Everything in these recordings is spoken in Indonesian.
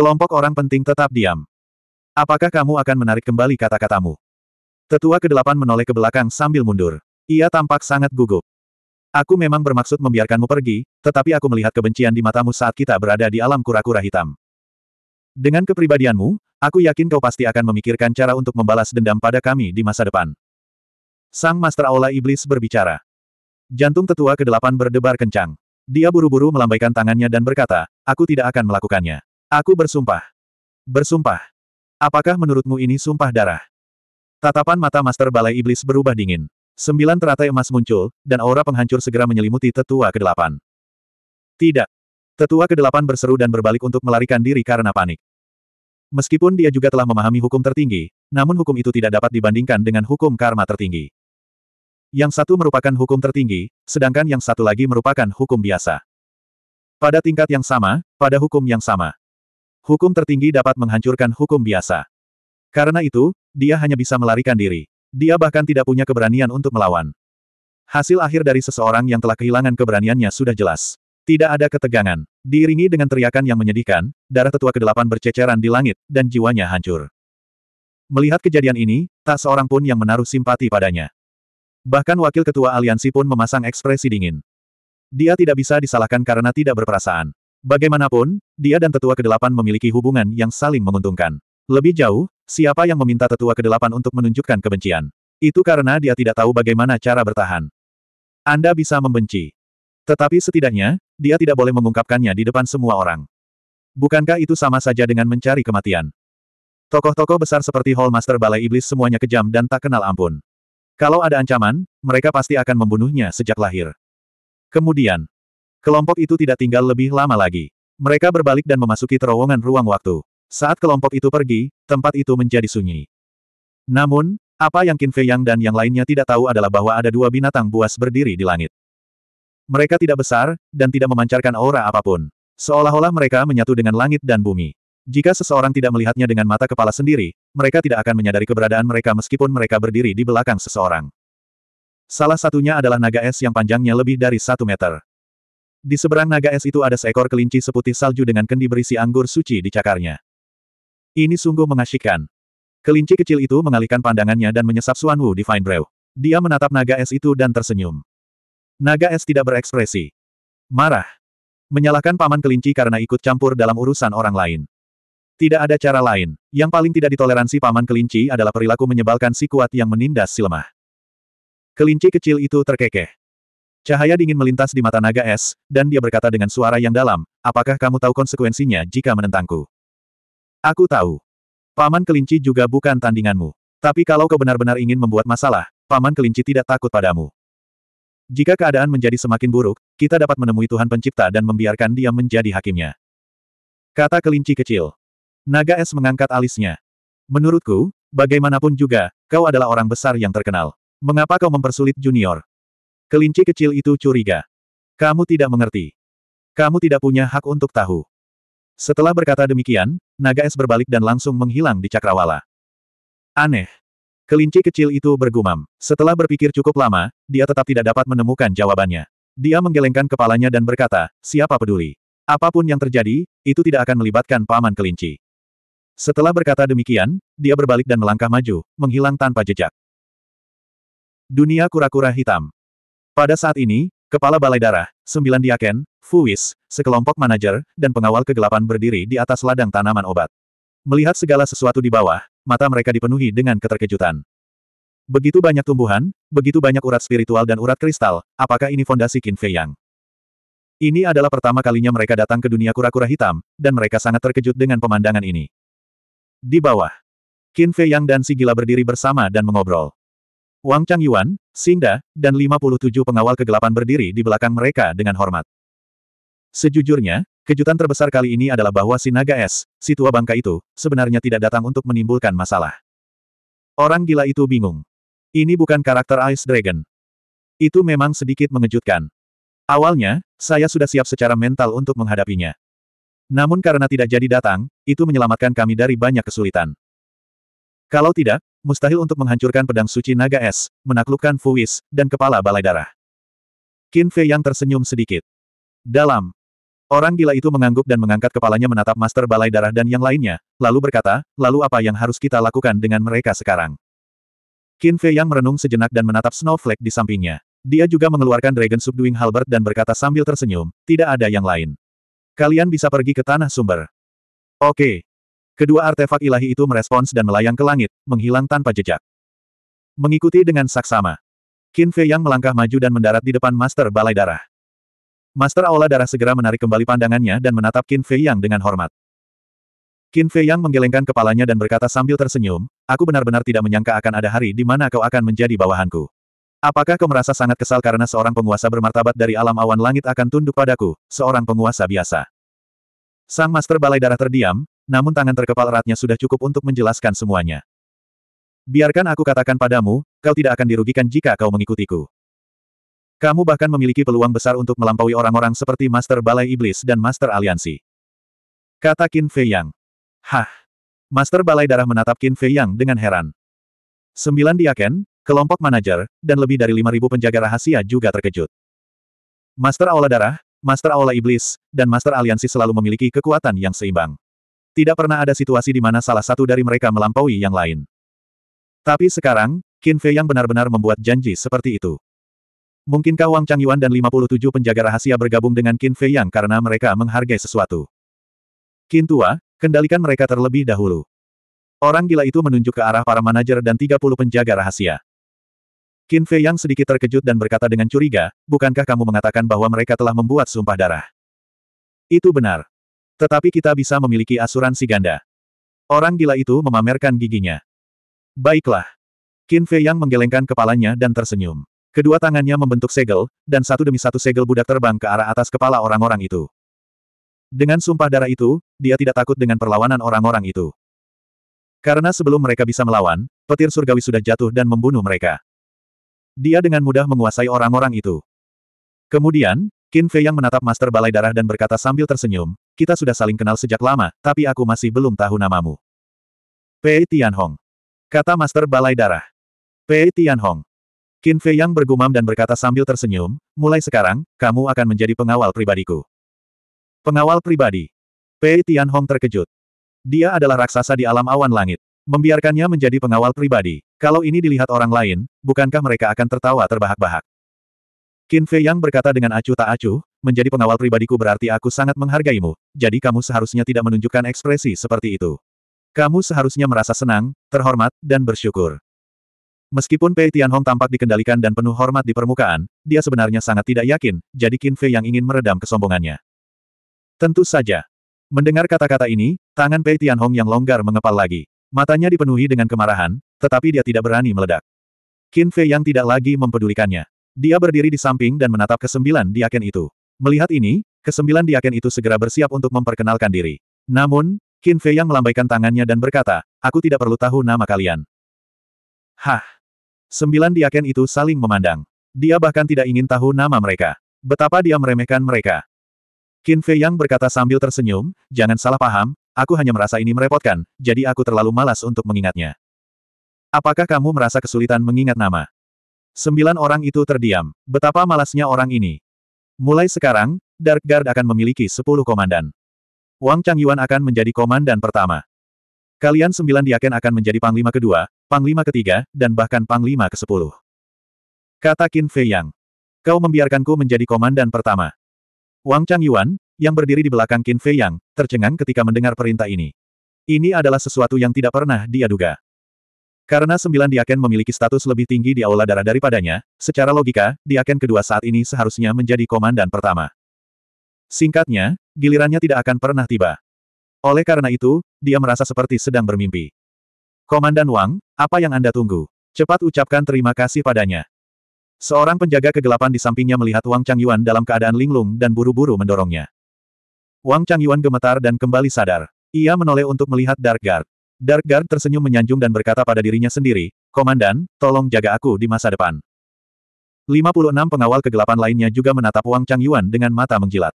Kelompok orang penting tetap diam. Apakah kamu akan menarik kembali kata-katamu? Tetua ke kedelapan menoleh ke belakang sambil mundur. Ia tampak sangat gugup. Aku memang bermaksud membiarkanmu pergi, tetapi aku melihat kebencian di matamu saat kita berada di alam kura-kura hitam. Dengan kepribadianmu, aku yakin kau pasti akan memikirkan cara untuk membalas dendam pada kami di masa depan. Sang Master Aula Iblis berbicara. Jantung tetua ke kedelapan berdebar kencang. Dia buru-buru melambaikan tangannya dan berkata, aku tidak akan melakukannya. Aku bersumpah. Bersumpah. Apakah menurutmu ini sumpah darah? Tatapan mata Master Balai Iblis berubah dingin. Sembilan teratai emas muncul, dan aura penghancur segera menyelimuti tetua ke-8. Tidak. Tetua ke-8 berseru dan berbalik untuk melarikan diri karena panik. Meskipun dia juga telah memahami hukum tertinggi, namun hukum itu tidak dapat dibandingkan dengan hukum karma tertinggi. Yang satu merupakan hukum tertinggi, sedangkan yang satu lagi merupakan hukum biasa. Pada tingkat yang sama, pada hukum yang sama hukum tertinggi dapat menghancurkan hukum biasa. Karena itu, dia hanya bisa melarikan diri. Dia bahkan tidak punya keberanian untuk melawan. Hasil akhir dari seseorang yang telah kehilangan keberaniannya sudah jelas. Tidak ada ketegangan. Diiringi dengan teriakan yang menyedihkan, darah tetua kedelapan berceceran di langit, dan jiwanya hancur. Melihat kejadian ini, tak seorang pun yang menaruh simpati padanya. Bahkan wakil ketua aliansi pun memasang ekspresi dingin. Dia tidak bisa disalahkan karena tidak berperasaan. Bagaimanapun, dia dan Tetua Kedelapan memiliki hubungan yang saling menguntungkan. Lebih jauh, siapa yang meminta Tetua Kedelapan untuk menunjukkan kebencian? Itu karena dia tidak tahu bagaimana cara bertahan. Anda bisa membenci. Tetapi setidaknya, dia tidak boleh mengungkapkannya di depan semua orang. Bukankah itu sama saja dengan mencari kematian? Tokoh-tokoh besar seperti Hallmaster Balai Iblis semuanya kejam dan tak kenal ampun. Kalau ada ancaman, mereka pasti akan membunuhnya sejak lahir. Kemudian, Kelompok itu tidak tinggal lebih lama lagi. Mereka berbalik dan memasuki terowongan ruang waktu. Saat kelompok itu pergi, tempat itu menjadi sunyi. Namun, apa yang Qin Fei Yang dan yang lainnya tidak tahu adalah bahwa ada dua binatang buas berdiri di langit. Mereka tidak besar, dan tidak memancarkan aura apapun. Seolah-olah mereka menyatu dengan langit dan bumi. Jika seseorang tidak melihatnya dengan mata kepala sendiri, mereka tidak akan menyadari keberadaan mereka meskipun mereka berdiri di belakang seseorang. Salah satunya adalah naga es yang panjangnya lebih dari satu meter. Di seberang naga es itu ada seekor kelinci seputih salju dengan kendi berisi anggur suci di cakarnya. Ini sungguh mengasyikkan. Kelinci kecil itu mengalihkan pandangannya dan menyesap Suan Wu di Fine Brew. Dia menatap naga es itu dan tersenyum. Naga es tidak berekspresi. Marah. Menyalahkan paman kelinci karena ikut campur dalam urusan orang lain. Tidak ada cara lain. Yang paling tidak ditoleransi paman kelinci adalah perilaku menyebalkan si kuat yang menindas si lemah. Kelinci kecil itu terkekeh. Cahaya dingin melintas di mata naga es, dan dia berkata dengan suara yang dalam, apakah kamu tahu konsekuensinya jika menentangku? Aku tahu. Paman kelinci juga bukan tandinganmu. Tapi kalau kau benar-benar ingin membuat masalah, Paman kelinci tidak takut padamu. Jika keadaan menjadi semakin buruk, kita dapat menemui Tuhan Pencipta dan membiarkan dia menjadi hakimnya. Kata kelinci kecil. Naga es mengangkat alisnya. Menurutku, bagaimanapun juga, kau adalah orang besar yang terkenal. Mengapa kau mempersulit junior? Kelinci kecil itu curiga. Kamu tidak mengerti. Kamu tidak punya hak untuk tahu. Setelah berkata demikian, naga es berbalik dan langsung menghilang di cakrawala. Aneh. Kelinci kecil itu bergumam. Setelah berpikir cukup lama, dia tetap tidak dapat menemukan jawabannya. Dia menggelengkan kepalanya dan berkata, siapa peduli. Apapun yang terjadi, itu tidak akan melibatkan paman kelinci. Setelah berkata demikian, dia berbalik dan melangkah maju, menghilang tanpa jejak. Dunia kura-kura hitam pada saat ini, kepala balai darah, sembilan diaken, fuis, sekelompok manajer, dan pengawal kegelapan berdiri di atas ladang tanaman obat. Melihat segala sesuatu di bawah, mata mereka dipenuhi dengan keterkejutan. Begitu banyak tumbuhan, begitu banyak urat spiritual dan urat kristal, apakah ini fondasi Qin Fei Yang? Ini adalah pertama kalinya mereka datang ke dunia kura-kura hitam, dan mereka sangat terkejut dengan pemandangan ini. Di bawah, Qin Fei Yang dan si gila berdiri bersama dan mengobrol. Wang Chang Yuan, Singda, dan 57 pengawal kegelapan berdiri di belakang mereka dengan hormat. Sejujurnya, kejutan terbesar kali ini adalah bahwa si naga es, si tua bangka itu, sebenarnya tidak datang untuk menimbulkan masalah. Orang gila itu bingung. Ini bukan karakter Ice Dragon. Itu memang sedikit mengejutkan. Awalnya, saya sudah siap secara mental untuk menghadapinya. Namun karena tidak jadi datang, itu menyelamatkan kami dari banyak kesulitan. Kalau tidak, mustahil untuk menghancurkan pedang suci naga es, menaklukkan Fuis, dan kepala balai darah. Qin Fei yang tersenyum sedikit. Dalam. Orang gila itu mengangguk dan mengangkat kepalanya menatap Master Balai Darah dan yang lainnya, lalu berkata, lalu apa yang harus kita lakukan dengan mereka sekarang? Qin Fei yang merenung sejenak dan menatap Snowflake di sampingnya. Dia juga mengeluarkan Dragon Subduing Halbert dan berkata sambil tersenyum, tidak ada yang lain. Kalian bisa pergi ke tanah sumber. Oke. Kedua artefak ilahi itu merespons dan melayang ke langit, menghilang tanpa jejak. Mengikuti dengan saksama. Qin Fei Yang melangkah maju dan mendarat di depan Master Balai Darah. Master Aula Darah segera menarik kembali pandangannya dan menatap Qin Fei Yang dengan hormat. Qin Fei Yang menggelengkan kepalanya dan berkata sambil tersenyum, aku benar-benar tidak menyangka akan ada hari di mana kau akan menjadi bawahanku. Apakah kau merasa sangat kesal karena seorang penguasa bermartabat dari alam awan langit akan tunduk padaku, seorang penguasa biasa? Sang Master Balai Darah terdiam, namun tangan terkepal eratnya sudah cukup untuk menjelaskan semuanya. Biarkan aku katakan padamu, kau tidak akan dirugikan jika kau mengikutiku. Kamu bahkan memiliki peluang besar untuk melampaui orang-orang seperti Master Balai Iblis dan Master Aliansi. Kata Qin Fei Yang. Hah! Master Balai Darah menatap Qin Fei Yang dengan heran. Sembilan diaken, kelompok manajer, dan lebih dari lima ribu penjaga rahasia juga terkejut. Master Aula Darah, Master Aula Iblis, dan Master Aliansi selalu memiliki kekuatan yang seimbang. Tidak pernah ada situasi di mana salah satu dari mereka melampaui yang lain. Tapi sekarang, Qin Fei yang benar-benar membuat janji seperti itu. Mungkinkah Wang Changyuan dan 57 penjaga rahasia bergabung dengan Qin Fei yang karena mereka menghargai sesuatu? Qin Tua, kendalikan mereka terlebih dahulu. Orang gila itu menunjuk ke arah para manajer dan 30 penjaga rahasia. Qin Fei yang sedikit terkejut dan berkata dengan curiga, bukankah kamu mengatakan bahwa mereka telah membuat sumpah darah? Itu benar. Tetapi kita bisa memiliki asuransi ganda. Orang gila itu memamerkan giginya. Baiklah. Qin Fei Yang menggelengkan kepalanya dan tersenyum. Kedua tangannya membentuk segel, dan satu demi satu segel budak terbang ke arah atas kepala orang-orang itu. Dengan sumpah darah itu, dia tidak takut dengan perlawanan orang-orang itu. Karena sebelum mereka bisa melawan, petir surgawi sudah jatuh dan membunuh mereka. Dia dengan mudah menguasai orang-orang itu. Kemudian, Qin Fei yang menatap Master Balai Darah dan berkata sambil tersenyum, kita sudah saling kenal sejak lama, tapi aku masih belum tahu namamu. Pei Tianhong. Kata Master Balai Darah. Pei Tianhong. Qin Fei Yang bergumam dan berkata sambil tersenyum, mulai sekarang, kamu akan menjadi pengawal pribadiku. Pengawal pribadi. Pei Tianhong terkejut. Dia adalah raksasa di alam awan langit. Membiarkannya menjadi pengawal pribadi. Kalau ini dilihat orang lain, bukankah mereka akan tertawa terbahak-bahak? Qin Fei Yang berkata dengan acuh tak acuh, menjadi pengawal pribadiku berarti aku sangat menghargaimu, jadi kamu seharusnya tidak menunjukkan ekspresi seperti itu. Kamu seharusnya merasa senang, terhormat, dan bersyukur. Meskipun Pei Tianhong tampak dikendalikan dan penuh hormat di permukaan, dia sebenarnya sangat tidak yakin, jadi Qin Fei yang ingin meredam kesombongannya. Tentu saja. Mendengar kata-kata ini, tangan Pei Tianhong yang longgar mengepal lagi. Matanya dipenuhi dengan kemarahan, tetapi dia tidak berani meledak. Qin Fei yang tidak lagi mempedulikannya. Dia berdiri di samping dan menatap kesembilan diaken itu. Melihat ini, kesembilan diaken itu segera bersiap untuk memperkenalkan diri. Namun, Qin Fei yang melambaikan tangannya dan berkata, aku tidak perlu tahu nama kalian. Hah! Sembilan diaken itu saling memandang. Dia bahkan tidak ingin tahu nama mereka. Betapa dia meremehkan mereka. Qin Fei Yang berkata sambil tersenyum, jangan salah paham, aku hanya merasa ini merepotkan, jadi aku terlalu malas untuk mengingatnya. Apakah kamu merasa kesulitan mengingat nama? Sembilan orang itu terdiam. Betapa malasnya orang ini. Mulai sekarang, Dark Guard akan memiliki 10 komandan. Wang Changyuan akan menjadi komandan pertama. Kalian sembilan diaken akan menjadi panglima kedua, panglima ketiga, dan bahkan panglima ke sepuluh. Kata Qin Fei Yang. Kau membiarkanku menjadi komandan pertama. Wang Changyuan, yang berdiri di belakang Qin Fei Yang, tercengang ketika mendengar perintah ini. Ini adalah sesuatu yang tidak pernah dia duga. Karena sembilan diaken memiliki status lebih tinggi di Aula Darah daripadanya, secara logika, diaken kedua saat ini seharusnya menjadi komandan pertama. Singkatnya, gilirannya tidak akan pernah tiba. Oleh karena itu, dia merasa seperti sedang bermimpi. Komandan Wang, apa yang Anda tunggu? Cepat ucapkan terima kasih padanya. Seorang penjaga kegelapan di sampingnya melihat Wang Changyuan dalam keadaan linglung dan buru-buru mendorongnya. Wang Changyuan gemetar dan kembali sadar. Ia menoleh untuk melihat Dark Guard. Dark Guard tersenyum menyanjung dan berkata pada dirinya sendiri, Komandan, tolong jaga aku di masa depan. 56 pengawal kegelapan lainnya juga menatap Wang Chang Yuan dengan mata mengkilat.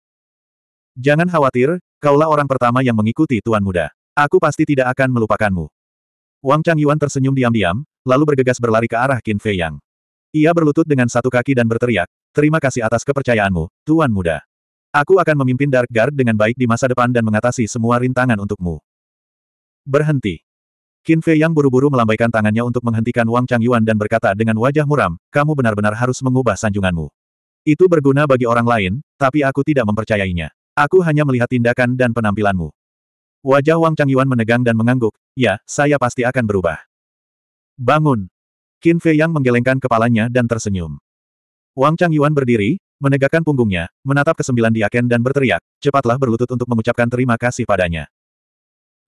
Jangan khawatir, kaulah orang pertama yang mengikuti Tuan Muda. Aku pasti tidak akan melupakanmu. Wang Chang Yuan tersenyum diam-diam, lalu bergegas berlari ke arah Qin Fei Yang. Ia berlutut dengan satu kaki dan berteriak, Terima kasih atas kepercayaanmu, Tuan Muda. Aku akan memimpin Dark Guard dengan baik di masa depan dan mengatasi semua rintangan untukmu. Berhenti. Qin Fei yang buru-buru melambaikan tangannya untuk menghentikan Wang Changyuan dan berkata dengan wajah muram, kamu benar-benar harus mengubah sanjunganmu. Itu berguna bagi orang lain, tapi aku tidak mempercayainya. Aku hanya melihat tindakan dan penampilanmu. Wajah Wang Changyuan menegang dan mengangguk, ya, saya pasti akan berubah. Bangun! Qin Fei yang menggelengkan kepalanya dan tersenyum. Wang Changyuan berdiri, menegakkan punggungnya, menatap kesembilan diaken dan berteriak, cepatlah berlutut untuk mengucapkan terima kasih padanya.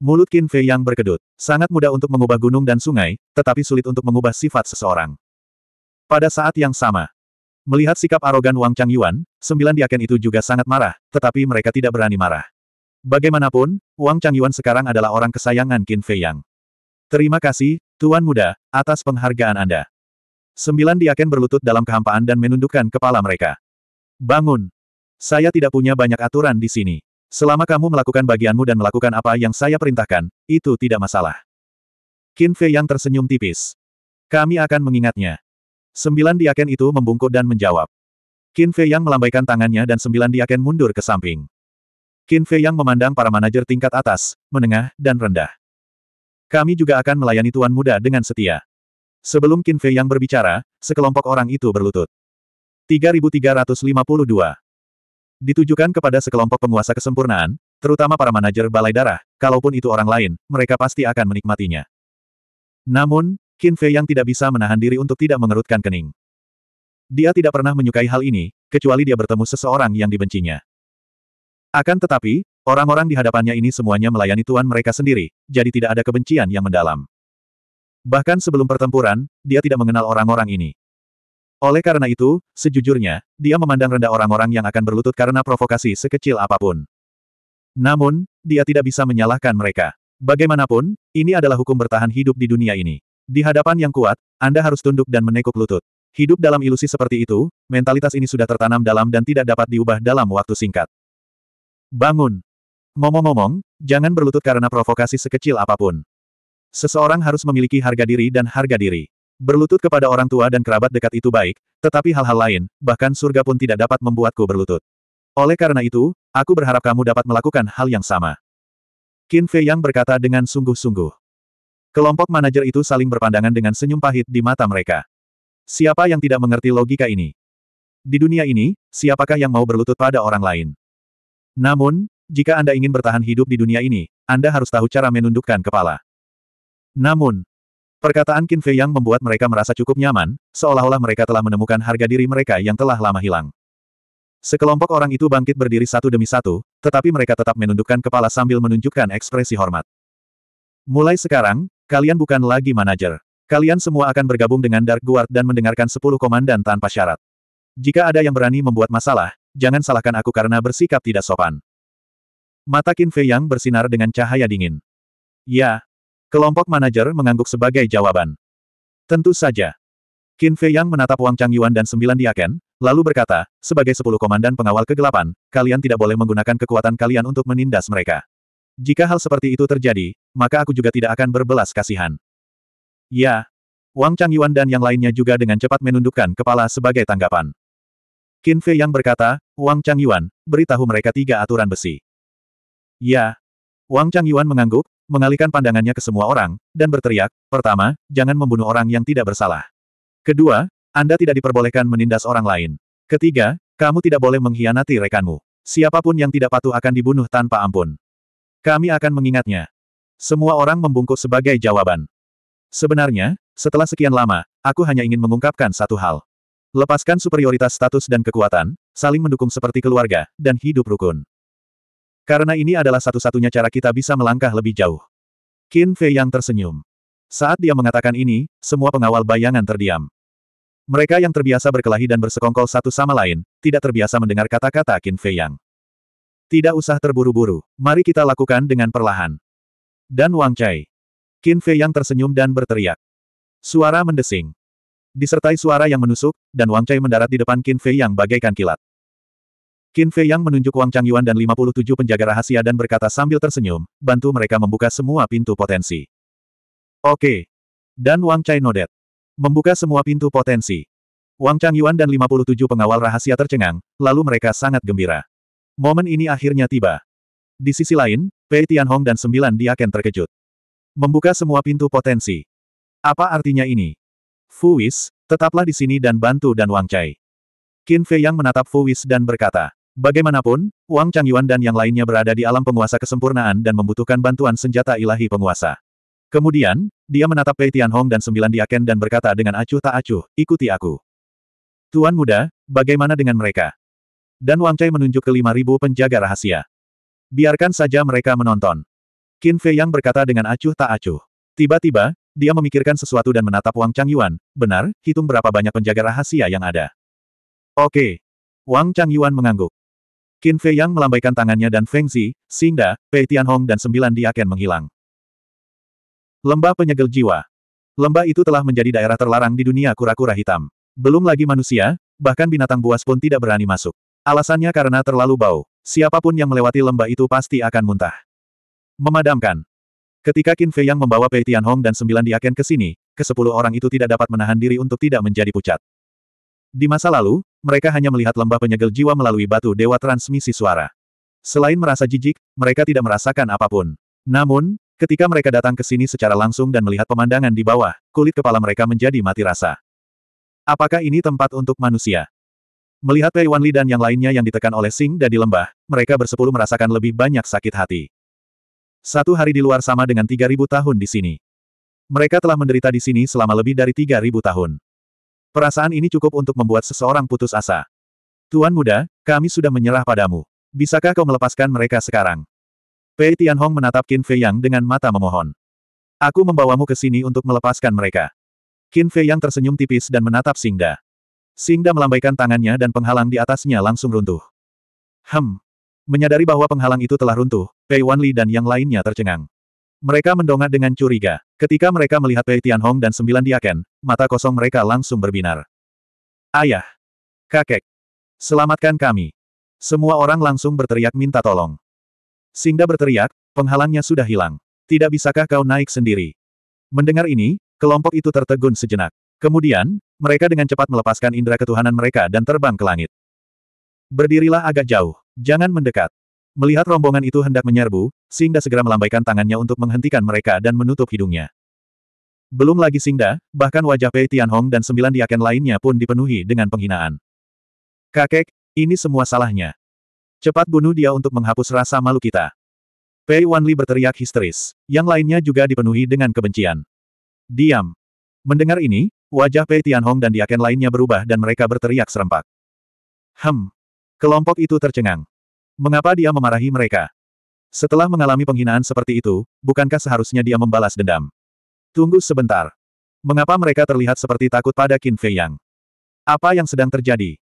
Mulut Qin Fei yang berkedut. Sangat mudah untuk mengubah gunung dan sungai, tetapi sulit untuk mengubah sifat seseorang. Pada saat yang sama, melihat sikap arogan Wang Chang Yuan, sembilan diaken itu juga sangat marah, tetapi mereka tidak berani marah. Bagaimanapun, Wang Chang Yuan sekarang adalah orang kesayangan Qin Fei Yang. Terima kasih, Tuan Muda, atas penghargaan Anda. Sembilan diaken berlutut dalam kehampaan dan menundukkan kepala mereka. Bangun! Saya tidak punya banyak aturan di sini. Selama kamu melakukan bagianmu dan melakukan apa yang saya perintahkan, itu tidak masalah. Qin Fei yang tersenyum tipis. Kami akan mengingatnya. Sembilan diaken itu membungkuk dan menjawab. Qin Fei yang melambaikan tangannya dan sembilan diaken mundur ke samping. Qin Fei yang memandang para manajer tingkat atas, menengah, dan rendah. Kami juga akan melayani tuan muda dengan setia. Sebelum Qin Fei yang berbicara, sekelompok orang itu berlutut. 3352 Ditujukan kepada sekelompok penguasa kesempurnaan, terutama para manajer balai darah, kalaupun itu orang lain, mereka pasti akan menikmatinya. Namun, Qin Fei yang tidak bisa menahan diri untuk tidak mengerutkan kening. Dia tidak pernah menyukai hal ini, kecuali dia bertemu seseorang yang dibencinya. Akan tetapi, orang-orang di hadapannya ini semuanya melayani tuan mereka sendiri, jadi tidak ada kebencian yang mendalam. Bahkan sebelum pertempuran, dia tidak mengenal orang-orang ini. Oleh karena itu, sejujurnya, dia memandang rendah orang-orang yang akan berlutut karena provokasi sekecil apapun. Namun, dia tidak bisa menyalahkan mereka. Bagaimanapun, ini adalah hukum bertahan hidup di dunia ini. Di hadapan yang kuat, Anda harus tunduk dan menekuk lutut. Hidup dalam ilusi seperti itu, mentalitas ini sudah tertanam dalam dan tidak dapat diubah dalam waktu singkat. Bangun. Ngomong-ngomong, jangan berlutut karena provokasi sekecil apapun. Seseorang harus memiliki harga diri dan harga diri. Berlutut kepada orang tua dan kerabat dekat itu baik, tetapi hal-hal lain, bahkan surga pun tidak dapat membuatku berlutut. Oleh karena itu, aku berharap kamu dapat melakukan hal yang sama. Qin Fei Yang berkata dengan sungguh-sungguh. Kelompok manajer itu saling berpandangan dengan senyum pahit di mata mereka. Siapa yang tidak mengerti logika ini? Di dunia ini, siapakah yang mau berlutut pada orang lain? Namun, jika Anda ingin bertahan hidup di dunia ini, Anda harus tahu cara menundukkan kepala. Namun, Perkataan Qin Fei yang membuat mereka merasa cukup nyaman, seolah-olah mereka telah menemukan harga diri mereka yang telah lama hilang. Sekelompok orang itu bangkit berdiri satu demi satu, tetapi mereka tetap menundukkan kepala sambil menunjukkan ekspresi hormat. Mulai sekarang, kalian bukan lagi manajer. Kalian semua akan bergabung dengan Dark Guard dan mendengarkan sepuluh komandan tanpa syarat. Jika ada yang berani membuat masalah, jangan salahkan aku karena bersikap tidak sopan. Mata Qin Fei Yang bersinar dengan cahaya dingin. Ya, Kelompok manajer mengangguk sebagai jawaban. Tentu saja. Qin Fei Yang menatap Wang Chang Yuan dan sembilan diaken, lalu berkata, sebagai sepuluh komandan pengawal kegelapan, kalian tidak boleh menggunakan kekuatan kalian untuk menindas mereka. Jika hal seperti itu terjadi, maka aku juga tidak akan berbelas kasihan. Ya. Wang Chang Yuan dan yang lainnya juga dengan cepat menundukkan kepala sebagai tanggapan. Qin Fei Yang berkata, Wang Chang Yuan, beritahu mereka tiga aturan besi. Ya. Wang Chang Yuan mengangguk, mengalihkan pandangannya ke semua orang, dan berteriak, pertama, jangan membunuh orang yang tidak bersalah. Kedua, Anda tidak diperbolehkan menindas orang lain. Ketiga, kamu tidak boleh mengkhianati rekanmu. Siapapun yang tidak patuh akan dibunuh tanpa ampun. Kami akan mengingatnya. Semua orang membungkuk sebagai jawaban. Sebenarnya, setelah sekian lama, aku hanya ingin mengungkapkan satu hal. Lepaskan superioritas status dan kekuatan, saling mendukung seperti keluarga, dan hidup rukun. Karena ini adalah satu-satunya cara kita bisa melangkah lebih jauh. Qin Fei yang tersenyum. Saat dia mengatakan ini, semua pengawal bayangan terdiam. Mereka yang terbiasa berkelahi dan bersekongkol satu sama lain, tidak terbiasa mendengar kata-kata Qin Fei Yang. Tidak usah terburu-buru, mari kita lakukan dengan perlahan. Dan Wang Chai. Qin Fei Yang tersenyum dan berteriak. Suara mendesing. Disertai suara yang menusuk, dan Wang Chai mendarat di depan Qin Fei Yang bagaikan kilat. Qin Fei Yang menunjuk Wang Changyuan dan 57 penjaga rahasia dan berkata sambil tersenyum, bantu mereka membuka semua pintu potensi. Oke. Dan Wang Chai nodet. Membuka semua pintu potensi. Wang Changyuan dan 57 pengawal rahasia tercengang, lalu mereka sangat gembira. Momen ini akhirnya tiba. Di sisi lain, Pei Tianhong dan sembilan diaken terkejut. Membuka semua pintu potensi. Apa artinya ini? Fu Fuwis, tetaplah di sini dan bantu dan Wang Chai. Qin Fei Yang menatap Fu Fuwis dan berkata, Bagaimanapun, Wang Changyuan dan yang lainnya berada di alam penguasa kesempurnaan dan membutuhkan bantuan senjata ilahi penguasa. Kemudian, dia menatap Pei Tianhong dan sembilan diaken dan berkata dengan acuh tak acuh, ikuti aku. Tuan muda, bagaimana dengan mereka? Dan Wang Chai menunjuk ke lima ribu penjaga rahasia. Biarkan saja mereka menonton. Qin Fei Yang berkata dengan acuh tak acuh. Tiba-tiba, dia memikirkan sesuatu dan menatap Wang Changyuan, benar, hitung berapa banyak penjaga rahasia yang ada. Oke. Wang Changyuan mengangguk. Qin Fei Yang melambaikan tangannya dan Feng Zi, Xingda, Pei Tianhong dan sembilan diaken menghilang. Lembah penyegel jiwa. Lembah itu telah menjadi daerah terlarang di dunia kura-kura hitam. Belum lagi manusia, bahkan binatang buas pun tidak berani masuk. Alasannya karena terlalu bau. Siapapun yang melewati lembah itu pasti akan muntah. Memadamkan. Ketika Qin Fei Yang membawa Pei Tianhong dan sembilan diaken ke sini, kesepuluh orang itu tidak dapat menahan diri untuk tidak menjadi pucat. Di masa lalu, mereka hanya melihat lembah penyegel jiwa melalui batu dewa transmisi suara. Selain merasa jijik, mereka tidak merasakan apapun. Namun, ketika mereka datang ke sini secara langsung dan melihat pemandangan di bawah, kulit kepala mereka menjadi mati rasa. Apakah ini tempat untuk manusia? Melihat Pei Wanli dan yang lainnya yang ditekan oleh Sing dan di lembah, mereka bersepuluh merasakan lebih banyak sakit hati. Satu hari di luar sama dengan 3.000 tahun di sini. Mereka telah menderita di sini selama lebih dari 3.000 tahun. Perasaan ini cukup untuk membuat seseorang putus asa. Tuan muda, kami sudah menyerah padamu. Bisakah kau melepaskan mereka sekarang? Pei Tianhong menatap Qin Fei Yang dengan mata memohon. Aku membawamu ke sini untuk melepaskan mereka. Qin Fei Yang tersenyum tipis dan menatap Singda. Singda melambaikan tangannya dan penghalang di atasnya langsung runtuh. Hem. Menyadari bahwa penghalang itu telah runtuh, Pei Wanli dan yang lainnya tercengang. Mereka mendongak dengan curiga. Ketika mereka melihat Pei Tianhong dan sembilan diaken, mata kosong mereka langsung berbinar. Ayah! Kakek! Selamatkan kami! Semua orang langsung berteriak minta tolong. Singda berteriak, penghalangnya sudah hilang. Tidak bisakah kau naik sendiri? Mendengar ini, kelompok itu tertegun sejenak. Kemudian, mereka dengan cepat melepaskan indera ketuhanan mereka dan terbang ke langit. Berdirilah agak jauh, jangan mendekat. Melihat rombongan itu hendak menyerbu, Singda segera melambaikan tangannya untuk menghentikan mereka dan menutup hidungnya. Belum lagi Singda, bahkan wajah Pei Tianhong dan sembilan diaken lainnya pun dipenuhi dengan penghinaan. Kakek, ini semua salahnya. Cepat bunuh dia untuk menghapus rasa malu kita. Pei Wanli berteriak histeris. Yang lainnya juga dipenuhi dengan kebencian. Diam. Mendengar ini, wajah Pei Tianhong dan diaken lainnya berubah dan mereka berteriak serempak. Hem. Kelompok itu tercengang. Mengapa dia memarahi mereka? Setelah mengalami penghinaan seperti itu, bukankah seharusnya dia membalas dendam? Tunggu sebentar. Mengapa mereka terlihat seperti takut pada Qin Fei Yang? Apa yang sedang terjadi?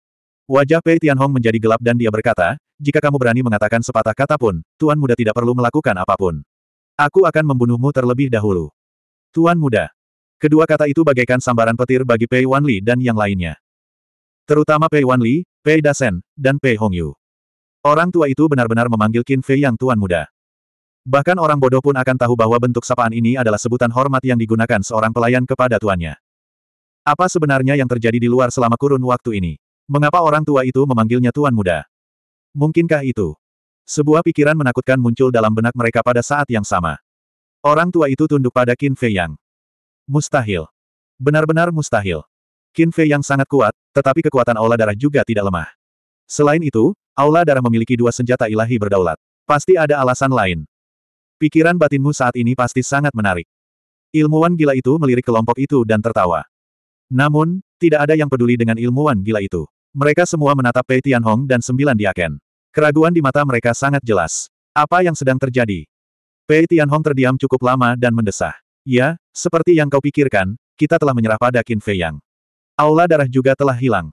Wajah Pei Tianhong menjadi gelap dan dia berkata, jika kamu berani mengatakan sepatah kata pun, Tuan Muda tidak perlu melakukan apapun. Aku akan membunuhmu terlebih dahulu. Tuan Muda. Kedua kata itu bagaikan sambaran petir bagi Pei Wanli dan yang lainnya. Terutama Pei Wanli, Pei Dasen, dan Pei Hongyu. Orang tua itu benar-benar memanggil Qin Fei yang tuan muda. Bahkan orang bodoh pun akan tahu bahwa bentuk sapaan ini adalah sebutan hormat yang digunakan seorang pelayan kepada tuannya. Apa sebenarnya yang terjadi di luar selama kurun waktu ini? Mengapa orang tua itu memanggilnya tuan muda? Mungkinkah itu? Sebuah pikiran menakutkan muncul dalam benak mereka pada saat yang sama. Orang tua itu tunduk pada Qin Fei Yang. Mustahil. Benar-benar mustahil. Qin Fei Yang sangat kuat, tetapi kekuatan olah darah juga tidak lemah. Selain itu, Aula darah memiliki dua senjata ilahi berdaulat. Pasti ada alasan lain. Pikiran batinmu saat ini pasti sangat menarik. Ilmuwan gila itu melirik kelompok itu dan tertawa. Namun, tidak ada yang peduli dengan ilmuwan gila itu. Mereka semua menatap Pei Tianhong dan sembilan diaken. Keraguan di mata mereka sangat jelas. Apa yang sedang terjadi? Pei Tianhong terdiam cukup lama dan mendesah. Ya, seperti yang kau pikirkan, kita telah menyerah pada Qin Fei Yang. Aula darah juga telah hilang.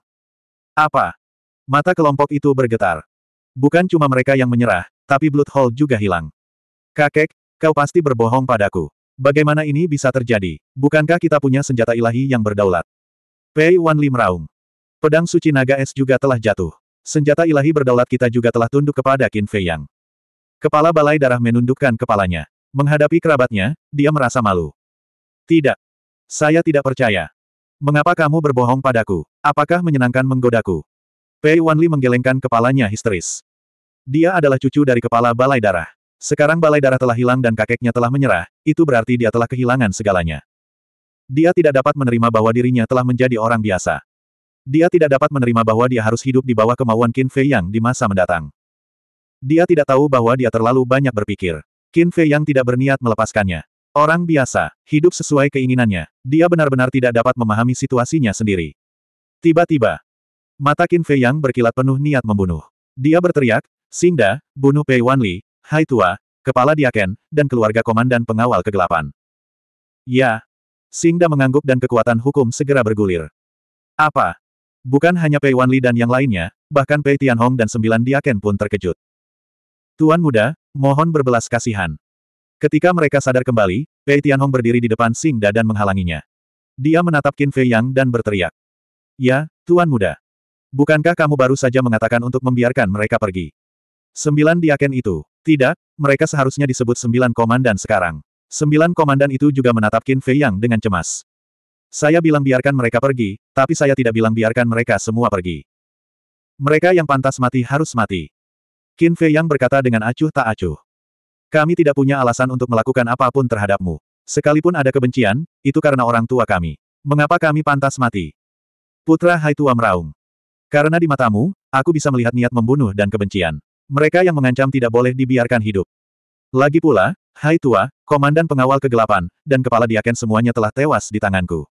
Apa? Mata kelompok itu bergetar. Bukan cuma mereka yang menyerah, tapi Blood Hall juga hilang. Kakek, kau pasti berbohong padaku. Bagaimana ini bisa terjadi? Bukankah kita punya senjata ilahi yang berdaulat? Pei Wan Lim Raung. Pedang suci naga es juga telah jatuh. Senjata ilahi berdaulat kita juga telah tunduk kepada Qin Fei Yang. Kepala balai darah menundukkan kepalanya. Menghadapi kerabatnya, dia merasa malu. Tidak. Saya tidak percaya. Mengapa kamu berbohong padaku? Apakah menyenangkan menggodaku? Pei Wanli menggelengkan kepalanya histeris. Dia adalah cucu dari kepala balai darah. Sekarang balai darah telah hilang dan kakeknya telah menyerah, itu berarti dia telah kehilangan segalanya. Dia tidak dapat menerima bahwa dirinya telah menjadi orang biasa. Dia tidak dapat menerima bahwa dia harus hidup di bawah kemauan Qin Fei Yang di masa mendatang. Dia tidak tahu bahwa dia terlalu banyak berpikir. Qin Fei Yang tidak berniat melepaskannya. Orang biasa, hidup sesuai keinginannya. Dia benar-benar tidak dapat memahami situasinya sendiri. Tiba-tiba, Mata Qin Fei yang berkilat penuh niat membunuh. Dia berteriak, Singda, bunuh Pei Wanli, Hai Tua, kepala Diaken, dan keluarga komandan pengawal kegelapan. Ya. Singda mengangguk dan kekuatan hukum segera bergulir. Apa? Bukan hanya Pei Wanli dan yang lainnya, bahkan Pei Tianhong dan sembilan Diaken pun terkejut. Tuan muda, mohon berbelas kasihan. Ketika mereka sadar kembali, Pei Tianhong berdiri di depan Singda dan menghalanginya. Dia menatap Qin Fei Yang dan berteriak. Ya, Tuan muda. Bukankah kamu baru saja mengatakan untuk membiarkan mereka pergi? Sembilan diaken itu. Tidak, mereka seharusnya disebut sembilan komandan sekarang. Sembilan komandan itu juga menatap Qin Fei Yang dengan cemas. Saya bilang biarkan mereka pergi, tapi saya tidak bilang biarkan mereka semua pergi. Mereka yang pantas mati harus mati. Qin Fei Yang berkata dengan acuh tak acuh. Kami tidak punya alasan untuk melakukan apapun terhadapmu. Sekalipun ada kebencian, itu karena orang tua kami. Mengapa kami pantas mati? Putra Hai Tua meraung. Karena di matamu, aku bisa melihat niat membunuh dan kebencian. Mereka yang mengancam tidak boleh dibiarkan hidup. Lagi pula, Hai Tua, Komandan Pengawal Kegelapan, dan Kepala Diaken semuanya telah tewas di tanganku.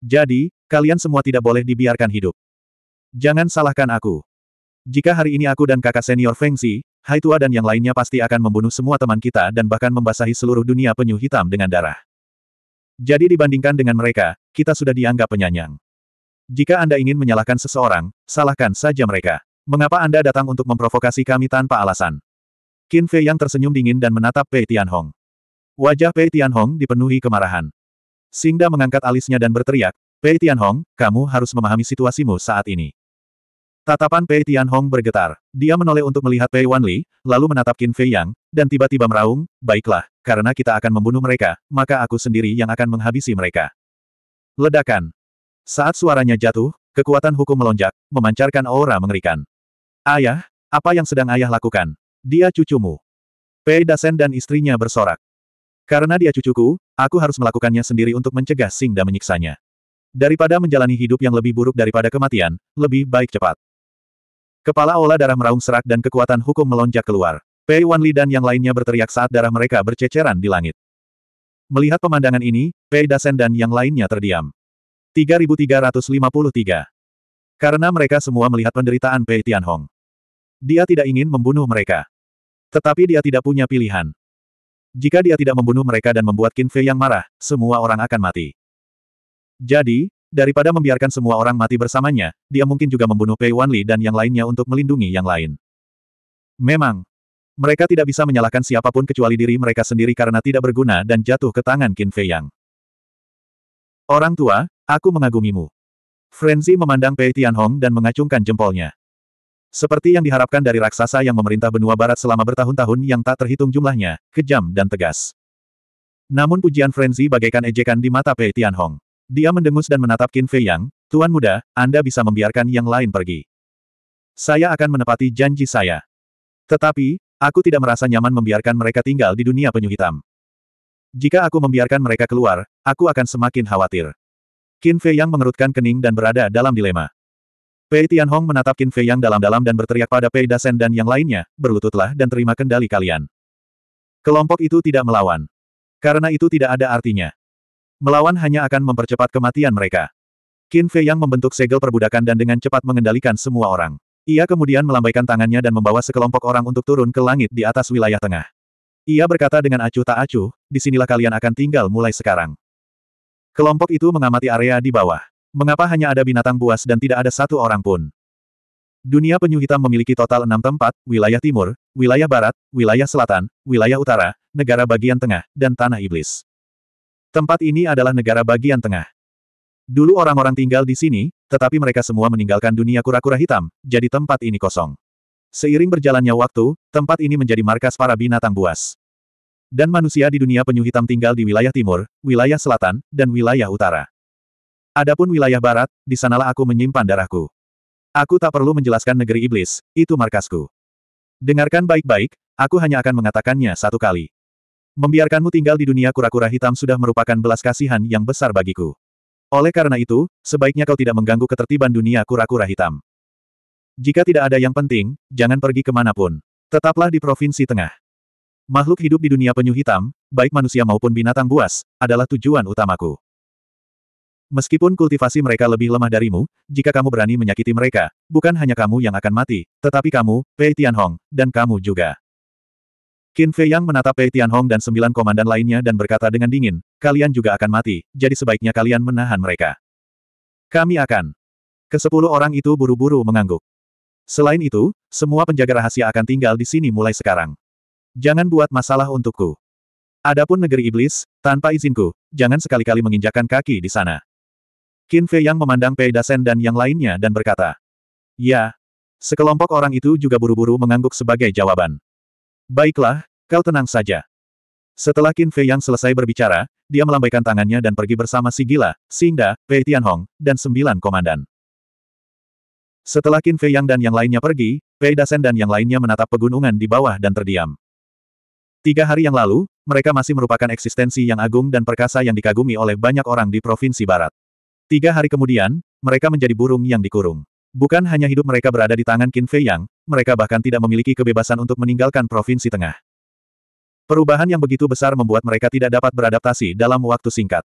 Jadi, kalian semua tidak boleh dibiarkan hidup. Jangan salahkan aku. Jika hari ini aku dan kakak senior Feng Xi, Hai Tua dan yang lainnya pasti akan membunuh semua teman kita dan bahkan membasahi seluruh dunia penyu hitam dengan darah. Jadi dibandingkan dengan mereka, kita sudah dianggap penyanyang. Jika Anda ingin menyalahkan seseorang, salahkan saja mereka. Mengapa Anda datang untuk memprovokasi kami tanpa alasan? Qin Fei yang tersenyum dingin dan menatap Pei Tianhong. Wajah Pei Tianhong dipenuhi kemarahan. Singda mengangkat alisnya dan berteriak, Pei Tianhong, kamu harus memahami situasimu saat ini. Tatapan Pei Tianhong bergetar. Dia menoleh untuk melihat Pei Wanli, lalu menatap Qin Fei Yang, dan tiba-tiba meraung, baiklah, karena kita akan membunuh mereka, maka aku sendiri yang akan menghabisi mereka. Ledakan. Saat suaranya jatuh, kekuatan hukum melonjak, memancarkan aura mengerikan. Ayah, apa yang sedang ayah lakukan? Dia cucumu. Pei Dasen dan istrinya bersorak. Karena dia cucuku, aku harus melakukannya sendiri untuk mencegah Sing dan menyiksanya. Daripada menjalani hidup yang lebih buruk daripada kematian, lebih baik cepat. Kepala ola darah meraung serak dan kekuatan hukum melonjak keluar. Pei Wanli dan yang lainnya berteriak saat darah mereka berceceran di langit. Melihat pemandangan ini, Pei Dasen dan yang lainnya terdiam. 3353. Karena mereka semua melihat penderitaan Pei Tianhong. Dia tidak ingin membunuh mereka. Tetapi dia tidak punya pilihan. Jika dia tidak membunuh mereka dan membuat Qin Fei yang marah, semua orang akan mati. Jadi, daripada membiarkan semua orang mati bersamanya, dia mungkin juga membunuh Pei Wanli dan yang lainnya untuk melindungi yang lain. Memang, mereka tidak bisa menyalahkan siapapun kecuali diri mereka sendiri karena tidak berguna dan jatuh ke tangan Qin Fei Yang. Orang tua, Aku mengagumimu. Frenzy memandang Pei Tianhong dan mengacungkan jempolnya. Seperti yang diharapkan dari raksasa yang memerintah benua barat selama bertahun-tahun yang tak terhitung jumlahnya, kejam dan tegas. Namun pujian Frenzy bagaikan ejekan di mata Pei Tianhong. Dia mendengus dan menatap Qin Fei Yang, Tuan muda, Anda bisa membiarkan yang lain pergi. Saya akan menepati janji saya. Tetapi, aku tidak merasa nyaman membiarkan mereka tinggal di dunia penyu hitam. Jika aku membiarkan mereka keluar, aku akan semakin khawatir. Qin Fei Yang mengerutkan kening dan berada dalam dilema. Pei Tianhong menatap Qin Fei Yang dalam-dalam dan berteriak pada Pei Dasen dan yang lainnya, berlututlah dan terima kendali kalian. Kelompok itu tidak melawan. Karena itu tidak ada artinya. Melawan hanya akan mempercepat kematian mereka. Qin Fei Yang membentuk segel perbudakan dan dengan cepat mengendalikan semua orang. Ia kemudian melambaikan tangannya dan membawa sekelompok orang untuk turun ke langit di atas wilayah tengah. Ia berkata dengan acuh tak acuh, disinilah kalian akan tinggal mulai sekarang. Kelompok itu mengamati area di bawah. Mengapa hanya ada binatang buas dan tidak ada satu orang pun? Dunia penyu hitam memiliki total enam tempat, wilayah timur, wilayah barat, wilayah selatan, wilayah utara, negara bagian tengah, dan tanah iblis. Tempat ini adalah negara bagian tengah. Dulu orang-orang tinggal di sini, tetapi mereka semua meninggalkan dunia kura-kura hitam, jadi tempat ini kosong. Seiring berjalannya waktu, tempat ini menjadi markas para binatang buas. Dan manusia di dunia penyu hitam tinggal di wilayah timur, wilayah selatan, dan wilayah utara. Adapun wilayah barat, di sanalah aku menyimpan darahku. Aku tak perlu menjelaskan negeri iblis, itu markasku. Dengarkan baik-baik, aku hanya akan mengatakannya satu kali. Membiarkanmu tinggal di dunia kura-kura hitam sudah merupakan belas kasihan yang besar bagiku. Oleh karena itu, sebaiknya kau tidak mengganggu ketertiban dunia kura-kura hitam. Jika tidak ada yang penting, jangan pergi kemanapun. Tetaplah di Provinsi Tengah. Makhluk hidup di dunia penyu hitam, baik manusia maupun binatang buas, adalah tujuan utamaku. Meskipun kultivasi mereka lebih lemah darimu, jika kamu berani menyakiti mereka, bukan hanya kamu yang akan mati, tetapi kamu, Pei Tianhong, dan kamu juga. Qin Fei Yang menatap Pei Tianhong dan sembilan komandan lainnya dan berkata dengan dingin, kalian juga akan mati, jadi sebaiknya kalian menahan mereka. Kami akan. Kesepuluh orang itu buru-buru mengangguk. Selain itu, semua penjaga rahasia akan tinggal di sini mulai sekarang jangan buat masalah untukku. Adapun negeri iblis, tanpa izinku, jangan sekali-kali menginjakan kaki di sana. Qin Fei yang memandang Pei Dasen dan yang lainnya dan berkata, Ya. Sekelompok orang itu juga buru-buru mengangguk sebagai jawaban. Baiklah, kau tenang saja. Setelah Qin Fei yang selesai berbicara, dia melambaikan tangannya dan pergi bersama si gila, Singda, Pei Tianhong, dan sembilan komandan. Setelah Qin Fei yang dan yang lainnya pergi, Pei Dasen dan yang lainnya menatap pegunungan di bawah dan terdiam. Tiga hari yang lalu, mereka masih merupakan eksistensi yang agung dan perkasa yang dikagumi oleh banyak orang di Provinsi Barat. Tiga hari kemudian, mereka menjadi burung yang dikurung. Bukan hanya hidup mereka berada di tangan Qin Fei Yang, mereka bahkan tidak memiliki kebebasan untuk meninggalkan Provinsi Tengah. Perubahan yang begitu besar membuat mereka tidak dapat beradaptasi dalam waktu singkat.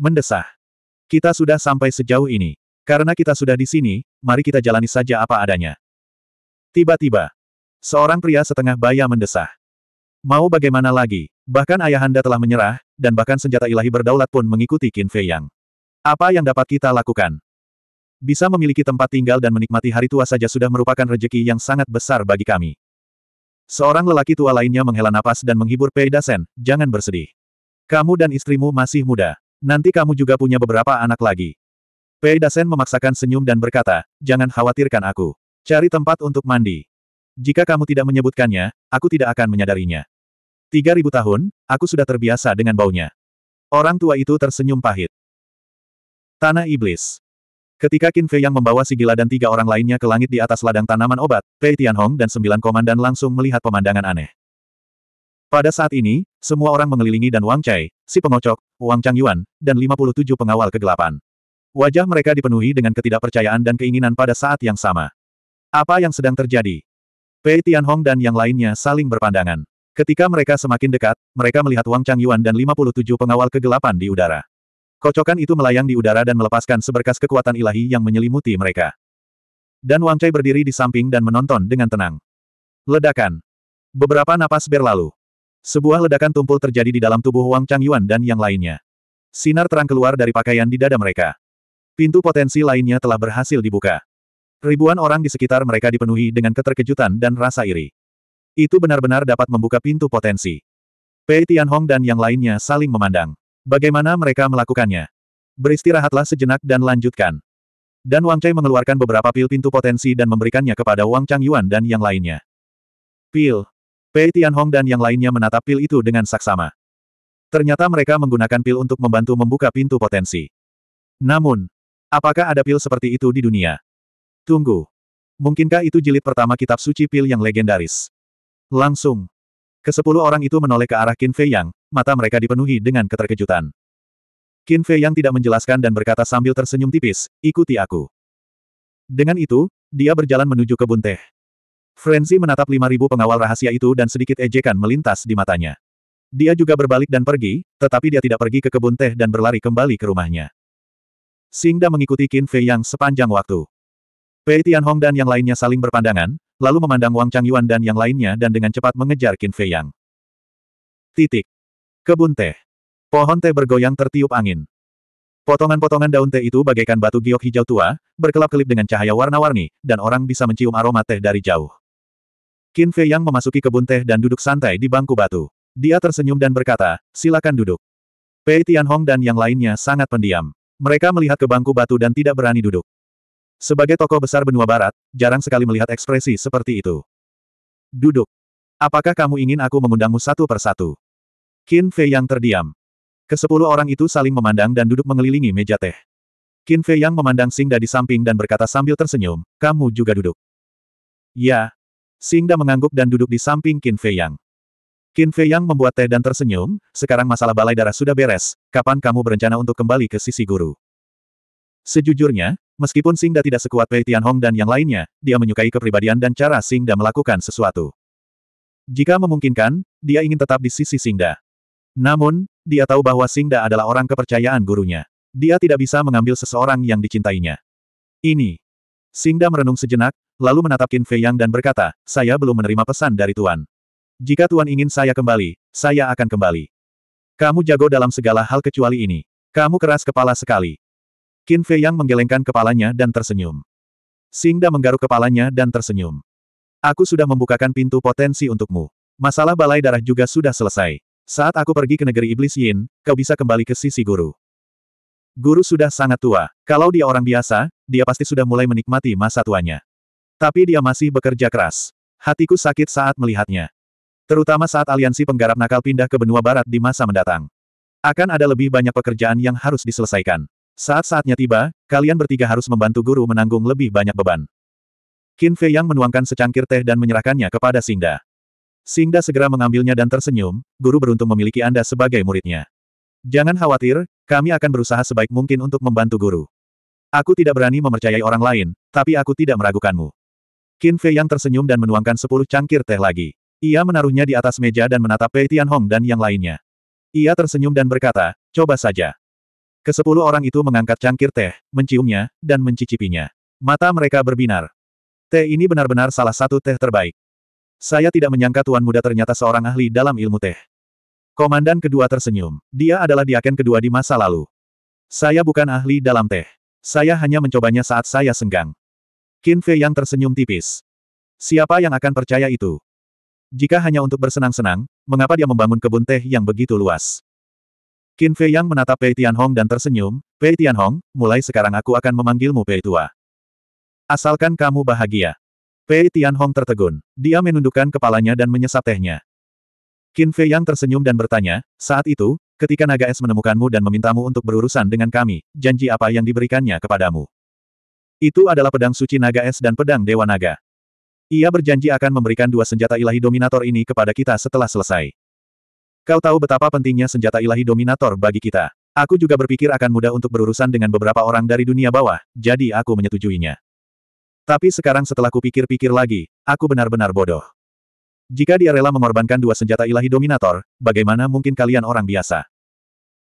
Mendesah. Kita sudah sampai sejauh ini. Karena kita sudah di sini, mari kita jalani saja apa adanya. Tiba-tiba, seorang pria setengah baya mendesah. Mau bagaimana lagi? Bahkan ayahanda telah menyerah, dan bahkan senjata ilahi berdaulat pun mengikuti Qin Fei Yang. Apa yang dapat kita lakukan? Bisa memiliki tempat tinggal dan menikmati hari tua saja sudah merupakan rejeki yang sangat besar bagi kami. Seorang lelaki tua lainnya menghela napas dan menghibur Pei Dasen, jangan bersedih. Kamu dan istrimu masih muda. Nanti kamu juga punya beberapa anak lagi. Pei Dasen memaksakan senyum dan berkata, jangan khawatirkan aku. Cari tempat untuk mandi. Jika kamu tidak menyebutkannya, aku tidak akan menyadarinya. Tiga ribu tahun, aku sudah terbiasa dengan baunya. Orang tua itu tersenyum pahit. Tanah Iblis. Ketika Qin Fei yang membawa si gila dan tiga orang lainnya ke langit di atas ladang tanaman obat, Pei Tianhong dan sembilan komandan langsung melihat pemandangan aneh. Pada saat ini, semua orang mengelilingi dan Wang Chai, si pengocok, Wang Chang Yuan, dan 57 pengawal kegelapan. Wajah mereka dipenuhi dengan ketidakpercayaan dan keinginan pada saat yang sama. Apa yang sedang terjadi? Pei Tianhong dan yang lainnya saling berpandangan. Ketika mereka semakin dekat, mereka melihat Wang Chang Yuan dan 57 pengawal kegelapan di udara. Kocokan itu melayang di udara dan melepaskan seberkas kekuatan ilahi yang menyelimuti mereka. Dan Wang Chai berdiri di samping dan menonton dengan tenang. Ledakan. Beberapa napas berlalu. Sebuah ledakan tumpul terjadi di dalam tubuh Wang Chang Yuan dan yang lainnya. Sinar terang keluar dari pakaian di dada mereka. Pintu potensi lainnya telah berhasil dibuka. Ribuan orang di sekitar mereka dipenuhi dengan keterkejutan dan rasa iri. Itu benar-benar dapat membuka pintu potensi. Pei Tianhong dan yang lainnya saling memandang. Bagaimana mereka melakukannya? Beristirahatlah sejenak dan lanjutkan. Dan Wang Chai mengeluarkan beberapa pil pintu potensi dan memberikannya kepada Wang Chang Yuan dan yang lainnya. Pil. Pei Tianhong dan yang lainnya menatap pil itu dengan saksama. Ternyata mereka menggunakan pil untuk membantu membuka pintu potensi. Namun, apakah ada pil seperti itu di dunia? Tunggu. Mungkinkah itu jilid pertama kitab suci pil yang legendaris? Langsung. Kesepuluh orang itu menoleh ke arah Qin Fei Yang, mata mereka dipenuhi dengan keterkejutan. Qin Fei Yang tidak menjelaskan dan berkata sambil tersenyum tipis, ikuti aku. Dengan itu, dia berjalan menuju kebun teh. Frenzy menatap lima ribu pengawal rahasia itu dan sedikit ejekan melintas di matanya. Dia juga berbalik dan pergi, tetapi dia tidak pergi ke kebun teh dan berlari kembali ke rumahnya. Singda mengikuti Qin Fei Yang sepanjang waktu. Pei Tianhong dan yang lainnya saling berpandangan, lalu memandang Wang Changyuan dan yang lainnya dan dengan cepat mengejar Qin Fei Yang. Titik. Kebun teh. Pohon teh bergoyang tertiup angin. Potongan-potongan daun teh itu bagaikan batu giok hijau tua, berkelap-kelip dengan cahaya warna-warni, dan orang bisa mencium aroma teh dari jauh. Qin Fei Yang memasuki kebun teh dan duduk santai di bangku batu. Dia tersenyum dan berkata, silakan duduk. Pei Tianhong dan yang lainnya sangat pendiam. Mereka melihat ke bangku batu dan tidak berani duduk. Sebagai tokoh besar benua barat, jarang sekali melihat ekspresi seperti itu. Duduk. Apakah kamu ingin aku mengundangmu satu persatu? Qin Fei yang terdiam. Kesepuluh orang itu saling memandang dan duduk mengelilingi meja teh. Qin Fei yang memandang Singda di samping dan berkata sambil tersenyum, kamu juga duduk. Ya. Singda mengangguk dan duduk di samping Qin Fei yang. Qin Fei yang membuat teh dan tersenyum, sekarang masalah balai darah sudah beres, kapan kamu berencana untuk kembali ke sisi guru? Sejujurnya, Meskipun Singda tidak sekuat Pei Tianhong dan yang lainnya, dia menyukai kepribadian dan cara Singda melakukan sesuatu. Jika memungkinkan, dia ingin tetap di sisi Singda. Namun, dia tahu bahwa Singda adalah orang kepercayaan gurunya. Dia tidak bisa mengambil seseorang yang dicintainya. Ini. Singda merenung sejenak, lalu menatap Qin Fei Yang dan berkata, saya belum menerima pesan dari Tuan. Jika Tuan ingin saya kembali, saya akan kembali. Kamu jago dalam segala hal kecuali ini. Kamu keras kepala sekali. Qin Fei Yang menggelengkan kepalanya dan tersenyum. Singda menggaruk kepalanya dan tersenyum. Aku sudah membukakan pintu potensi untukmu. Masalah balai darah juga sudah selesai. Saat aku pergi ke negeri iblis Yin, kau bisa kembali ke sisi guru. Guru sudah sangat tua. Kalau dia orang biasa, dia pasti sudah mulai menikmati masa tuanya. Tapi dia masih bekerja keras. Hatiku sakit saat melihatnya. Terutama saat aliansi penggarap nakal pindah ke benua barat di masa mendatang. Akan ada lebih banyak pekerjaan yang harus diselesaikan. Saat-saatnya tiba, kalian bertiga harus membantu guru menanggung lebih banyak beban. Qin Fei Yang menuangkan secangkir teh dan menyerahkannya kepada Singda. Singda segera mengambilnya dan tersenyum, guru beruntung memiliki Anda sebagai muridnya. Jangan khawatir, kami akan berusaha sebaik mungkin untuk membantu guru. Aku tidak berani mempercayai orang lain, tapi aku tidak meragukanmu. Qin Fei Yang tersenyum dan menuangkan sepuluh cangkir teh lagi. Ia menaruhnya di atas meja dan menatap Pei Hong dan yang lainnya. Ia tersenyum dan berkata, coba saja. Kesepuluh orang itu mengangkat cangkir teh, menciumnya, dan mencicipinya. Mata mereka berbinar. Teh ini benar-benar salah satu teh terbaik. Saya tidak menyangka tuan muda ternyata seorang ahli dalam ilmu teh. Komandan kedua tersenyum. Dia adalah diaken kedua di masa lalu. Saya bukan ahli dalam teh. Saya hanya mencobanya saat saya senggang. Qin Fei yang tersenyum tipis. Siapa yang akan percaya itu? Jika hanya untuk bersenang-senang, mengapa dia membangun kebun teh yang begitu luas? Qin Fei Yang menatap Pei Hong dan tersenyum, Pei Hong, mulai sekarang aku akan memanggilmu Pei Tua. Asalkan kamu bahagia. Pei Hong tertegun. Dia menundukkan kepalanya dan menyesap tehnya. Qin Fei Yang tersenyum dan bertanya, saat itu, ketika Naga Es menemukanmu dan memintamu untuk berurusan dengan kami, janji apa yang diberikannya kepadamu? Itu adalah pedang suci Naga Es dan pedang Dewa Naga. Ia berjanji akan memberikan dua senjata ilahi dominator ini kepada kita setelah selesai. Kau tahu betapa pentingnya senjata ilahi dominator bagi kita. Aku juga berpikir akan mudah untuk berurusan dengan beberapa orang dari dunia bawah, jadi aku menyetujuinya. Tapi sekarang setelah kupikir-pikir lagi, aku benar-benar bodoh. Jika dia rela mengorbankan dua senjata ilahi dominator, bagaimana mungkin kalian orang biasa?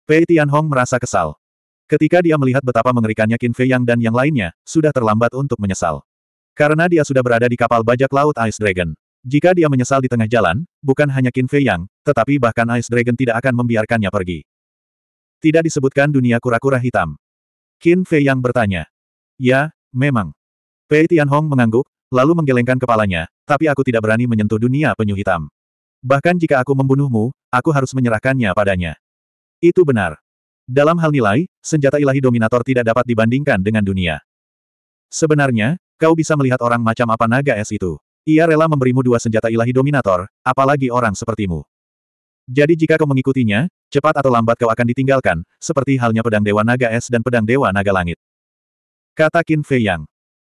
Pei Tianhong merasa kesal. Ketika dia melihat betapa mengerikannya Qin Fei Yang dan yang lainnya, sudah terlambat untuk menyesal. Karena dia sudah berada di kapal bajak laut Ice Dragon. Jika dia menyesal di tengah jalan, bukan hanya Qin Fei Yang, tetapi bahkan Ice Dragon tidak akan membiarkannya pergi. Tidak disebutkan dunia kura-kura hitam. Qin Fei Yang bertanya. Ya, memang. Pei Hong mengangguk, lalu menggelengkan kepalanya, tapi aku tidak berani menyentuh dunia penyu hitam. Bahkan jika aku membunuhmu, aku harus menyerahkannya padanya. Itu benar. Dalam hal nilai, senjata ilahi Dominator tidak dapat dibandingkan dengan dunia. Sebenarnya, kau bisa melihat orang macam apa naga es itu. Ia rela memberimu dua senjata ilahi dominator, apalagi orang sepertimu. Jadi jika kau mengikutinya, cepat atau lambat kau akan ditinggalkan, seperti halnya pedang Dewa Naga Es dan pedang Dewa Naga Langit. Kata Qin Fei Yang.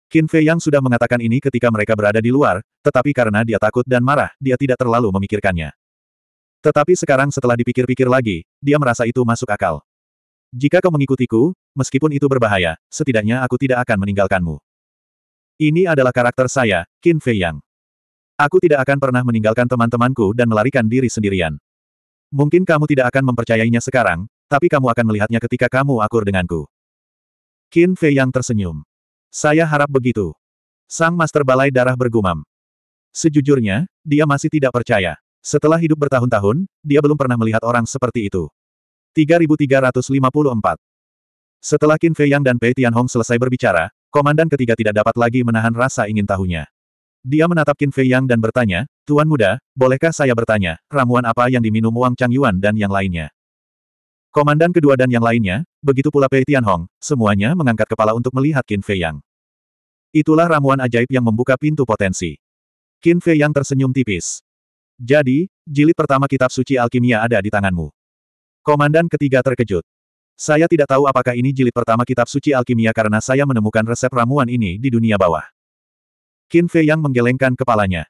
Qin Fei Yang sudah mengatakan ini ketika mereka berada di luar, tetapi karena dia takut dan marah, dia tidak terlalu memikirkannya. Tetapi sekarang setelah dipikir-pikir lagi, dia merasa itu masuk akal. Jika kau mengikutiku, meskipun itu berbahaya, setidaknya aku tidak akan meninggalkanmu. Ini adalah karakter saya, Qin Fei Yang. Aku tidak akan pernah meninggalkan teman-temanku dan melarikan diri sendirian. Mungkin kamu tidak akan mempercayainya sekarang, tapi kamu akan melihatnya ketika kamu akur denganku. Qin Fei Yang tersenyum. Saya harap begitu. Sang Master Balai Darah bergumam. Sejujurnya, dia masih tidak percaya. Setelah hidup bertahun-tahun, dia belum pernah melihat orang seperti itu. 3354 Setelah Qin Fei Yang dan Pei Tianhong selesai berbicara, Komandan ketiga tidak dapat lagi menahan rasa ingin tahunya. Dia menatap Qin Fei Yang dan bertanya, Tuan muda, bolehkah saya bertanya, ramuan apa yang diminum Wang Chang Yuan dan yang lainnya? Komandan kedua dan yang lainnya, begitu pula Pei Tian Hong, semuanya mengangkat kepala untuk melihat Qin Fei Yang. Itulah ramuan ajaib yang membuka pintu potensi. Qin Fei Yang tersenyum tipis. Jadi, jilid pertama kitab suci alkimia ada di tanganmu. Komandan ketiga terkejut. Saya tidak tahu apakah ini jilid pertama kitab suci alkimia karena saya menemukan resep ramuan ini di dunia bawah. Qin Fei yang menggelengkan kepalanya.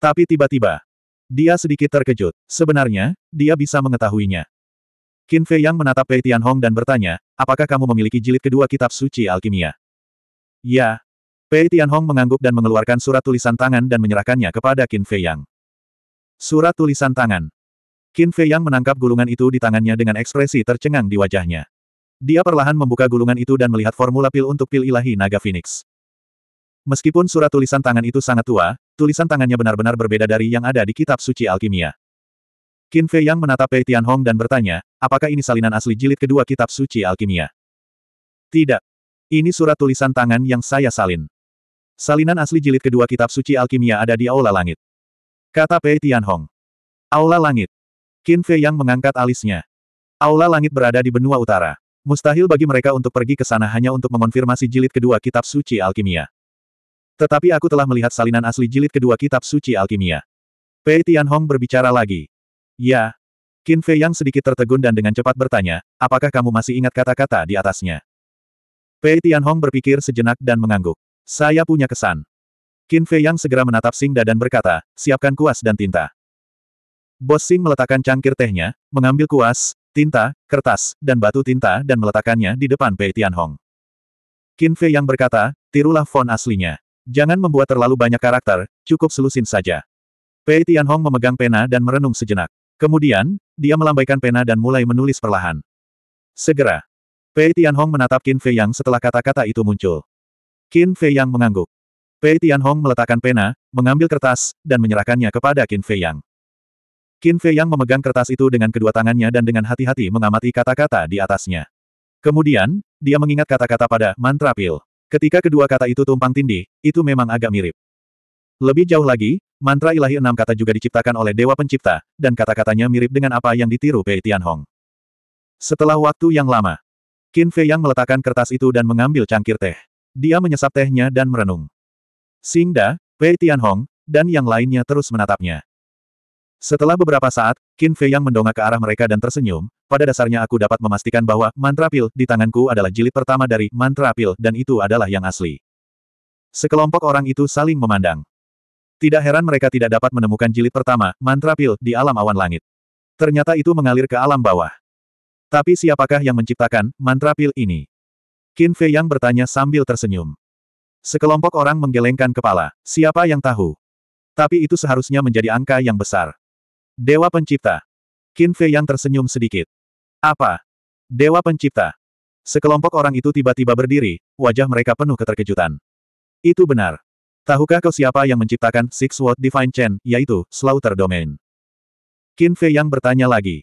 Tapi tiba-tiba, dia sedikit terkejut. Sebenarnya, dia bisa mengetahuinya. Qin Fei yang menatap Pei Hong dan bertanya, apakah kamu memiliki jilid kedua kitab suci alkimia? Ya. Pei Hong mengangguk dan mengeluarkan surat tulisan tangan dan menyerahkannya kepada Qin Fei Yang. Surat tulisan tangan. Qin Fei Yang menangkap gulungan itu di tangannya dengan ekspresi tercengang di wajahnya. Dia perlahan membuka gulungan itu dan melihat formula pil untuk pil ilahi naga Phoenix. Meskipun surat tulisan tangan itu sangat tua, tulisan tangannya benar-benar berbeda dari yang ada di kitab suci alkimia. Qin Fei Yang menatap Pei Tianhong dan bertanya, apakah ini salinan asli jilid kedua kitab suci alkimia? Tidak. Ini surat tulisan tangan yang saya salin. Salinan asli jilid kedua kitab suci alkimia ada di Aula Langit. Kata Pei Tianhong. Aula Langit. Qin Fei yang mengangkat alisnya. Aula langit berada di benua utara. Mustahil bagi mereka untuk pergi ke sana hanya untuk mengonfirmasi jilid kedua kitab suci alkimia. Tetapi aku telah melihat salinan asli jilid kedua kitab suci alkimia. Pei Tianhong berbicara lagi. Ya. Qin Fei yang sedikit tertegun dan dengan cepat bertanya, apakah kamu masih ingat kata-kata di atasnya? Pei Tianhong berpikir sejenak dan mengangguk. Saya punya kesan. Qin Fei yang segera menatap Singda dan berkata, siapkan kuas dan tinta. Bos Sing meletakkan cangkir tehnya, mengambil kuas, tinta, kertas, dan batu tinta dan meletakkannya di depan Pei Tianhong. Qin Fei yang berkata, tirulah font aslinya. Jangan membuat terlalu banyak karakter, cukup selusin saja. Pei Tianhong memegang pena dan merenung sejenak. Kemudian, dia melambaikan pena dan mulai menulis perlahan. Segera. Pei Tianhong menatap Qin Fei yang setelah kata-kata itu muncul. Qin Fei yang mengangguk. Pei Tianhong meletakkan pena, mengambil kertas, dan menyerahkannya kepada Qin Fei yang. Qin Fei yang memegang kertas itu dengan kedua tangannya dan dengan hati-hati mengamati kata-kata di atasnya. Kemudian, dia mengingat kata-kata pada mantra pil. Ketika kedua kata itu tumpang tindih, itu memang agak mirip. Lebih jauh lagi, mantra ilahi enam kata juga diciptakan oleh Dewa Pencipta, dan kata-katanya mirip dengan apa yang ditiru Pei Tianhong. Setelah waktu yang lama, Qin Fei yang meletakkan kertas itu dan mengambil cangkir teh. Dia menyesap tehnya dan merenung. Da, Pei Tianhong, dan yang lainnya terus menatapnya. Setelah beberapa saat, Qin Fei yang mendongak ke arah mereka dan tersenyum, pada dasarnya aku dapat memastikan bahwa mantra pil di tanganku adalah jilid pertama dari mantra pil dan itu adalah yang asli. Sekelompok orang itu saling memandang. Tidak heran mereka tidak dapat menemukan jilid pertama, mantra pil, di alam awan langit. Ternyata itu mengalir ke alam bawah. Tapi siapakah yang menciptakan mantra pil ini? Qin Fei yang bertanya sambil tersenyum. Sekelompok orang menggelengkan kepala, siapa yang tahu? Tapi itu seharusnya menjadi angka yang besar. Dewa Pencipta. Qin Fei yang tersenyum sedikit. Apa? Dewa Pencipta. Sekelompok orang itu tiba-tiba berdiri, wajah mereka penuh keterkejutan. Itu benar. Tahukah kau siapa yang menciptakan Six World Divine Chain, yaitu Slaughter Domain? Qin Fei yang bertanya lagi.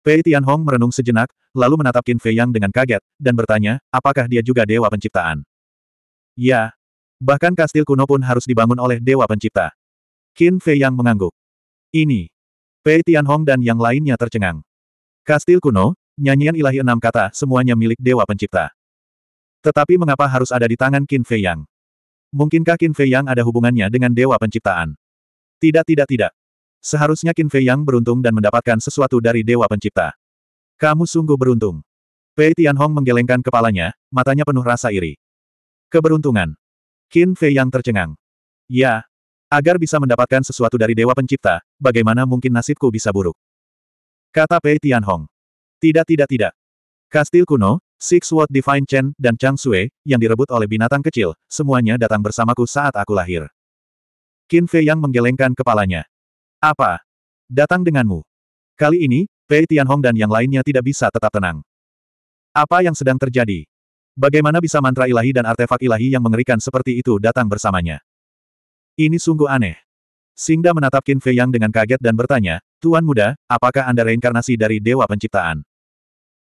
Pei Tianhong merenung sejenak, lalu menatap Qin Fei Yang dengan kaget, dan bertanya, apakah dia juga dewa penciptaan? Ya. Bahkan kastil kuno pun harus dibangun oleh dewa pencipta. Qin Fei Yang mengangguk. Ini. Pei Tianhong dan yang lainnya tercengang. Kastil kuno, nyanyian ilahi enam kata semuanya milik Dewa Pencipta. Tetapi mengapa harus ada di tangan Qin Fei Yang? Mungkinkah Qin Fei Yang ada hubungannya dengan Dewa Penciptaan? Tidak tidak tidak. Seharusnya Qin Fei Yang beruntung dan mendapatkan sesuatu dari Dewa Pencipta. Kamu sungguh beruntung. Pei Tianhong menggelengkan kepalanya, matanya penuh rasa iri. Keberuntungan. Qin Fei Yang tercengang. Ya, Agar bisa mendapatkan sesuatu dari Dewa Pencipta, bagaimana mungkin nasibku bisa buruk? Kata Pei Tianhong. Tidak tidak tidak. Kastil kuno, Six Sword Divine Chen, dan Chang Sui, yang direbut oleh binatang kecil, semuanya datang bersamaku saat aku lahir. Qin Fei yang menggelengkan kepalanya. Apa? Datang denganmu. Kali ini, Pei Tianhong dan yang lainnya tidak bisa tetap tenang. Apa yang sedang terjadi? Bagaimana bisa mantra ilahi dan artefak ilahi yang mengerikan seperti itu datang bersamanya? Ini sungguh aneh. Singda menatap Qin Fei Yang dengan kaget dan bertanya, Tuan Muda, apakah Anda reinkarnasi dari Dewa Penciptaan?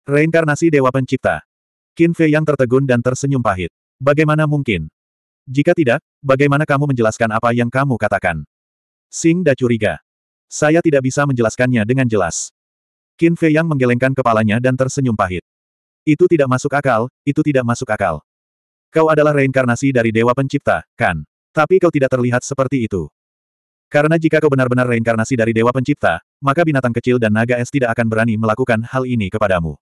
Reinkarnasi Dewa Pencipta. Qin Fei Yang tertegun dan tersenyum pahit. Bagaimana mungkin? Jika tidak, bagaimana kamu menjelaskan apa yang kamu katakan? Singda curiga. Saya tidak bisa menjelaskannya dengan jelas. Qin Fei Yang menggelengkan kepalanya dan tersenyum pahit. Itu tidak masuk akal, itu tidak masuk akal. Kau adalah reinkarnasi dari Dewa Pencipta, kan? Tapi kau tidak terlihat seperti itu. Karena jika kau benar-benar reinkarnasi dari Dewa Pencipta, maka binatang kecil dan naga es tidak akan berani melakukan hal ini kepadamu.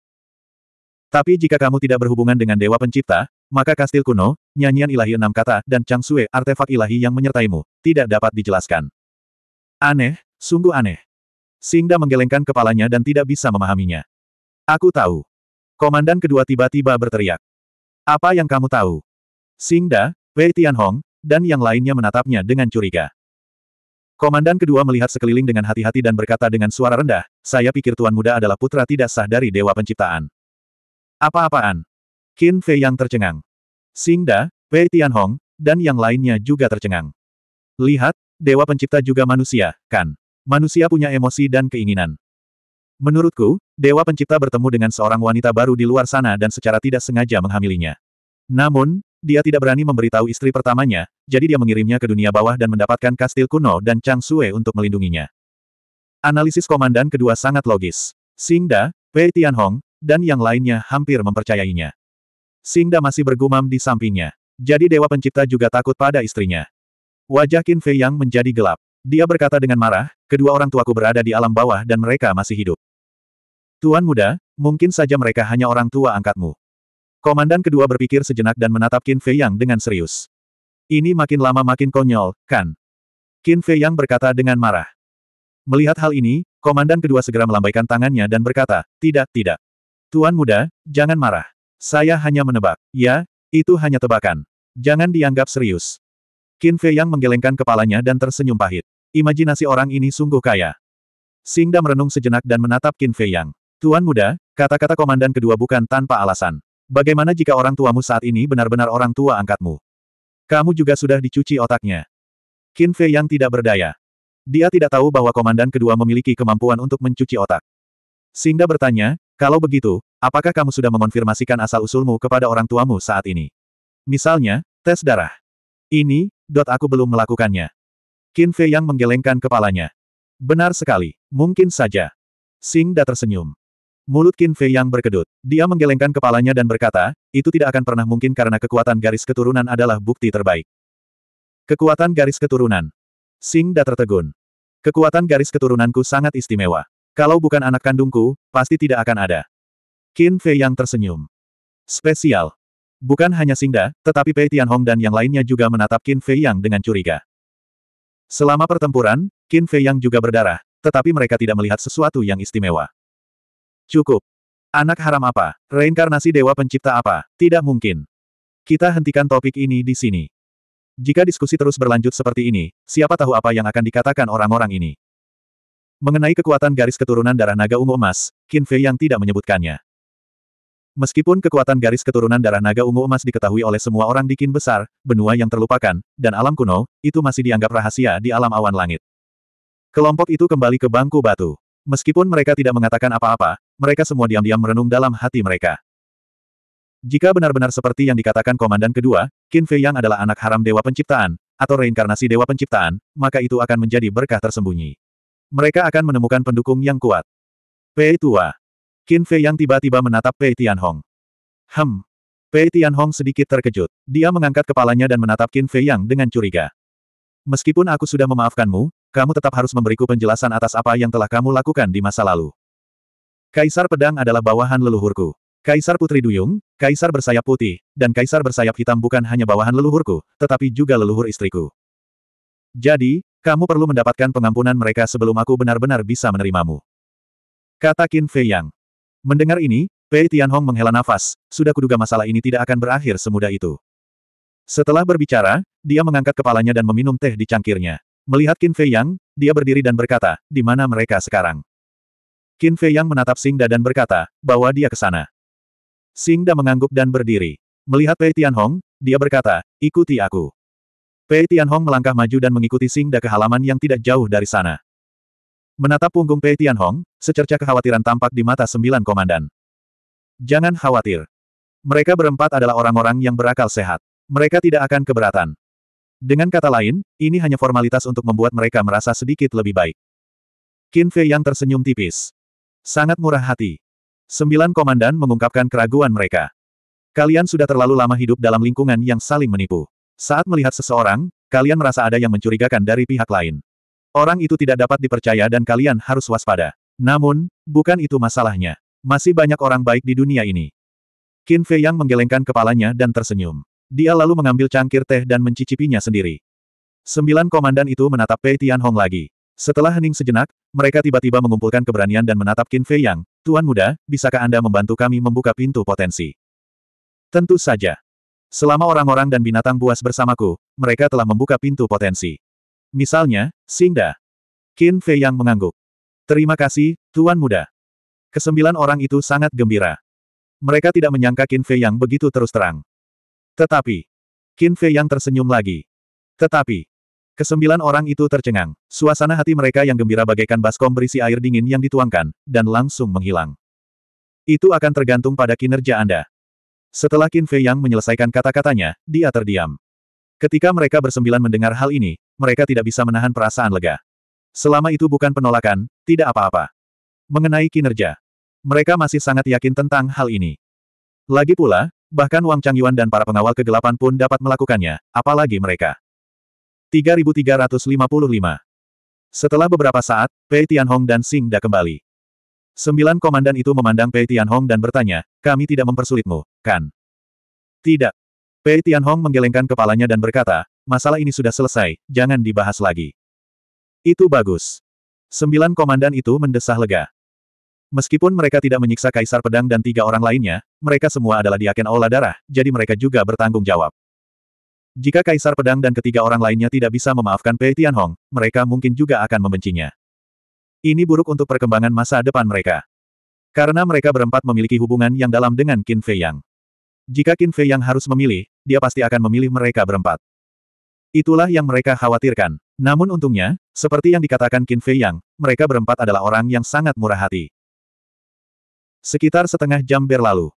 Tapi jika kamu tidak berhubungan dengan Dewa Pencipta, maka kastil kuno, nyanyian ilahi enam kata, dan Chang Sue, artefak ilahi yang menyertaimu, tidak dapat dijelaskan. Aneh, sungguh aneh. Singda menggelengkan kepalanya dan tidak bisa memahaminya. Aku tahu. Komandan kedua tiba-tiba berteriak. Apa yang kamu tahu? Singda, Wei Tianhong, dan yang lainnya menatapnya dengan curiga. Komandan kedua melihat sekeliling dengan hati-hati dan berkata dengan suara rendah, saya pikir Tuan Muda adalah putra tidak sah dari Dewa Penciptaan. Apa-apaan? Qin Fei yang tercengang. Xing Da, Pei Tianhong, dan yang lainnya juga tercengang. Lihat, Dewa Pencipta juga manusia, kan? Manusia punya emosi dan keinginan. Menurutku, Dewa Pencipta bertemu dengan seorang wanita baru di luar sana dan secara tidak sengaja menghamilinya. Namun, dia tidak berani memberitahu istri pertamanya, jadi dia mengirimnya ke dunia bawah dan mendapatkan kastil kuno dan Chang Sue untuk melindunginya. Analisis komandan kedua sangat logis. Singda, Wei Tianhong, dan yang lainnya hampir mempercayainya. Singda masih bergumam di sampingnya. Jadi Dewa Pencipta juga takut pada istrinya. Wajah Qin Fei Yang menjadi gelap. Dia berkata dengan marah, kedua orang tuaku berada di alam bawah dan mereka masih hidup. Tuan muda, mungkin saja mereka hanya orang tua angkatmu. Komandan kedua berpikir sejenak dan menatap Qin Fei Yang dengan serius. Ini makin lama makin konyol, kan? Qin Fei Yang berkata dengan marah. Melihat hal ini, komandan kedua segera melambaikan tangannya dan berkata, tidak, tidak. Tuan muda, jangan marah. Saya hanya menebak. Ya, itu hanya tebakan. Jangan dianggap serius. Qin Fei Yang menggelengkan kepalanya dan tersenyum pahit. Imajinasi orang ini sungguh kaya. Singda merenung sejenak dan menatap Qin Fei Yang. Tuan muda, kata-kata komandan kedua bukan tanpa alasan. Bagaimana jika orang tuamu saat ini benar-benar orang tua angkatmu? Kamu juga sudah dicuci otaknya. Qin Fei yang tidak berdaya. Dia tidak tahu bahwa komandan kedua memiliki kemampuan untuk mencuci otak. Singda bertanya, kalau begitu, apakah kamu sudah mengonfirmasikan asal-usulmu kepada orang tuamu saat ini? Misalnya, tes darah. Ini, dot aku belum melakukannya. Qin Fei yang menggelengkan kepalanya. Benar sekali, mungkin saja. Singda tersenyum. Mulut Qin Fei yang berkedut. Dia menggelengkan kepalanya dan berkata, itu tidak akan pernah mungkin karena kekuatan garis keturunan adalah bukti terbaik. Kekuatan garis keturunan. Sing Da tertegun. Kekuatan garis keturunanku sangat istimewa. Kalau bukan anak kandungku, pasti tidak akan ada. Qin Fei yang tersenyum. Spesial. Bukan hanya Sing Da, tetapi Pei Tianhong dan yang lainnya juga menatap Qin Fei Yang dengan curiga. Selama pertempuran, Qin Fei Yang juga berdarah, tetapi mereka tidak melihat sesuatu yang istimewa. Cukup. Anak haram apa? Reinkarnasi dewa pencipta apa? Tidak mungkin. Kita hentikan topik ini di sini. Jika diskusi terus berlanjut seperti ini, siapa tahu apa yang akan dikatakan orang-orang ini. Mengenai kekuatan garis keturunan darah naga ungu emas, Qin Fei yang tidak menyebutkannya. Meskipun kekuatan garis keturunan darah naga ungu emas diketahui oleh semua orang di Qin besar, benua yang terlupakan, dan alam kuno, itu masih dianggap rahasia di alam awan langit. Kelompok itu kembali ke bangku batu. Meskipun mereka tidak mengatakan apa-apa, mereka semua diam-diam merenung dalam hati mereka. Jika benar-benar seperti yang dikatakan Komandan Kedua, Qin Fei Yang adalah anak haram Dewa Penciptaan, atau reinkarnasi Dewa Penciptaan, maka itu akan menjadi berkah tersembunyi. Mereka akan menemukan pendukung yang kuat. Pei Tua. Qin Fei Yang tiba-tiba menatap Pei Tianhong. Hem. Pei Tianhong sedikit terkejut. Dia mengangkat kepalanya dan menatap Qin Fei Yang dengan curiga. Meskipun aku sudah memaafkanmu, kamu tetap harus memberiku penjelasan atas apa yang telah kamu lakukan di masa lalu. Kaisar Pedang adalah bawahan leluhurku. Kaisar Putri Duyung, Kaisar Bersayap Putih, dan Kaisar Bersayap Hitam bukan hanya bawahan leluhurku, tetapi juga leluhur istriku. Jadi, kamu perlu mendapatkan pengampunan mereka sebelum aku benar-benar bisa menerimamu. Kata Qin Fei Yang. Mendengar ini, Pei Tianhong menghela nafas, sudah kuduga masalah ini tidak akan berakhir semudah itu. Setelah berbicara, dia mengangkat kepalanya dan meminum teh di cangkirnya. Melihat Qin Fei Yang, dia berdiri dan berkata, di mana mereka sekarang? Qin Fei Yang menatap Sing dan berkata, bahwa dia ke sana. Sing Da mengangguk dan berdiri. Melihat Pei Tianhong, dia berkata, ikuti aku. Pei Tianhong melangkah maju dan mengikuti Sing Da ke halaman yang tidak jauh dari sana. Menatap punggung Pei Tianhong, secerca kekhawatiran tampak di mata sembilan komandan. Jangan khawatir. Mereka berempat adalah orang-orang yang berakal sehat. Mereka tidak akan keberatan. Dengan kata lain, ini hanya formalitas untuk membuat mereka merasa sedikit lebih baik. Qin Fei yang tersenyum tipis. Sangat murah hati. Sembilan komandan mengungkapkan keraguan mereka. Kalian sudah terlalu lama hidup dalam lingkungan yang saling menipu. Saat melihat seseorang, kalian merasa ada yang mencurigakan dari pihak lain. Orang itu tidak dapat dipercaya dan kalian harus waspada. Namun, bukan itu masalahnya. Masih banyak orang baik di dunia ini. Qin Fei Yang menggelengkan kepalanya dan tersenyum. Dia lalu mengambil cangkir teh dan mencicipinya sendiri. Sembilan komandan itu menatap Pei Hong lagi. Setelah hening sejenak, mereka tiba-tiba mengumpulkan keberanian dan menatap Qin Fei Yang, Tuan Muda, bisakah Anda membantu kami membuka pintu potensi? Tentu saja. Selama orang-orang dan binatang buas bersamaku, mereka telah membuka pintu potensi. Misalnya, Singda. Qin Fei Yang mengangguk. Terima kasih, Tuan Muda. Kesembilan orang itu sangat gembira. Mereka tidak menyangka Qin Fei Yang begitu terus terang. Tetapi, Qin Fei Yang tersenyum lagi. Tetapi, Kesembilan orang itu tercengang. Suasana hati mereka yang gembira bagaikan baskom berisi air dingin yang dituangkan, dan langsung menghilang. Itu akan tergantung pada kinerja Anda. Setelah Qin Fei Yang menyelesaikan kata-katanya, dia terdiam. Ketika mereka bersembilan mendengar hal ini, mereka tidak bisa menahan perasaan lega. Selama itu bukan penolakan, tidak apa-apa. Mengenai kinerja, mereka masih sangat yakin tentang hal ini. Lagi pula, bahkan Wang Changyuan dan para pengawal kegelapan pun dapat melakukannya, apalagi mereka. 3355. Setelah beberapa saat, Pei Tianhong dan Sing Da kembali. Sembilan komandan itu memandang Pei Tianhong dan bertanya, kami tidak mempersulitmu, kan? Tidak. Pei Tianhong menggelengkan kepalanya dan berkata, masalah ini sudah selesai, jangan dibahas lagi. Itu bagus. Sembilan komandan itu mendesah lega. Meskipun mereka tidak menyiksa Kaisar Pedang dan tiga orang lainnya, mereka semua adalah diaken Aula Darah, jadi mereka juga bertanggung jawab. Jika Kaisar Pedang dan ketiga orang lainnya tidak bisa memaafkan Pei Tianhong, mereka mungkin juga akan membencinya. Ini buruk untuk perkembangan masa depan mereka. Karena mereka berempat memiliki hubungan yang dalam dengan Qin Fei Yang. Jika Qin Fei Yang harus memilih, dia pasti akan memilih mereka berempat. Itulah yang mereka khawatirkan. Namun untungnya, seperti yang dikatakan Qin Fei Yang, mereka berempat adalah orang yang sangat murah hati. Sekitar setengah jam berlalu.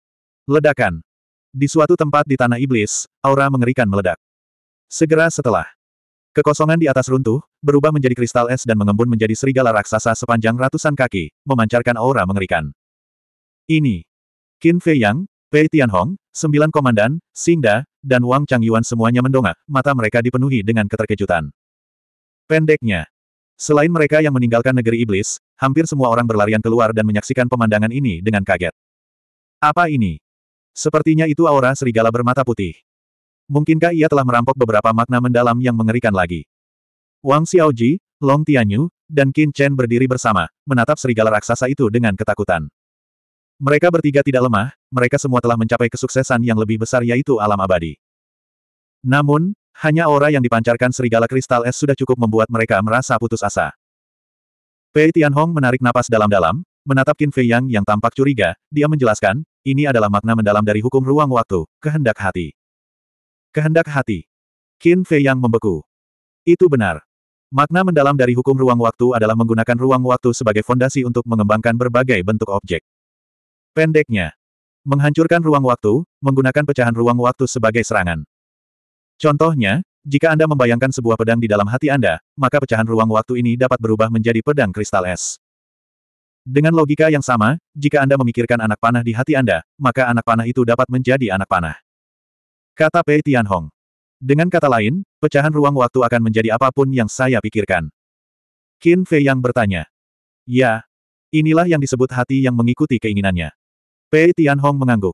Ledakan. Di suatu tempat di Tanah Iblis, aura mengerikan meledak. Segera setelah kekosongan di atas runtuh, berubah menjadi kristal es dan mengembun menjadi serigala raksasa sepanjang ratusan kaki, memancarkan aura mengerikan. Ini. Qin Fei Yang, Pei Tianhong, sembilan komandan, Singda, dan Wang Chang Yuan semuanya mendongak, mata mereka dipenuhi dengan keterkejutan. Pendeknya. Selain mereka yang meninggalkan negeri iblis, hampir semua orang berlarian keluar dan menyaksikan pemandangan ini dengan kaget. Apa ini? Sepertinya itu aura serigala bermata putih. Mungkinkah ia telah merampok beberapa makna mendalam yang mengerikan lagi? Wang Xiaoji, Long Tianyu, dan Qin Chen berdiri bersama, menatap serigala raksasa itu dengan ketakutan. Mereka bertiga tidak lemah, mereka semua telah mencapai kesuksesan yang lebih besar yaitu alam abadi. Namun, hanya aura yang dipancarkan serigala kristal es sudah cukup membuat mereka merasa putus asa. Pei Tianhong menarik napas dalam-dalam, menatap Qin Fei Yang yang tampak curiga, dia menjelaskan, ini adalah makna mendalam dari hukum ruang waktu, kehendak hati. Kehendak hati. Qin Fei yang membeku. Itu benar. Makna mendalam dari hukum ruang waktu adalah menggunakan ruang waktu sebagai fondasi untuk mengembangkan berbagai bentuk objek. Pendeknya, menghancurkan ruang waktu, menggunakan pecahan ruang waktu sebagai serangan. Contohnya, jika Anda membayangkan sebuah pedang di dalam hati Anda, maka pecahan ruang waktu ini dapat berubah menjadi pedang kristal es. Dengan logika yang sama, jika Anda memikirkan anak panah di hati Anda, maka anak panah itu dapat menjadi anak panah. Kata Pei Tianhong. Dengan kata lain, pecahan ruang waktu akan menjadi apapun yang saya pikirkan. Qin Fei yang bertanya. Ya, inilah yang disebut hati yang mengikuti keinginannya. Pei Tianhong mengangguk.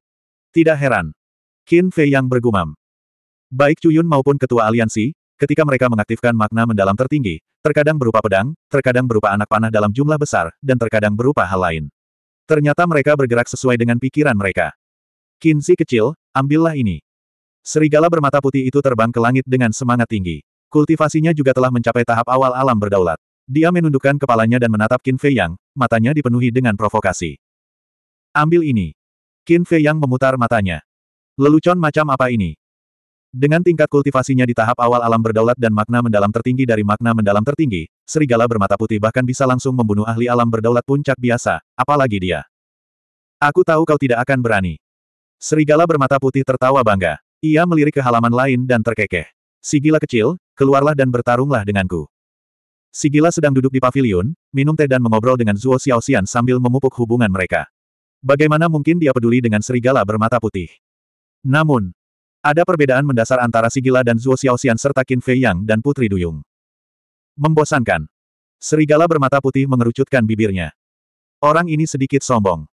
Tidak heran. Qin Fei yang bergumam. Baik Cuyun maupun ketua aliansi, ketika mereka mengaktifkan makna mendalam tertinggi, terkadang berupa pedang, terkadang berupa anak panah dalam jumlah besar, dan terkadang berupa hal lain. Ternyata mereka bergerak sesuai dengan pikiran mereka. Qin Si kecil, ambillah ini. Serigala bermata putih itu terbang ke langit dengan semangat tinggi. Kultivasinya juga telah mencapai tahap awal alam berdaulat. Dia menundukkan kepalanya dan menatap Qin Fei Yang, matanya dipenuhi dengan provokasi. Ambil ini. Qin Fei Yang memutar matanya. Lelucon macam apa ini? Dengan tingkat kultivasinya di tahap awal alam berdaulat dan makna mendalam tertinggi dari makna mendalam tertinggi, serigala bermata putih bahkan bisa langsung membunuh ahli alam berdaulat puncak biasa, apalagi dia. Aku tahu kau tidak akan berani. Serigala bermata putih tertawa bangga. Ia melirik ke halaman lain dan terkekeh. Sigila kecil, keluarlah dan bertarunglah denganku. Sigila sedang duduk di pavilion, minum teh dan mengobrol dengan Zuo Xiaoxian sambil memupuk hubungan mereka. Bagaimana mungkin dia peduli dengan serigala bermata putih? Namun, ada perbedaan mendasar antara Sigila dan Zuo Xiaoxian serta Qin Fei Yang dan Putri Duyung. Membosankan. Serigala bermata putih mengerucutkan bibirnya. Orang ini sedikit sombong.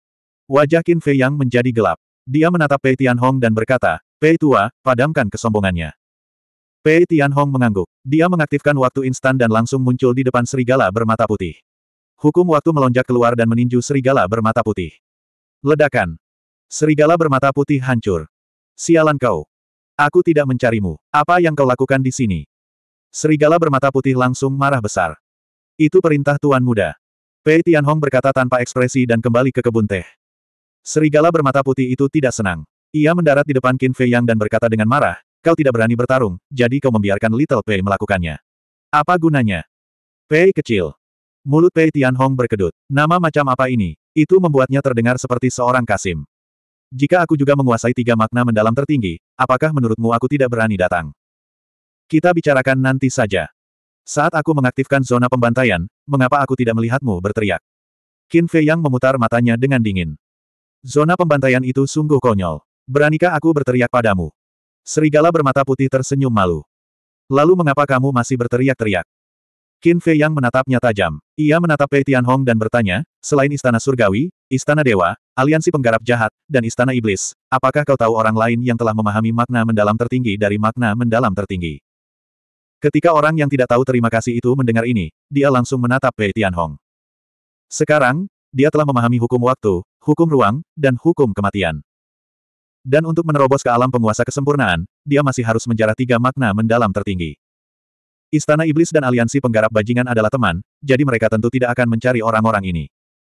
Wajah Qin Fei Yang menjadi gelap. Dia menatap Pei Hong dan berkata, Pei tua, padamkan kesombongannya. Pei Tianhong mengangguk. Dia mengaktifkan waktu instan dan langsung muncul di depan serigala bermata putih. Hukum waktu melonjak keluar dan meninju serigala bermata putih. Ledakan. Serigala bermata putih hancur. Sialan kau. Aku tidak mencarimu. Apa yang kau lakukan di sini? Serigala bermata putih langsung marah besar. Itu perintah Tuan Muda. Pei Tianhong berkata tanpa ekspresi dan kembali ke kebun teh. Serigala bermata putih itu tidak senang. Ia mendarat di depan Qin Fei Yang dan berkata dengan marah, kau tidak berani bertarung, jadi kau membiarkan Little Pei melakukannya. Apa gunanya? Pei kecil. Mulut Pei Tianhong berkedut. Nama macam apa ini? Itu membuatnya terdengar seperti seorang kasim. Jika aku juga menguasai tiga makna mendalam tertinggi, apakah menurutmu aku tidak berani datang? Kita bicarakan nanti saja. Saat aku mengaktifkan zona pembantaian, mengapa aku tidak melihatmu berteriak? Qin Fei Yang memutar matanya dengan dingin. Zona pembantaian itu sungguh konyol. Beranikah aku berteriak padamu? Serigala bermata putih tersenyum malu. Lalu mengapa kamu masih berteriak-teriak? Qin Fei Yang menatapnya tajam. Ia menatap Pei Tianhong dan bertanya, selain Istana Surgawi, Istana Dewa, Aliansi Penggarap Jahat, dan Istana Iblis, apakah kau tahu orang lain yang telah memahami makna mendalam tertinggi dari makna mendalam tertinggi? Ketika orang yang tidak tahu terima kasih itu mendengar ini, dia langsung menatap Pei Tianhong. Sekarang, dia telah memahami hukum waktu, hukum ruang, dan hukum kematian. Dan untuk menerobos ke alam penguasa kesempurnaan, dia masih harus menjarah tiga makna mendalam tertinggi. Istana Iblis dan aliansi penggarap bajingan adalah teman, jadi mereka tentu tidak akan mencari orang-orang ini.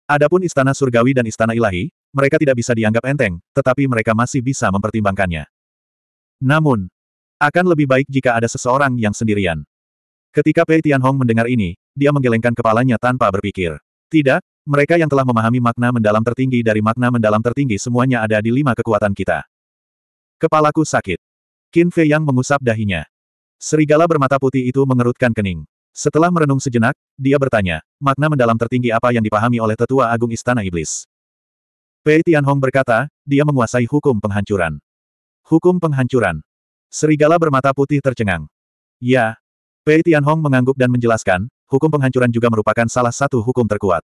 Adapun istana surgawi dan istana ilahi, mereka tidak bisa dianggap enteng, tetapi mereka masih bisa mempertimbangkannya. Namun, akan lebih baik jika ada seseorang yang sendirian. Ketika Pei Tianhong mendengar ini, dia menggelengkan kepalanya tanpa berpikir. Tidak, mereka yang telah memahami makna mendalam tertinggi dari makna mendalam tertinggi semuanya ada di lima kekuatan kita. Kepalaku sakit. Qin Fei yang mengusap dahinya. Serigala bermata putih itu mengerutkan kening. Setelah merenung sejenak, dia bertanya, makna mendalam tertinggi apa yang dipahami oleh tetua agung Istana Iblis? Pei Tianhong berkata, dia menguasai hukum penghancuran. Hukum penghancuran. Serigala bermata putih tercengang. Ya. Pei Tianhong mengangguk dan menjelaskan, hukum penghancuran juga merupakan salah satu hukum terkuat.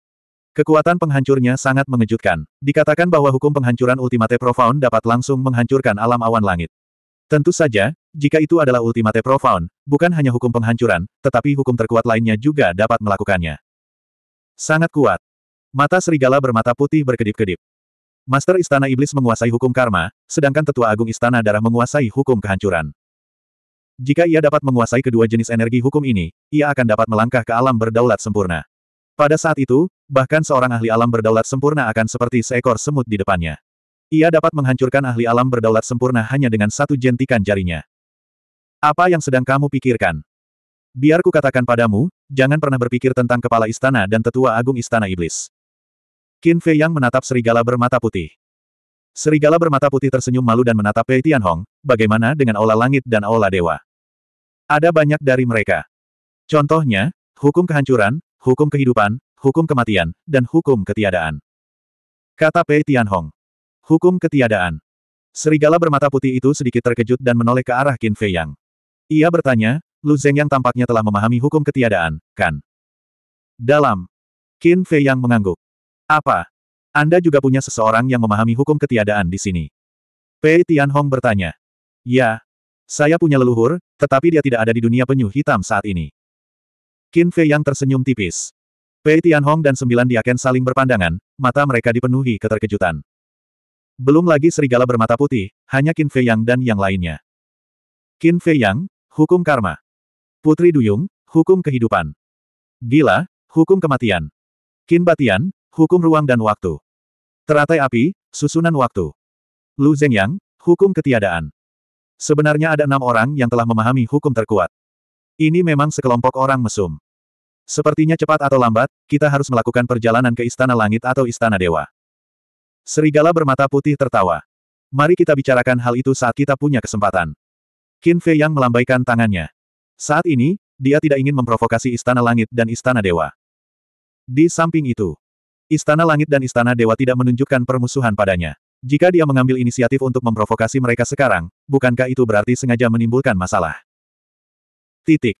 Kekuatan penghancurnya sangat mengejutkan. Dikatakan bahwa hukum penghancuran Ultimate Profound dapat langsung menghancurkan alam awan langit. Tentu saja, jika itu adalah Ultimate Profound, bukan hanya hukum penghancuran, tetapi hukum terkuat lainnya juga dapat melakukannya. Sangat kuat. Mata serigala bermata putih berkedip-kedip. Master Istana Iblis menguasai hukum karma, sedangkan Tetua Agung Istana Darah menguasai hukum kehancuran. Jika ia dapat menguasai kedua jenis energi hukum ini, ia akan dapat melangkah ke alam berdaulat sempurna. Pada saat itu, bahkan seorang ahli alam berdaulat sempurna akan seperti seekor semut di depannya. Ia dapat menghancurkan ahli alam berdaulat sempurna hanya dengan satu jentikan jarinya. Apa yang sedang kamu pikirkan? Biar ku katakan padamu, jangan pernah berpikir tentang kepala istana dan tetua agung istana iblis. Qin Fei Yang menatap serigala bermata putih. Serigala bermata putih tersenyum malu dan menatap Pei Tianhong, bagaimana dengan aula langit dan aula dewa? Ada banyak dari mereka. Contohnya, hukum kehancuran, hukum kehidupan, hukum kematian, dan hukum ketiadaan. Kata Pei Tianhong. Hukum ketiadaan. Serigala bermata putih itu sedikit terkejut dan menoleh ke arah Qin Fei Yang. Ia bertanya, Lu Zeng yang tampaknya telah memahami hukum ketiadaan, kan? Dalam. Qin Fei Yang mengangguk. Apa? Anda juga punya seseorang yang memahami hukum ketiadaan di sini. Pei Tianhong bertanya. Ya. Saya punya leluhur, tetapi dia tidak ada di dunia penyu hitam saat ini. Qin Fei yang tersenyum tipis. Pei Tianhong dan sembilan diaken saling berpandangan, mata mereka dipenuhi keterkejutan. Belum lagi serigala bermata putih, hanya Qin Fei Yang dan yang lainnya. Qin Fei Yang, hukum karma. Putri Duyung, hukum kehidupan. Gila, hukum kematian. Qin Batian, hukum ruang dan waktu. Teratai api, susunan waktu. Lu Zeng Yang, hukum ketiadaan. Sebenarnya ada enam orang yang telah memahami hukum terkuat. Ini memang sekelompok orang mesum. Sepertinya cepat atau lambat, kita harus melakukan perjalanan ke Istana Langit atau Istana Dewa. Serigala bermata putih tertawa. Mari kita bicarakan hal itu saat kita punya kesempatan. Qin Fei yang melambaikan tangannya. Saat ini, dia tidak ingin memprovokasi Istana Langit dan Istana Dewa. Di samping itu, Istana Langit dan Istana Dewa tidak menunjukkan permusuhan padanya. Jika dia mengambil inisiatif untuk memprovokasi mereka sekarang, bukankah itu berarti sengaja menimbulkan masalah? Titik.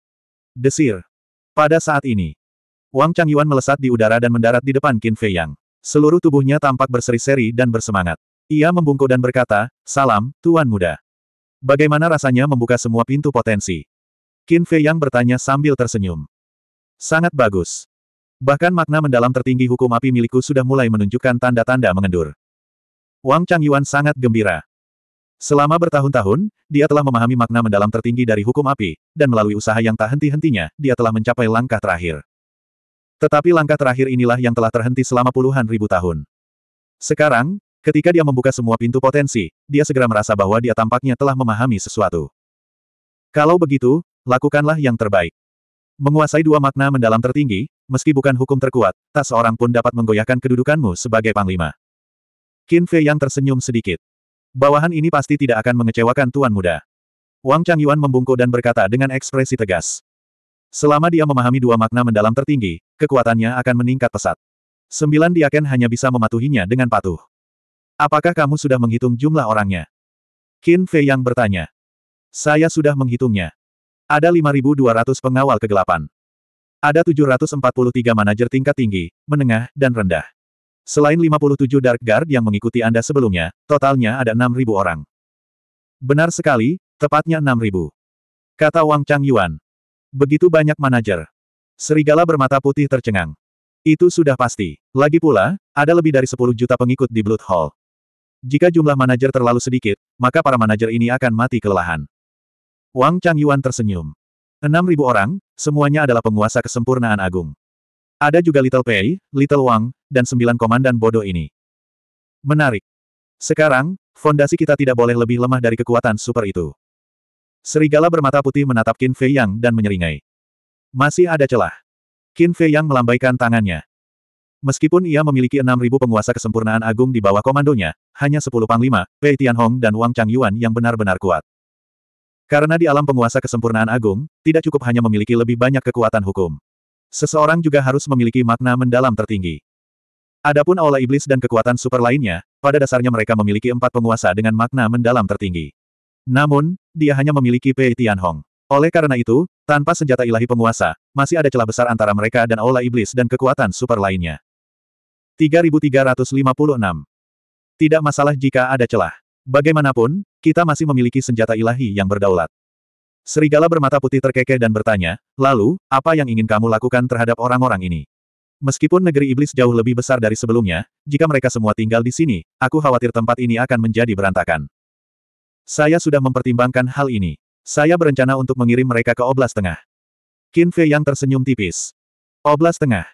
Desir. Pada saat ini, Wang Changyuan melesat di udara dan mendarat di depan Qin Fei Yang. Seluruh tubuhnya tampak berseri-seri dan bersemangat. Ia membungkuk dan berkata, Salam, Tuan Muda. Bagaimana rasanya membuka semua pintu potensi? Qin Fei Yang bertanya sambil tersenyum. Sangat bagus. Bahkan makna mendalam tertinggi hukum api milikku sudah mulai menunjukkan tanda-tanda mengendur. Wang Changyuan sangat gembira. Selama bertahun-tahun, dia telah memahami makna mendalam tertinggi dari hukum api, dan melalui usaha yang tak henti-hentinya, dia telah mencapai langkah terakhir. Tetapi langkah terakhir inilah yang telah terhenti selama puluhan ribu tahun. Sekarang, ketika dia membuka semua pintu potensi, dia segera merasa bahwa dia tampaknya telah memahami sesuatu. Kalau begitu, lakukanlah yang terbaik. Menguasai dua makna mendalam tertinggi, meski bukan hukum terkuat, tak seorang pun dapat menggoyahkan kedudukanmu sebagai panglima. Qin Fei yang tersenyum sedikit. Bawahan ini pasti tidak akan mengecewakan Tuan Muda. Wang Changyuan membungkuk dan berkata dengan ekspresi tegas. Selama dia memahami dua makna mendalam tertinggi, kekuatannya akan meningkat pesat. Sembilan diaken hanya bisa mematuhinya dengan patuh. Apakah kamu sudah menghitung jumlah orangnya? Qin Fei yang bertanya. Saya sudah menghitungnya. Ada 5.200 pengawal kegelapan. Ada 743 manajer tingkat tinggi, menengah, dan rendah. Selain 57 Dark Guard yang mengikuti Anda sebelumnya, totalnya ada 6.000 orang. Benar sekali, tepatnya 6.000. Kata Wang Chang Yuan. Begitu banyak manajer. Serigala bermata putih tercengang. Itu sudah pasti. Lagi pula, ada lebih dari 10 juta pengikut di Blood Hall. Jika jumlah manajer terlalu sedikit, maka para manajer ini akan mati kelelahan. Wang Chang Yuan tersenyum. 6.000 orang, semuanya adalah penguasa kesempurnaan agung. Ada juga Little Pei, Little Wang, dan sembilan komandan bodoh ini. Menarik. Sekarang, fondasi kita tidak boleh lebih lemah dari kekuatan super itu. Serigala bermata putih menatap Qin Fei Yang dan menyeringai. Masih ada celah. Qin Fei Yang melambaikan tangannya. Meskipun ia memiliki enam ribu penguasa kesempurnaan agung di bawah komandonya, hanya sepuluh Panglima, Pei Tianhong dan Wang Chang Yuan yang benar-benar kuat. Karena di alam penguasa kesempurnaan agung, tidak cukup hanya memiliki lebih banyak kekuatan hukum. Seseorang juga harus memiliki makna mendalam tertinggi. Adapun aula iblis dan kekuatan super lainnya, pada dasarnya mereka memiliki empat penguasa dengan makna mendalam tertinggi. Namun, dia hanya memiliki Pei Tianhong. Oleh karena itu, tanpa senjata ilahi penguasa, masih ada celah besar antara mereka dan aula iblis dan kekuatan super lainnya. 3356 Tidak masalah jika ada celah. Bagaimanapun, kita masih memiliki senjata ilahi yang berdaulat. Serigala bermata putih terkekeh dan bertanya, lalu, apa yang ingin kamu lakukan terhadap orang-orang ini? Meskipun negeri iblis jauh lebih besar dari sebelumnya, jika mereka semua tinggal di sini, aku khawatir tempat ini akan menjadi berantakan. Saya sudah mempertimbangkan hal ini. Saya berencana untuk mengirim mereka ke Oblas Tengah. Qin Fei yang tersenyum tipis. Oblas Tengah.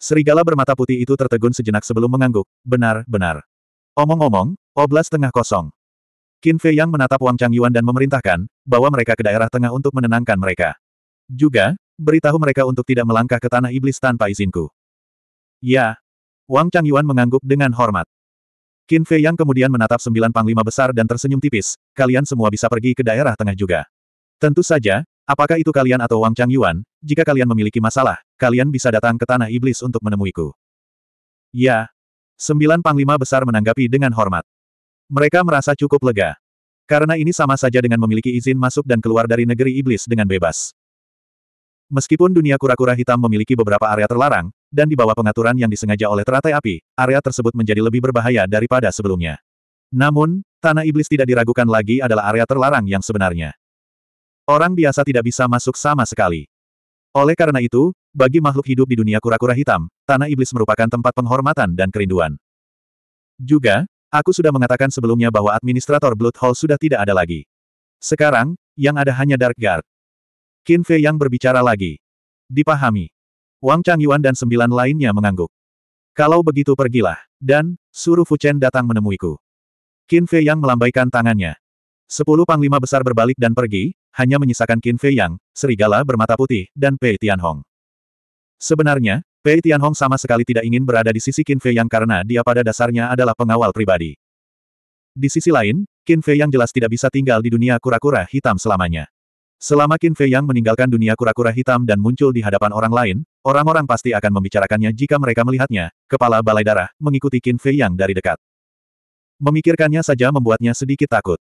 Serigala bermata putih itu tertegun sejenak sebelum mengangguk. Benar, benar. Omong-omong, Oblas Tengah kosong. Qin Fei Yang menatap Wang Chang Yuan dan memerintahkan, bawa mereka ke daerah tengah untuk menenangkan mereka. Juga, beritahu mereka untuk tidak melangkah ke tanah iblis tanpa izinku. Ya. Wang Chang Yuan mengangguk dengan hormat. Qin Fei Yang kemudian menatap sembilan panglima besar dan tersenyum tipis, kalian semua bisa pergi ke daerah tengah juga. Tentu saja, apakah itu kalian atau Wang Chang Yuan, jika kalian memiliki masalah, kalian bisa datang ke tanah iblis untuk menemuiku. Ya. Sembilan panglima besar menanggapi dengan hormat. Mereka merasa cukup lega. Karena ini sama saja dengan memiliki izin masuk dan keluar dari negeri iblis dengan bebas. Meskipun dunia kura-kura hitam memiliki beberapa area terlarang, dan di bawah pengaturan yang disengaja oleh teratai api, area tersebut menjadi lebih berbahaya daripada sebelumnya. Namun, tanah iblis tidak diragukan lagi adalah area terlarang yang sebenarnya. Orang biasa tidak bisa masuk sama sekali. Oleh karena itu, bagi makhluk hidup di dunia kura-kura hitam, tanah iblis merupakan tempat penghormatan dan kerinduan. Juga, Aku sudah mengatakan sebelumnya bahwa administrator Blood Hall sudah tidak ada lagi. Sekarang, yang ada hanya Dark Guard. Qin Fei yang berbicara lagi. Dipahami. Wang Changyuan dan sembilan lainnya mengangguk. Kalau begitu pergilah. Dan, suruh Fu Chen datang menemuiku. Qin Fei yang melambaikan tangannya. Sepuluh panglima besar berbalik dan pergi, hanya menyisakan Qin Fei Yang, serigala bermata putih, dan Pei Tianhong. Sebenarnya, Pei Tianhong sama sekali tidak ingin berada di sisi Qin Fei Yang karena dia pada dasarnya adalah pengawal pribadi. Di sisi lain, Qin Fei Yang jelas tidak bisa tinggal di dunia kura-kura hitam selamanya. Selama Qin Fei Yang meninggalkan dunia kura-kura hitam dan muncul di hadapan orang lain, orang-orang pasti akan membicarakannya jika mereka melihatnya, kepala balai darah, mengikuti Qin Fei Yang dari dekat. Memikirkannya saja membuatnya sedikit takut.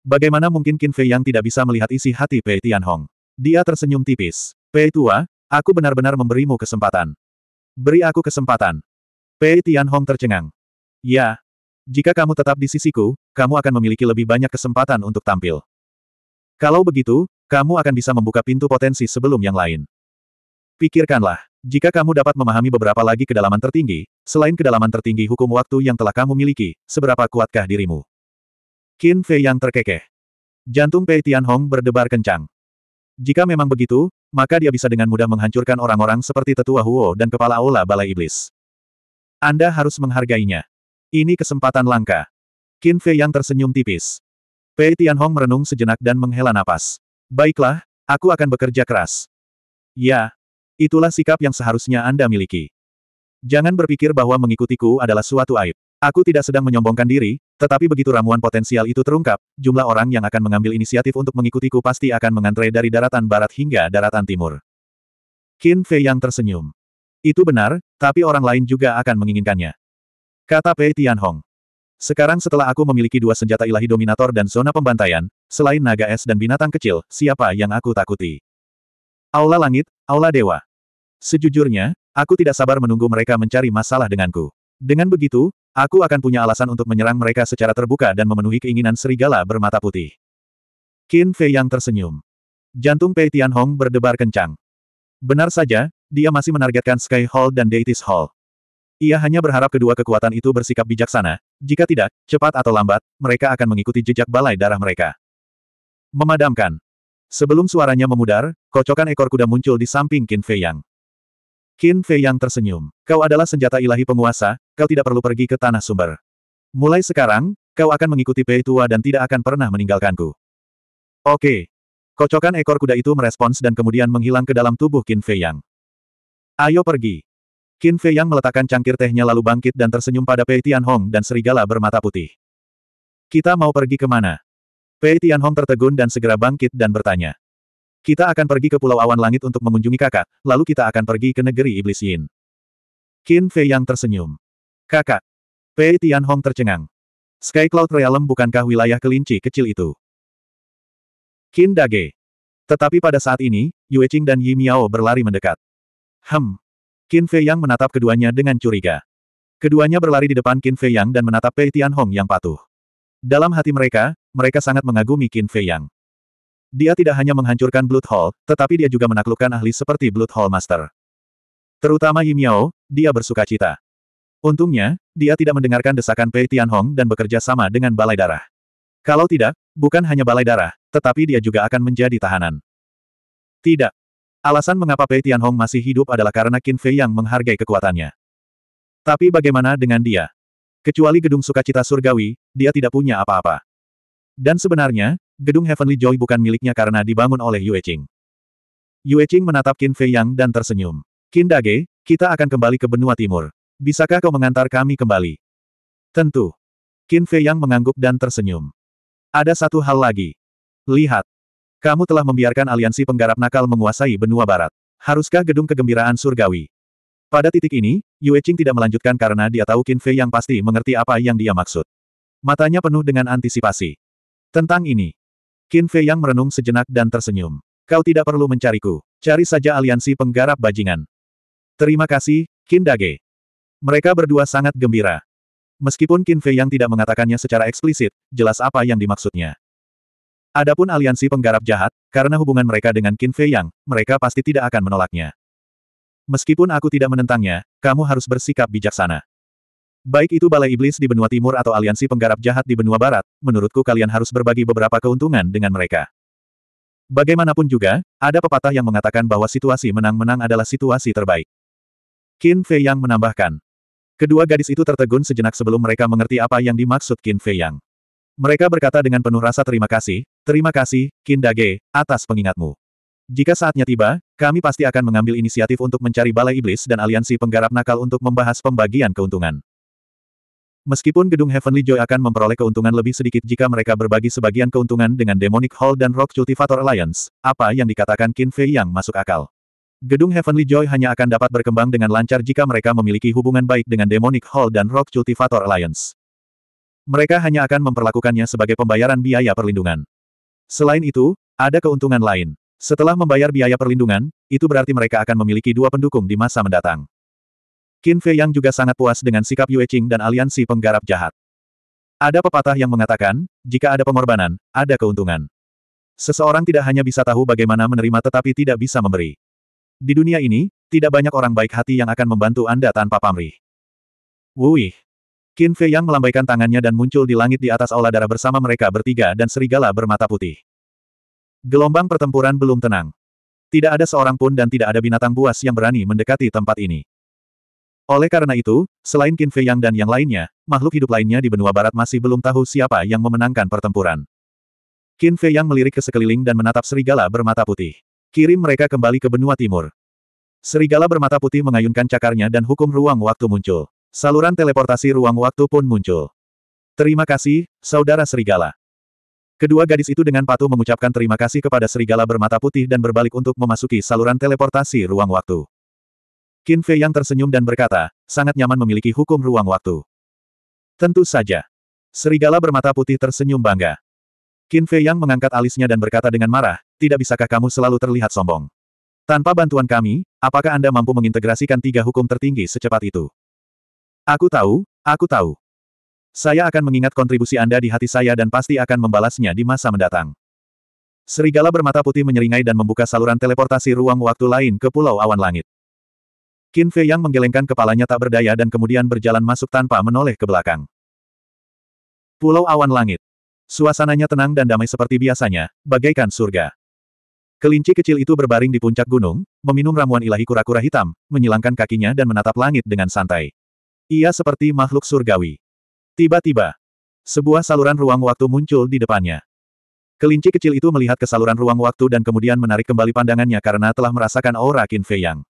Bagaimana mungkin Qin Fei Yang tidak bisa melihat isi hati Pei Tianhong? Dia tersenyum tipis. Pei tua, aku benar-benar memberimu kesempatan. Beri aku kesempatan. Pei Tianhong tercengang. Ya. Jika kamu tetap di sisiku, kamu akan memiliki lebih banyak kesempatan untuk tampil. Kalau begitu, kamu akan bisa membuka pintu potensi sebelum yang lain. Pikirkanlah, jika kamu dapat memahami beberapa lagi kedalaman tertinggi, selain kedalaman tertinggi hukum waktu yang telah kamu miliki, seberapa kuatkah dirimu? Qin Fei yang terkekeh. Jantung Pei Tianhong berdebar kencang. Jika memang begitu, maka dia bisa dengan mudah menghancurkan orang-orang seperti tetua Huo dan kepala aula Balai Iblis. Anda harus menghargainya. Ini kesempatan langka. Qin Fei yang tersenyum tipis. Pei Tianhong merenung sejenak dan menghela napas. Baiklah, aku akan bekerja keras. Ya, itulah sikap yang seharusnya Anda miliki. Jangan berpikir bahwa mengikutiku adalah suatu aib. Aku tidak sedang menyombongkan diri, tetapi begitu ramuan potensial itu terungkap, jumlah orang yang akan mengambil inisiatif untuk mengikutiku pasti akan mengantre dari daratan barat hingga daratan timur. Qin Fei yang tersenyum. Itu benar, tapi orang lain juga akan menginginkannya. Kata Pei Tianhong. Sekarang setelah aku memiliki dua senjata ilahi dominator dan zona pembantaian, selain naga es dan binatang kecil, siapa yang aku takuti? Aula Langit, Aula Dewa. Sejujurnya, aku tidak sabar menunggu mereka mencari masalah denganku. Dengan begitu, Aku akan punya alasan untuk menyerang mereka secara terbuka dan memenuhi keinginan serigala bermata putih. Qin Fei yang tersenyum. Jantung Pei Tianhong berdebar kencang. Benar saja, dia masih menargetkan Sky Hall dan Deities Hall. Ia hanya berharap kedua kekuatan itu bersikap bijaksana, jika tidak, cepat atau lambat, mereka akan mengikuti jejak balai darah mereka. Memadamkan. Sebelum suaranya memudar, kocokan ekor kuda muncul di samping Qin Fei Yang. Qin Fei yang tersenyum. Kau adalah senjata ilahi penguasa, kau tidak perlu pergi ke tanah sumber. Mulai sekarang, kau akan mengikuti Pei Tua dan tidak akan pernah meninggalkanku. Oke. Kocokan ekor kuda itu merespons dan kemudian menghilang ke dalam tubuh Qin Fei Yang. Ayo pergi. Qin Fei Yang meletakkan cangkir tehnya lalu bangkit dan tersenyum pada Pei Tian Hong dan serigala bermata putih. Kita mau pergi kemana? Pei Tian Hong tertegun dan segera bangkit dan bertanya. Kita akan pergi ke Pulau Awan Langit untuk mengunjungi kakak, lalu kita akan pergi ke negeri Iblis Yin. Qin Fei yang tersenyum. Kakak. Pei Tianhong tercengang. Sky Cloud Realm bukankah wilayah kelinci kecil itu? Qin Dage. Tetapi pada saat ini, Yue Qing dan Yi Miao berlari mendekat. Hem. Qin Fei Yang menatap keduanya dengan curiga. Keduanya berlari di depan Qin Fei Yang dan menatap Pei Tianhong yang patuh. Dalam hati mereka, mereka sangat mengagumi Qin Fei Yang. Dia tidak hanya menghancurkan Blood Hall, tetapi dia juga menaklukkan ahli seperti Blood Hall Master. Terutama Yimiao, dia bersuka cita. Untungnya, dia tidak mendengarkan desakan Pei Tianhong dan bekerja sama dengan Balai Darah. Kalau tidak, bukan hanya Balai Darah, tetapi dia juga akan menjadi tahanan. Tidak. Alasan mengapa Pei Tianhong masih hidup adalah karena Qin Fei yang menghargai kekuatannya. Tapi bagaimana dengan dia? Kecuali gedung sukacita surgawi, dia tidak punya apa-apa. Dan sebenarnya, Gedung Heavenly Joy bukan miliknya karena dibangun oleh Yue Qing. Yue Qing menatap Qin Fei Yang dan tersenyum. Qin Dage, kita akan kembali ke benua timur. Bisakah kau mengantar kami kembali? Tentu. Qin Fei Yang mengangguk dan tersenyum. Ada satu hal lagi. Lihat. Kamu telah membiarkan aliansi penggarap nakal menguasai benua barat. Haruskah gedung kegembiraan surgawi? Pada titik ini, Yue Qing tidak melanjutkan karena dia tahu Qin Fei Yang pasti mengerti apa yang dia maksud. Matanya penuh dengan antisipasi. Tentang ini, Qin Fei yang merenung sejenak dan tersenyum. Kau tidak perlu mencariku. Cari saja aliansi penggarap bajingan. Terima kasih, Qin Dage. Mereka berdua sangat gembira. Meskipun Qin Fei yang tidak mengatakannya secara eksplisit, jelas apa yang dimaksudnya. Adapun aliansi penggarap jahat, karena hubungan mereka dengan Qin Fei yang, mereka pasti tidak akan menolaknya. Meskipun aku tidak menentangnya, kamu harus bersikap bijaksana. Baik itu Balai Iblis di benua timur atau aliansi penggarap jahat di benua barat, menurutku kalian harus berbagi beberapa keuntungan dengan mereka. Bagaimanapun juga, ada pepatah yang mengatakan bahwa situasi menang-menang adalah situasi terbaik. Qin Fei Yang menambahkan. Kedua gadis itu tertegun sejenak sebelum mereka mengerti apa yang dimaksud Qin Fei Yang. Mereka berkata dengan penuh rasa terima kasih, terima kasih, Qin Dage, atas pengingatmu. Jika saatnya tiba, kami pasti akan mengambil inisiatif untuk mencari Balai Iblis dan aliansi penggarap nakal untuk membahas pembagian keuntungan. Meskipun gedung Heavenly Joy akan memperoleh keuntungan lebih sedikit jika mereka berbagi sebagian keuntungan dengan Demonic Hall dan Rock Cultivator Alliance, apa yang dikatakan Qin Fei yang masuk akal. Gedung Heavenly Joy hanya akan dapat berkembang dengan lancar jika mereka memiliki hubungan baik dengan Demonic Hall dan Rock Cultivator Alliance. Mereka hanya akan memperlakukannya sebagai pembayaran biaya perlindungan. Selain itu, ada keuntungan lain. Setelah membayar biaya perlindungan, itu berarti mereka akan memiliki dua pendukung di masa mendatang. Qin Fei Yang juga sangat puas dengan sikap Yue Qing dan aliansi penggarap jahat. Ada pepatah yang mengatakan, jika ada pengorbanan, ada keuntungan. Seseorang tidak hanya bisa tahu bagaimana menerima tetapi tidak bisa memberi. Di dunia ini, tidak banyak orang baik hati yang akan membantu Anda tanpa pamrih. Wuih. Qin Fei Yang melambaikan tangannya dan muncul di langit di atas aula darah bersama mereka bertiga dan serigala bermata putih. Gelombang pertempuran belum tenang. Tidak ada seorang pun dan tidak ada binatang buas yang berani mendekati tempat ini. Oleh karena itu, selain Qin Fei Yang dan yang lainnya, makhluk hidup lainnya di benua barat masih belum tahu siapa yang memenangkan pertempuran. Qin Fei Yang melirik ke sekeliling dan menatap serigala bermata putih. Kirim mereka kembali ke benua timur. Serigala bermata putih mengayunkan cakarnya dan hukum ruang waktu muncul. Saluran teleportasi ruang waktu pun muncul. Terima kasih, Saudara Serigala. Kedua gadis itu dengan patuh mengucapkan terima kasih kepada Serigala bermata putih dan berbalik untuk memasuki saluran teleportasi ruang waktu. Qin Fei yang tersenyum dan berkata, sangat nyaman memiliki hukum ruang waktu. Tentu saja. Serigala bermata putih tersenyum bangga. Qin Fei yang mengangkat alisnya dan berkata dengan marah, tidak bisakah kamu selalu terlihat sombong? Tanpa bantuan kami, apakah Anda mampu mengintegrasikan tiga hukum tertinggi secepat itu? Aku tahu, aku tahu. Saya akan mengingat kontribusi Anda di hati saya dan pasti akan membalasnya di masa mendatang. Serigala bermata putih menyeringai dan membuka saluran teleportasi ruang waktu lain ke Pulau Awan Langit. Qin Fei yang menggelengkan kepalanya tak berdaya dan kemudian berjalan masuk tanpa menoleh ke belakang. Pulau Awan Langit. Suasananya tenang dan damai seperti biasanya, bagaikan surga. Kelinci kecil itu berbaring di puncak gunung, meminum ramuan ilahi kura-kura hitam, menyilangkan kakinya dan menatap langit dengan santai. Ia seperti makhluk surgawi. Tiba-tiba, sebuah saluran ruang waktu muncul di depannya. Kelinci kecil itu melihat ke saluran ruang waktu dan kemudian menarik kembali pandangannya karena telah merasakan aura Qin Fei Yang.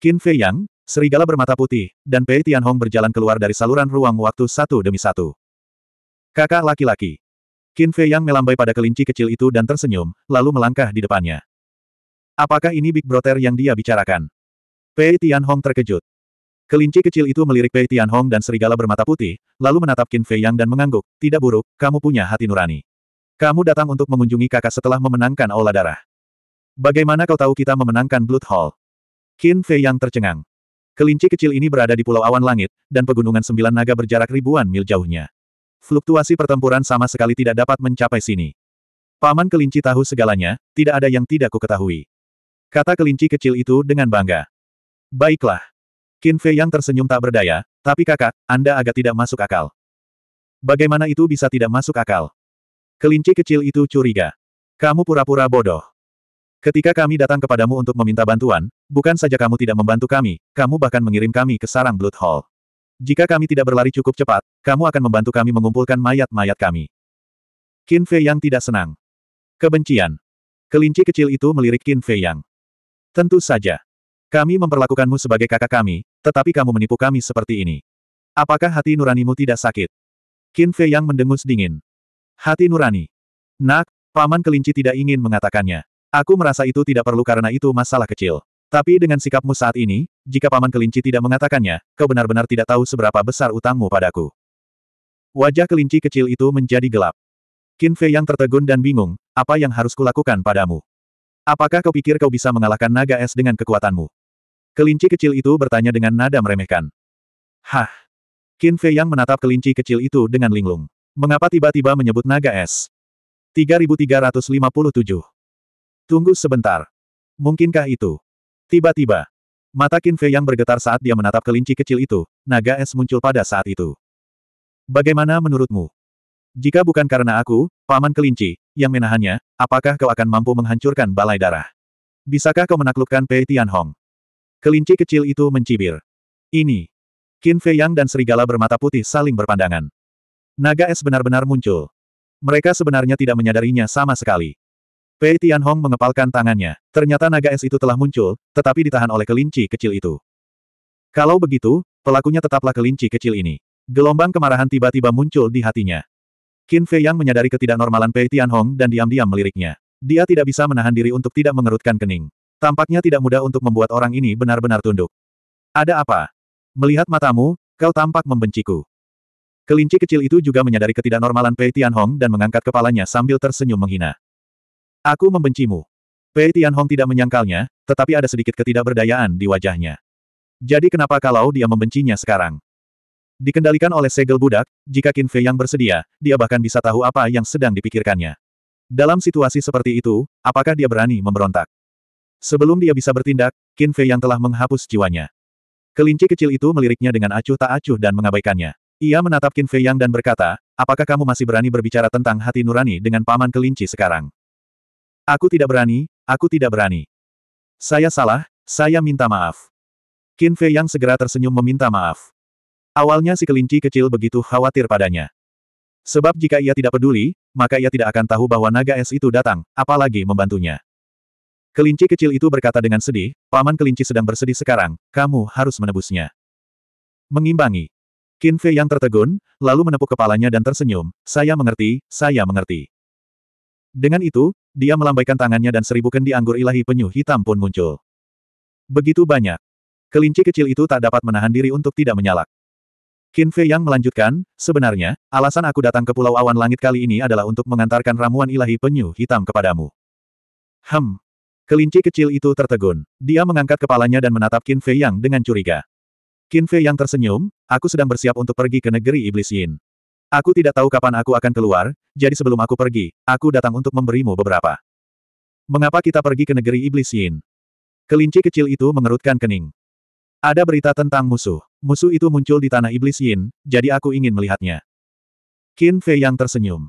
Qin Fei Yang, serigala bermata putih, dan Pei Tianhong berjalan keluar dari saluran ruang waktu satu demi satu. Kakak laki-laki. Qin Fei Yang melambai pada kelinci kecil itu dan tersenyum, lalu melangkah di depannya. Apakah ini Big Brother yang dia bicarakan? Pei Tianhong terkejut. Kelinci kecil itu melirik Pei Tianhong dan serigala bermata putih, lalu menatap Qin Fei Yang dan mengangguk, tidak buruk, kamu punya hati nurani. Kamu datang untuk mengunjungi kakak setelah memenangkan Aula Darah. Bagaimana kau tahu kita memenangkan Blood Hall? Qin Fei yang tercengang. Kelinci kecil ini berada di Pulau Awan Langit, dan pegunungan sembilan naga berjarak ribuan mil jauhnya. Fluktuasi pertempuran sama sekali tidak dapat mencapai sini. Paman kelinci tahu segalanya, tidak ada yang tidak kuketahui. Kata kelinci kecil itu dengan bangga. Baiklah. Qin Fei yang tersenyum tak berdaya, tapi kakak, Anda agak tidak masuk akal. Bagaimana itu bisa tidak masuk akal? Kelinci kecil itu curiga. Kamu pura-pura bodoh. Ketika kami datang kepadamu untuk meminta bantuan, bukan saja kamu tidak membantu kami, kamu bahkan mengirim kami ke sarang Blood Hall. Jika kami tidak berlari cukup cepat, kamu akan membantu kami mengumpulkan mayat-mayat kami. Qin Fei Yang tidak senang. Kebencian. Kelinci kecil itu melirik Qin Fei Yang. Tentu saja. Kami memperlakukanmu sebagai kakak kami, tetapi kamu menipu kami seperti ini. Apakah hati nuranimu tidak sakit? Qin Fei Yang mendengus dingin. Hati nurani. Nak, paman kelinci tidak ingin mengatakannya. Aku merasa itu tidak perlu karena itu masalah kecil. Tapi dengan sikapmu saat ini, jika Paman Kelinci tidak mengatakannya, kau benar-benar tidak tahu seberapa besar utangmu padaku. Wajah kelinci kecil itu menjadi gelap. Qin Fei yang tertegun dan bingung, apa yang harus kulakukan padamu? Apakah kau pikir kau bisa mengalahkan naga es dengan kekuatanmu? Kelinci kecil itu bertanya dengan nada meremehkan. Hah! Qin Fei yang menatap kelinci kecil itu dengan linglung. Mengapa tiba-tiba menyebut naga es? 3357 Tunggu sebentar. Mungkinkah itu? Tiba-tiba, mata Qin Fei yang bergetar saat dia menatap kelinci kecil itu, naga es muncul pada saat itu. Bagaimana menurutmu? Jika bukan karena aku, paman kelinci, yang menahannya, apakah kau akan mampu menghancurkan balai darah? Bisakah kau menaklukkan Pei Tianhong? Kelinci kecil itu mencibir. Ini. Qin Fei Yang dan serigala bermata putih saling berpandangan. Naga es benar-benar muncul. Mereka sebenarnya tidak menyadarinya sama sekali. Pei Tianhong mengepalkan tangannya. Ternyata naga es itu telah muncul, tetapi ditahan oleh kelinci kecil itu. Kalau begitu, pelakunya tetaplah kelinci kecil ini. Gelombang kemarahan tiba-tiba muncul di hatinya. Qin Fei yang menyadari ketidaknormalan Pei Tianhong dan diam-diam meliriknya. Dia tidak bisa menahan diri untuk tidak mengerutkan kening. Tampaknya tidak mudah untuk membuat orang ini benar-benar tunduk. Ada apa? Melihat matamu, kau tampak membenciku. Kelinci kecil itu juga menyadari ketidaknormalan Pei Tianhong dan mengangkat kepalanya sambil tersenyum menghina. Aku membencimu. Pei Tianhong tidak menyangkalnya, tetapi ada sedikit ketidakberdayaan di wajahnya. Jadi kenapa kalau dia membencinya sekarang? Dikendalikan oleh segel budak, jika Qin Fei yang bersedia, dia bahkan bisa tahu apa yang sedang dipikirkannya. Dalam situasi seperti itu, apakah dia berani memberontak? Sebelum dia bisa bertindak, Qin Fei yang telah menghapus jiwanya. Kelinci kecil itu meliriknya dengan acuh tak acuh dan mengabaikannya. Ia menatap Qin Fei yang dan berkata, apakah kamu masih berani berbicara tentang hati nurani dengan paman kelinci sekarang? Aku tidak berani, aku tidak berani. Saya salah, saya minta maaf. Qin Fei yang segera tersenyum meminta maaf. Awalnya si kelinci kecil begitu khawatir padanya. Sebab jika ia tidak peduli, maka ia tidak akan tahu bahwa naga es itu datang, apalagi membantunya. Kelinci kecil itu berkata dengan sedih, paman kelinci sedang bersedih sekarang, kamu harus menebusnya. Mengimbangi. Qin Fei yang tertegun, lalu menepuk kepalanya dan tersenyum, saya mengerti, saya mengerti. Dengan itu, dia melambaikan tangannya dan seribu kendi anggur ilahi penyu hitam pun muncul. Begitu banyak. Kelinci kecil itu tak dapat menahan diri untuk tidak menyalak. Qin Fei yang melanjutkan, sebenarnya, alasan aku datang ke Pulau Awan Langit kali ini adalah untuk mengantarkan ramuan ilahi penyu hitam kepadamu. Hem. Kelinci kecil itu tertegun. Dia mengangkat kepalanya dan menatap Qin Fei Yang dengan curiga. Qin Fei Yang tersenyum, aku sedang bersiap untuk pergi ke negeri Iblis Yin. Aku tidak tahu kapan aku akan keluar, jadi sebelum aku pergi, aku datang untuk memberimu beberapa. Mengapa kita pergi ke negeri iblis Yin? Kelinci kecil itu mengerutkan kening. Ada berita tentang musuh. Musuh itu muncul di tanah iblis Yin, jadi aku ingin melihatnya. Qin Fei yang tersenyum.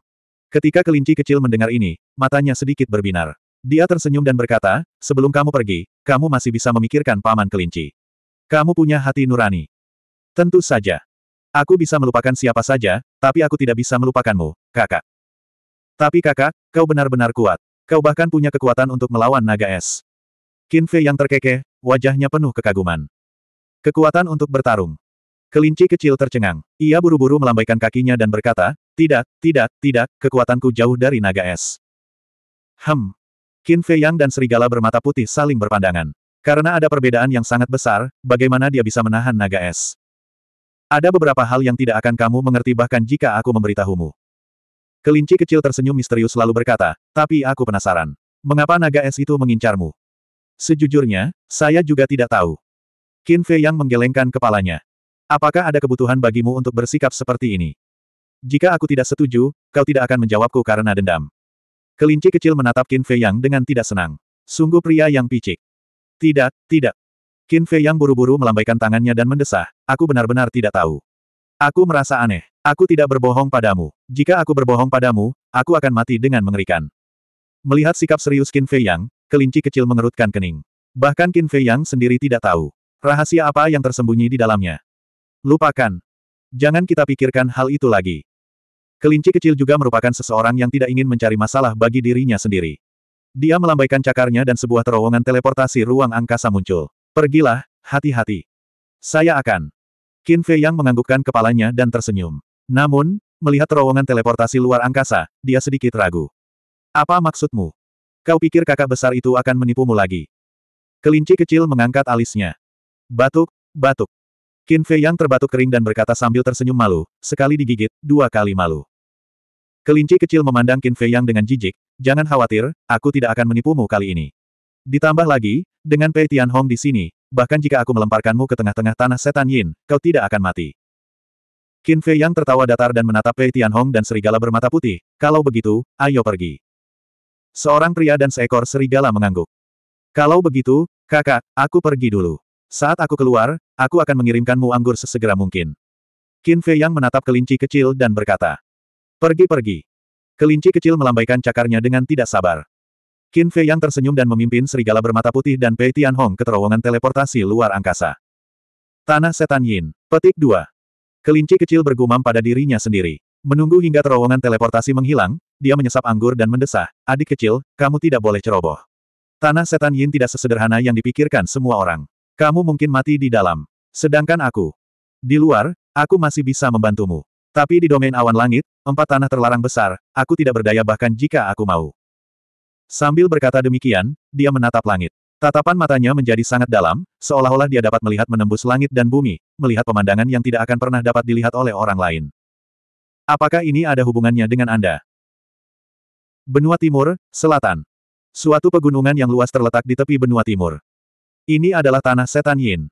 Ketika kelinci kecil mendengar ini, matanya sedikit berbinar. Dia tersenyum dan berkata, sebelum kamu pergi, kamu masih bisa memikirkan paman kelinci. Kamu punya hati nurani. Tentu saja. Aku bisa melupakan siapa saja, tapi aku tidak bisa melupakanmu, kakak. Tapi kakak, kau benar-benar kuat. Kau bahkan punya kekuatan untuk melawan naga es. Qin Fei yang terkekeh, wajahnya penuh kekaguman. Kekuatan untuk bertarung. Kelinci kecil tercengang. Ia buru-buru melambaikan kakinya dan berkata, tidak, tidak, tidak, kekuatanku jauh dari naga es. Hem. Qin Fei Yang dan serigala bermata putih saling berpandangan. Karena ada perbedaan yang sangat besar, bagaimana dia bisa menahan naga es. Ada beberapa hal yang tidak akan kamu mengerti bahkan jika aku memberitahumu. Kelinci kecil tersenyum misterius lalu berkata, tapi aku penasaran. Mengapa naga es itu mengincarmu? Sejujurnya, saya juga tidak tahu. Qin Fei yang menggelengkan kepalanya. Apakah ada kebutuhan bagimu untuk bersikap seperti ini? Jika aku tidak setuju, kau tidak akan menjawabku karena dendam. Kelinci kecil menatap Qin Fei Yang dengan tidak senang. Sungguh pria yang picik. Tidak, tidak. Qin Fei Yang buru-buru melambaikan tangannya dan mendesah, Aku benar-benar tidak tahu. Aku merasa aneh. Aku tidak berbohong padamu. Jika aku berbohong padamu, aku akan mati dengan mengerikan. Melihat sikap serius Qin Fei Yang, kelinci kecil mengerutkan kening. Bahkan Qin Fei Yang sendiri tidak tahu. Rahasia apa yang tersembunyi di dalamnya. Lupakan. Jangan kita pikirkan hal itu lagi. Kelinci kecil juga merupakan seseorang yang tidak ingin mencari masalah bagi dirinya sendiri. Dia melambaikan cakarnya dan sebuah terowongan teleportasi ruang angkasa muncul. Pergilah, hati-hati. Saya akan. Qin Fei Yang menganggukkan kepalanya dan tersenyum. Namun, melihat terowongan teleportasi luar angkasa, dia sedikit ragu. Apa maksudmu? Kau pikir kakak besar itu akan menipumu lagi? Kelinci kecil mengangkat alisnya. Batuk, batuk. Qin Fei Yang terbatuk kering dan berkata sambil tersenyum malu, sekali digigit, dua kali malu. Kelinci kecil memandang Qin Fei Yang dengan jijik, jangan khawatir, aku tidak akan menipumu kali ini. Ditambah lagi, dengan Pei Tianhong di sini, bahkan jika aku melemparkanmu ke tengah-tengah tanah setan Yin, kau tidak akan mati. Qin Fei Yang tertawa datar dan menatap Pei Tianhong dan serigala bermata putih, kalau begitu, ayo pergi. Seorang pria dan seekor serigala mengangguk. Kalau begitu, kakak, aku pergi dulu. Saat aku keluar, aku akan mengirimkanmu anggur sesegera mungkin. Qin Fei Yang menatap kelinci kecil dan berkata, Pergi-pergi. Kelinci kecil melambaikan cakarnya dengan tidak sabar. Qin Fei yang tersenyum dan memimpin serigala bermata putih dan Pei Tianhong ke terowongan teleportasi luar angkasa. Tanah Setan Yin. Petik 2. Kelinci kecil bergumam pada dirinya sendiri. Menunggu hingga terowongan teleportasi menghilang, dia menyesap anggur dan mendesah, adik kecil, kamu tidak boleh ceroboh. Tanah Setan Yin tidak sesederhana yang dipikirkan semua orang. Kamu mungkin mati di dalam. Sedangkan aku. Di luar, aku masih bisa membantumu. Tapi di domain awan langit, empat tanah terlarang besar, aku tidak berdaya bahkan jika aku mau. Sambil berkata demikian, dia menatap langit. Tatapan matanya menjadi sangat dalam, seolah-olah dia dapat melihat menembus langit dan bumi, melihat pemandangan yang tidak akan pernah dapat dilihat oleh orang lain. Apakah ini ada hubungannya dengan Anda? Benua Timur, Selatan. Suatu pegunungan yang luas terletak di tepi benua timur. Ini adalah tanah setan Yin.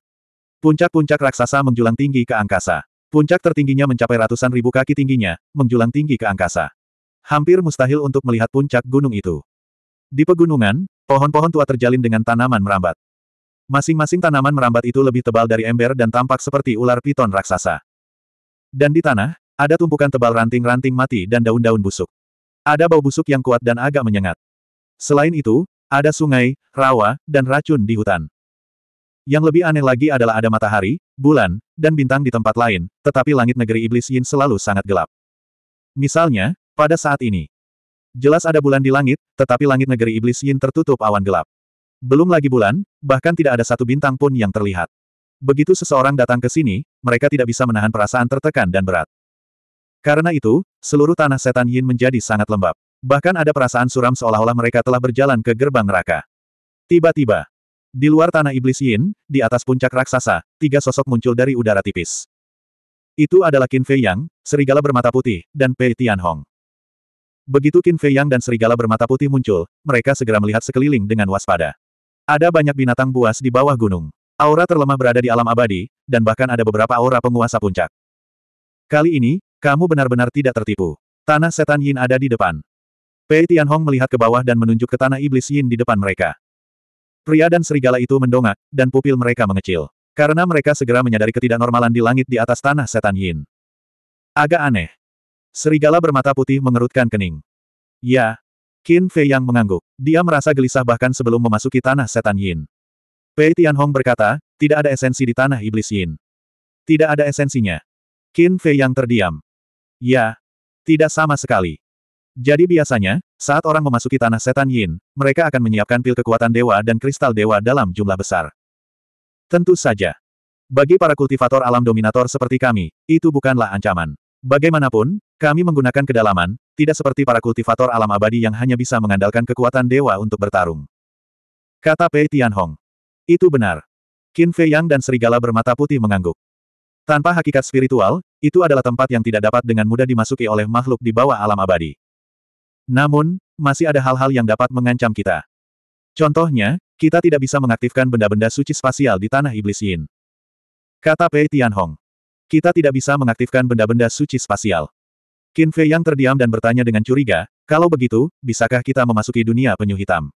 Puncak-puncak raksasa menjulang tinggi ke angkasa. Puncak tertingginya mencapai ratusan ribu kaki tingginya, menjulang tinggi ke angkasa. Hampir mustahil untuk melihat puncak gunung itu. Di pegunungan, pohon-pohon tua terjalin dengan tanaman merambat. Masing-masing tanaman merambat itu lebih tebal dari ember dan tampak seperti ular piton raksasa. Dan di tanah, ada tumpukan tebal ranting-ranting mati dan daun-daun busuk. Ada bau busuk yang kuat dan agak menyengat. Selain itu, ada sungai, rawa, dan racun di hutan. Yang lebih aneh lagi adalah ada matahari, bulan, dan bintang di tempat lain, tetapi langit negeri iblis Yin selalu sangat gelap. Misalnya, pada saat ini, Jelas ada bulan di langit, tetapi langit negeri iblis Yin tertutup awan gelap. Belum lagi bulan, bahkan tidak ada satu bintang pun yang terlihat. Begitu seseorang datang ke sini, mereka tidak bisa menahan perasaan tertekan dan berat. Karena itu, seluruh tanah setan Yin menjadi sangat lembab. Bahkan ada perasaan suram seolah-olah mereka telah berjalan ke gerbang neraka. Tiba-tiba, di luar tanah iblis Yin, di atas puncak raksasa, tiga sosok muncul dari udara tipis. Itu adalah Qin Fei Yang, serigala bermata putih, dan Pei Tianhong. Begitu Qin Fei Yang dan serigala bermata putih muncul, mereka segera melihat sekeliling dengan waspada. Ada banyak binatang buas di bawah gunung. Aura terlemah berada di alam abadi, dan bahkan ada beberapa aura penguasa puncak. Kali ini, kamu benar-benar tidak tertipu. Tanah setan Yin ada di depan. Pei Tianhong melihat ke bawah dan menunjuk ke tanah iblis Yin di depan mereka. Pria dan serigala itu mendongak, dan pupil mereka mengecil. Karena mereka segera menyadari ketidaknormalan di langit di atas tanah setan Yin. Agak aneh. Serigala bermata putih mengerutkan kening. Ya. Qin Fei yang mengangguk. Dia merasa gelisah bahkan sebelum memasuki tanah setan Yin. Pei Tianhong berkata, tidak ada esensi di tanah iblis Yin. Tidak ada esensinya. Qin Fei yang terdiam. Ya. Tidak sama sekali. Jadi biasanya, saat orang memasuki tanah setan Yin, mereka akan menyiapkan pil kekuatan dewa dan kristal dewa dalam jumlah besar. Tentu saja. Bagi para kultivator alam dominator seperti kami, itu bukanlah ancaman. Bagaimanapun, kami menggunakan kedalaman, tidak seperti para kultivator alam abadi yang hanya bisa mengandalkan kekuatan dewa untuk bertarung. Kata Pei Tianhong. Itu benar. Qin Fei Yang dan serigala bermata putih mengangguk. Tanpa hakikat spiritual, itu adalah tempat yang tidak dapat dengan mudah dimasuki oleh makhluk di bawah alam abadi. Namun, masih ada hal-hal yang dapat mengancam kita. Contohnya, kita tidak bisa mengaktifkan benda-benda suci spasial di tanah iblis Yin. Kata Pei Tianhong. Kita tidak bisa mengaktifkan benda-benda suci spasial. Qin Fei yang terdiam dan bertanya dengan curiga, kalau begitu, bisakah kita memasuki dunia penyu hitam?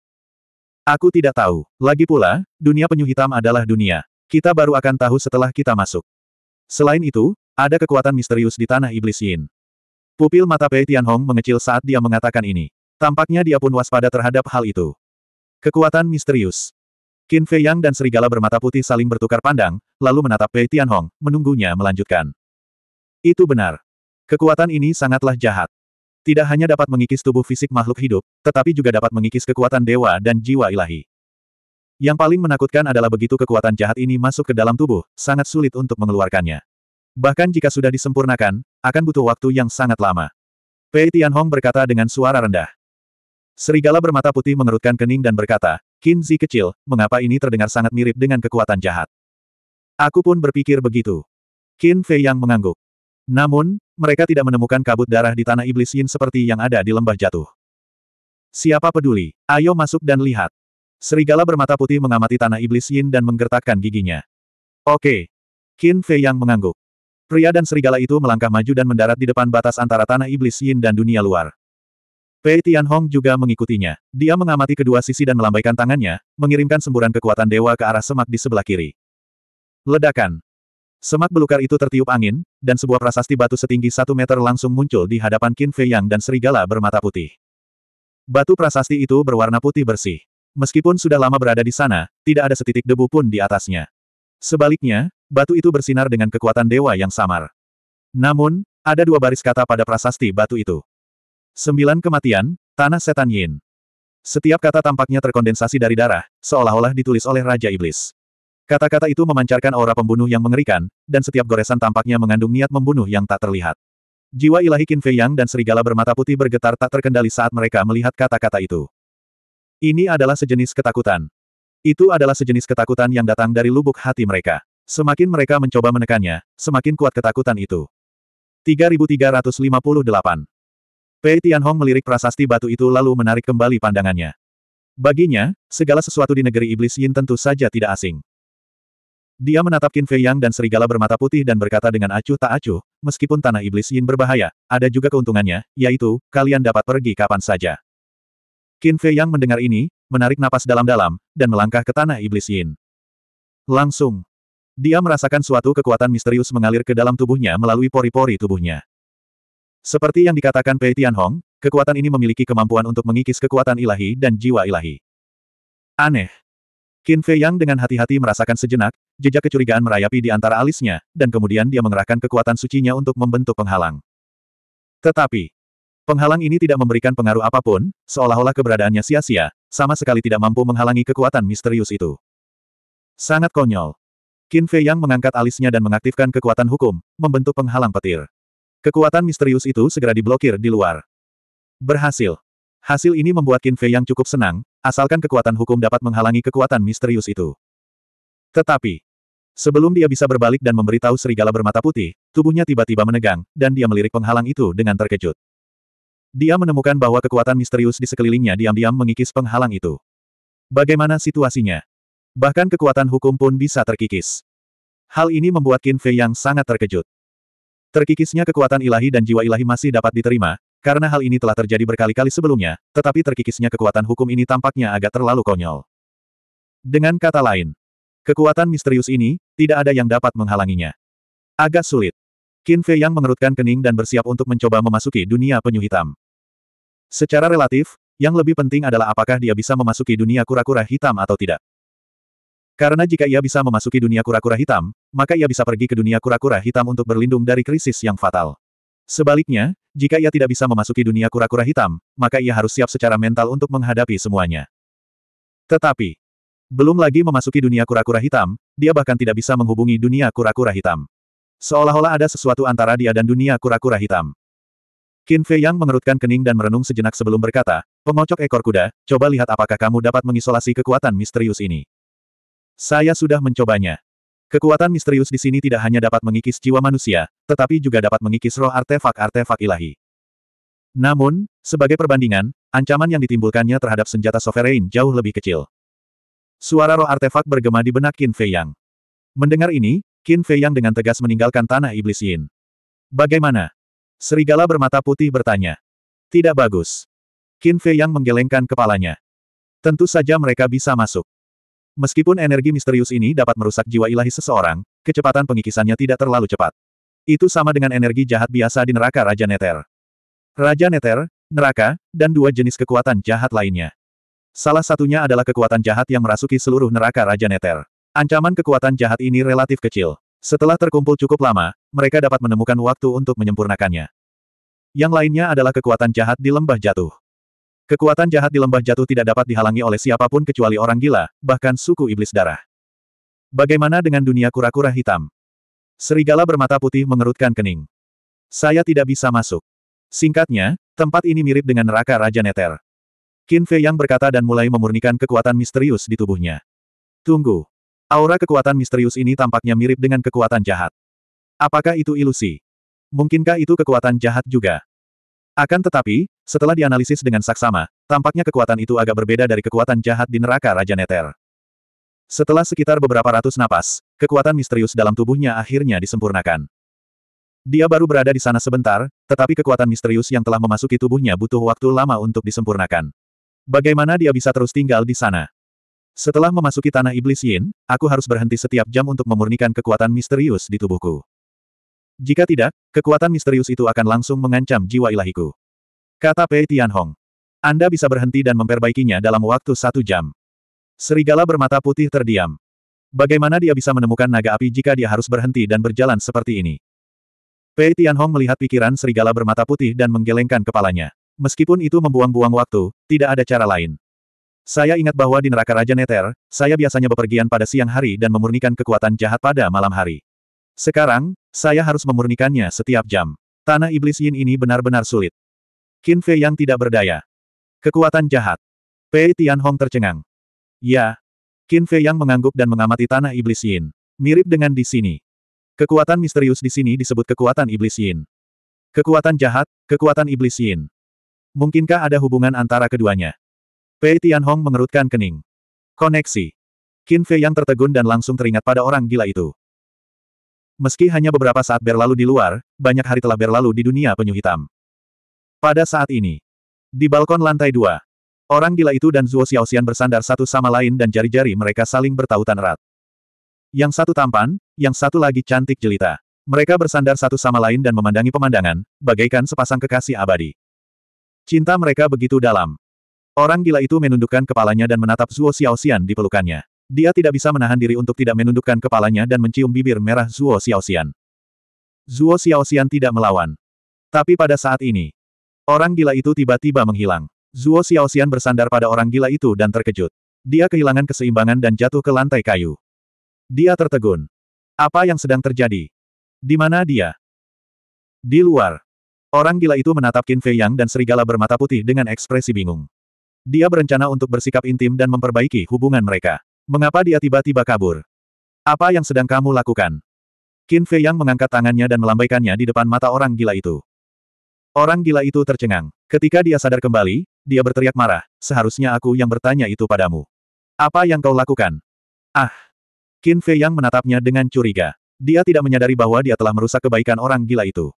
Aku tidak tahu. Lagi pula, dunia penyu hitam adalah dunia. Kita baru akan tahu setelah kita masuk. Selain itu, ada kekuatan misterius di tanah iblis Yin. Pupil mata Pei Tianhong mengecil saat dia mengatakan ini. Tampaknya dia pun waspada terhadap hal itu. Kekuatan misterius. Qin Fei Yang dan serigala bermata putih saling bertukar pandang, lalu menatap Pei Tianhong, menunggunya melanjutkan. Itu benar. Kekuatan ini sangatlah jahat. Tidak hanya dapat mengikis tubuh fisik makhluk hidup, tetapi juga dapat mengikis kekuatan dewa dan jiwa ilahi. Yang paling menakutkan adalah begitu kekuatan jahat ini masuk ke dalam tubuh, sangat sulit untuk mengeluarkannya. Bahkan jika sudah disempurnakan, akan butuh waktu yang sangat lama. Pei Tianhong berkata dengan suara rendah. Serigala bermata putih mengerutkan kening dan berkata, Zi kecil, mengapa ini terdengar sangat mirip dengan kekuatan jahat? Aku pun berpikir begitu. Qin Fei yang mengangguk. Namun, mereka tidak menemukan kabut darah di tanah iblis Yin seperti yang ada di lembah jatuh. Siapa peduli? Ayo masuk dan lihat. Serigala bermata putih mengamati tanah iblis Yin dan menggertakkan giginya. Oke. Qin Fei yang mengangguk. Pria dan serigala itu melangkah maju dan mendarat di depan batas antara tanah iblis Yin dan dunia luar. Pei Tianhong juga mengikutinya. Dia mengamati kedua sisi dan melambaikan tangannya, mengirimkan semburan kekuatan dewa ke arah semak di sebelah kiri. Ledakan. Semak belukar itu tertiup angin, dan sebuah prasasti batu setinggi satu meter langsung muncul di hadapan Qin Fei Yang dan serigala bermata putih. Batu prasasti itu berwarna putih bersih. Meskipun sudah lama berada di sana, tidak ada setitik debu pun di atasnya. Sebaliknya, batu itu bersinar dengan kekuatan dewa yang samar. Namun, ada dua baris kata pada prasasti batu itu. Sembilan kematian, Tanah Setan Yin. Setiap kata tampaknya terkondensasi dari darah, seolah-olah ditulis oleh Raja Iblis. Kata-kata itu memancarkan aura pembunuh yang mengerikan, dan setiap goresan tampaknya mengandung niat membunuh yang tak terlihat. Jiwa ilahi Qin Fei Yang dan serigala bermata putih bergetar tak terkendali saat mereka melihat kata-kata itu. Ini adalah sejenis ketakutan. Itu adalah sejenis ketakutan yang datang dari lubuk hati mereka. Semakin mereka mencoba menekannya, semakin kuat ketakutan itu. 3358 Pei Tianhong melirik prasasti batu itu lalu menarik kembali pandangannya. Baginya, segala sesuatu di negeri iblis Yin tentu saja tidak asing. Dia menatap Qin Fei Yang dan serigala bermata putih dan berkata dengan acuh tak acuh, meskipun tanah iblis Yin berbahaya, ada juga keuntungannya, yaitu, kalian dapat pergi kapan saja. Qin Fei Yang mendengar ini, menarik napas dalam-dalam, dan melangkah ke tanah iblis Yin. Langsung. Dia merasakan suatu kekuatan misterius mengalir ke dalam tubuhnya melalui pori-pori tubuhnya. Seperti yang dikatakan Pei Tianhong, kekuatan ini memiliki kemampuan untuk mengikis kekuatan ilahi dan jiwa ilahi. Aneh. Qin Fei Yang dengan hati-hati merasakan sejenak, jejak kecurigaan merayapi di antara alisnya, dan kemudian dia mengerahkan kekuatan sucinya untuk membentuk penghalang. Tetapi, penghalang ini tidak memberikan pengaruh apapun, seolah-olah keberadaannya sia-sia, sama sekali tidak mampu menghalangi kekuatan misterius itu. Sangat konyol. Qin Fei Yang mengangkat alisnya dan mengaktifkan kekuatan hukum, membentuk penghalang petir. Kekuatan misterius itu segera diblokir di luar. Berhasil. Hasil ini membuat Qin Fei Yang cukup senang, Asalkan kekuatan hukum dapat menghalangi kekuatan misterius itu. Tetapi, sebelum dia bisa berbalik dan memberitahu serigala bermata putih, tubuhnya tiba-tiba menegang, dan dia melirik penghalang itu dengan terkejut. Dia menemukan bahwa kekuatan misterius di sekelilingnya diam-diam mengikis penghalang itu. Bagaimana situasinya? Bahkan kekuatan hukum pun bisa terkikis. Hal ini membuat Qin Fei yang sangat terkejut. Terkikisnya kekuatan ilahi dan jiwa ilahi masih dapat diterima, karena hal ini telah terjadi berkali-kali sebelumnya, tetapi terkikisnya kekuatan hukum ini tampaknya agak terlalu konyol. Dengan kata lain, kekuatan misterius ini, tidak ada yang dapat menghalanginya. Agak sulit. Qin Fei yang mengerutkan kening dan bersiap untuk mencoba memasuki dunia penyu hitam. Secara relatif, yang lebih penting adalah apakah dia bisa memasuki dunia kura-kura hitam atau tidak. Karena jika ia bisa memasuki dunia kura-kura hitam, maka ia bisa pergi ke dunia kura-kura hitam untuk berlindung dari krisis yang fatal. Sebaliknya, jika ia tidak bisa memasuki dunia kura-kura hitam, maka ia harus siap secara mental untuk menghadapi semuanya. Tetapi, belum lagi memasuki dunia kura-kura hitam, dia bahkan tidak bisa menghubungi dunia kura-kura hitam. Seolah-olah ada sesuatu antara dia dan dunia kura-kura hitam. Qin Fei Yang mengerutkan kening dan merenung sejenak sebelum berkata, pengocok ekor kuda, coba lihat apakah kamu dapat mengisolasi kekuatan misterius ini. Saya sudah mencobanya. Kekuatan misterius di sini tidak hanya dapat mengikis jiwa manusia, tetapi juga dapat mengikis roh artefak-artefak ilahi. Namun, sebagai perbandingan, ancaman yang ditimbulkannya terhadap senjata sovereign jauh lebih kecil. Suara roh artefak bergema di benak Qin Fei Yang. Mendengar ini, Qin Fei Yang dengan tegas meninggalkan tanah iblis Yin. Bagaimana? Serigala bermata putih bertanya. Tidak bagus. Qin Fei Yang menggelengkan kepalanya. Tentu saja mereka bisa masuk. Meskipun energi misterius ini dapat merusak jiwa ilahi seseorang, kecepatan pengikisannya tidak terlalu cepat. Itu sama dengan energi jahat biasa di neraka Raja Neter. Raja Neter, neraka, dan dua jenis kekuatan jahat lainnya. Salah satunya adalah kekuatan jahat yang merasuki seluruh neraka Raja Neter. Ancaman kekuatan jahat ini relatif kecil. Setelah terkumpul cukup lama, mereka dapat menemukan waktu untuk menyempurnakannya. Yang lainnya adalah kekuatan jahat di lembah jatuh. Kekuatan jahat di lembah jatuh tidak dapat dihalangi oleh siapapun kecuali orang gila, bahkan suku iblis darah. Bagaimana dengan dunia kura-kura hitam? Serigala bermata putih mengerutkan kening. Saya tidak bisa masuk. Singkatnya, tempat ini mirip dengan neraka Raja Neter. Qin Fei yang berkata dan mulai memurnikan kekuatan misterius di tubuhnya. Tunggu. Aura kekuatan misterius ini tampaknya mirip dengan kekuatan jahat. Apakah itu ilusi? Mungkinkah itu kekuatan jahat juga? Akan tetapi, setelah dianalisis dengan saksama, tampaknya kekuatan itu agak berbeda dari kekuatan jahat di neraka Raja Neter. Setelah sekitar beberapa ratus napas, kekuatan misterius dalam tubuhnya akhirnya disempurnakan. Dia baru berada di sana sebentar, tetapi kekuatan misterius yang telah memasuki tubuhnya butuh waktu lama untuk disempurnakan. Bagaimana dia bisa terus tinggal di sana? Setelah memasuki tanah iblis Yin, aku harus berhenti setiap jam untuk memurnikan kekuatan misterius di tubuhku. Jika tidak, kekuatan misterius itu akan langsung mengancam jiwa ilahiku. Kata Pei Tianhong. Anda bisa berhenti dan memperbaikinya dalam waktu satu jam. Serigala bermata putih terdiam. Bagaimana dia bisa menemukan naga api jika dia harus berhenti dan berjalan seperti ini? Pei Tianhong melihat pikiran serigala bermata putih dan menggelengkan kepalanya. Meskipun itu membuang-buang waktu, tidak ada cara lain. Saya ingat bahwa di neraka Raja Neter, saya biasanya bepergian pada siang hari dan memurnikan kekuatan jahat pada malam hari. Sekarang, saya harus memurnikannya setiap jam. Tanah iblis yin ini benar-benar sulit. Qin Fei yang tidak berdaya. Kekuatan jahat. Pei Tianhong tercengang. Ya. Qin Fei yang mengangguk dan mengamati tanah iblis yin. Mirip dengan di sini. Kekuatan misterius di sini disebut kekuatan iblis yin. Kekuatan jahat, kekuatan iblis yin. Mungkinkah ada hubungan antara keduanya? Pei Tianhong mengerutkan kening. Koneksi. Qin Fei yang tertegun dan langsung teringat pada orang gila itu. Meski hanya beberapa saat berlalu di luar, banyak hari telah berlalu di dunia penyu hitam. Pada saat ini, di balkon lantai dua, orang gila itu dan Zuo Xiaoxian bersandar satu sama lain dan jari-jari mereka saling bertautan erat. Yang satu tampan, yang satu lagi cantik jelita. Mereka bersandar satu sama lain dan memandangi pemandangan, bagaikan sepasang kekasih abadi. Cinta mereka begitu dalam. Orang gila itu menundukkan kepalanya dan menatap Zuo Xiaoxian di pelukannya. Dia tidak bisa menahan diri untuk tidak menundukkan kepalanya dan mencium bibir merah Zuo Xiaoxian. Zuo Xiaoxian tidak melawan. Tapi pada saat ini, orang gila itu tiba-tiba menghilang. Zuo Xiaoxian bersandar pada orang gila itu dan terkejut. Dia kehilangan keseimbangan dan jatuh ke lantai kayu. Dia tertegun. Apa yang sedang terjadi? Di mana dia? Di luar. Orang gila itu menatap Qin Fei Yang dan serigala bermata putih dengan ekspresi bingung. Dia berencana untuk bersikap intim dan memperbaiki hubungan mereka. Mengapa dia tiba-tiba kabur? Apa yang sedang kamu lakukan? Qin Fei Yang mengangkat tangannya dan melambaikannya di depan mata orang gila itu. Orang gila itu tercengang. Ketika dia sadar kembali, dia berteriak marah, seharusnya aku yang bertanya itu padamu. Apa yang kau lakukan? Ah! Qin Fei Yang menatapnya dengan curiga. Dia tidak menyadari bahwa dia telah merusak kebaikan orang gila itu.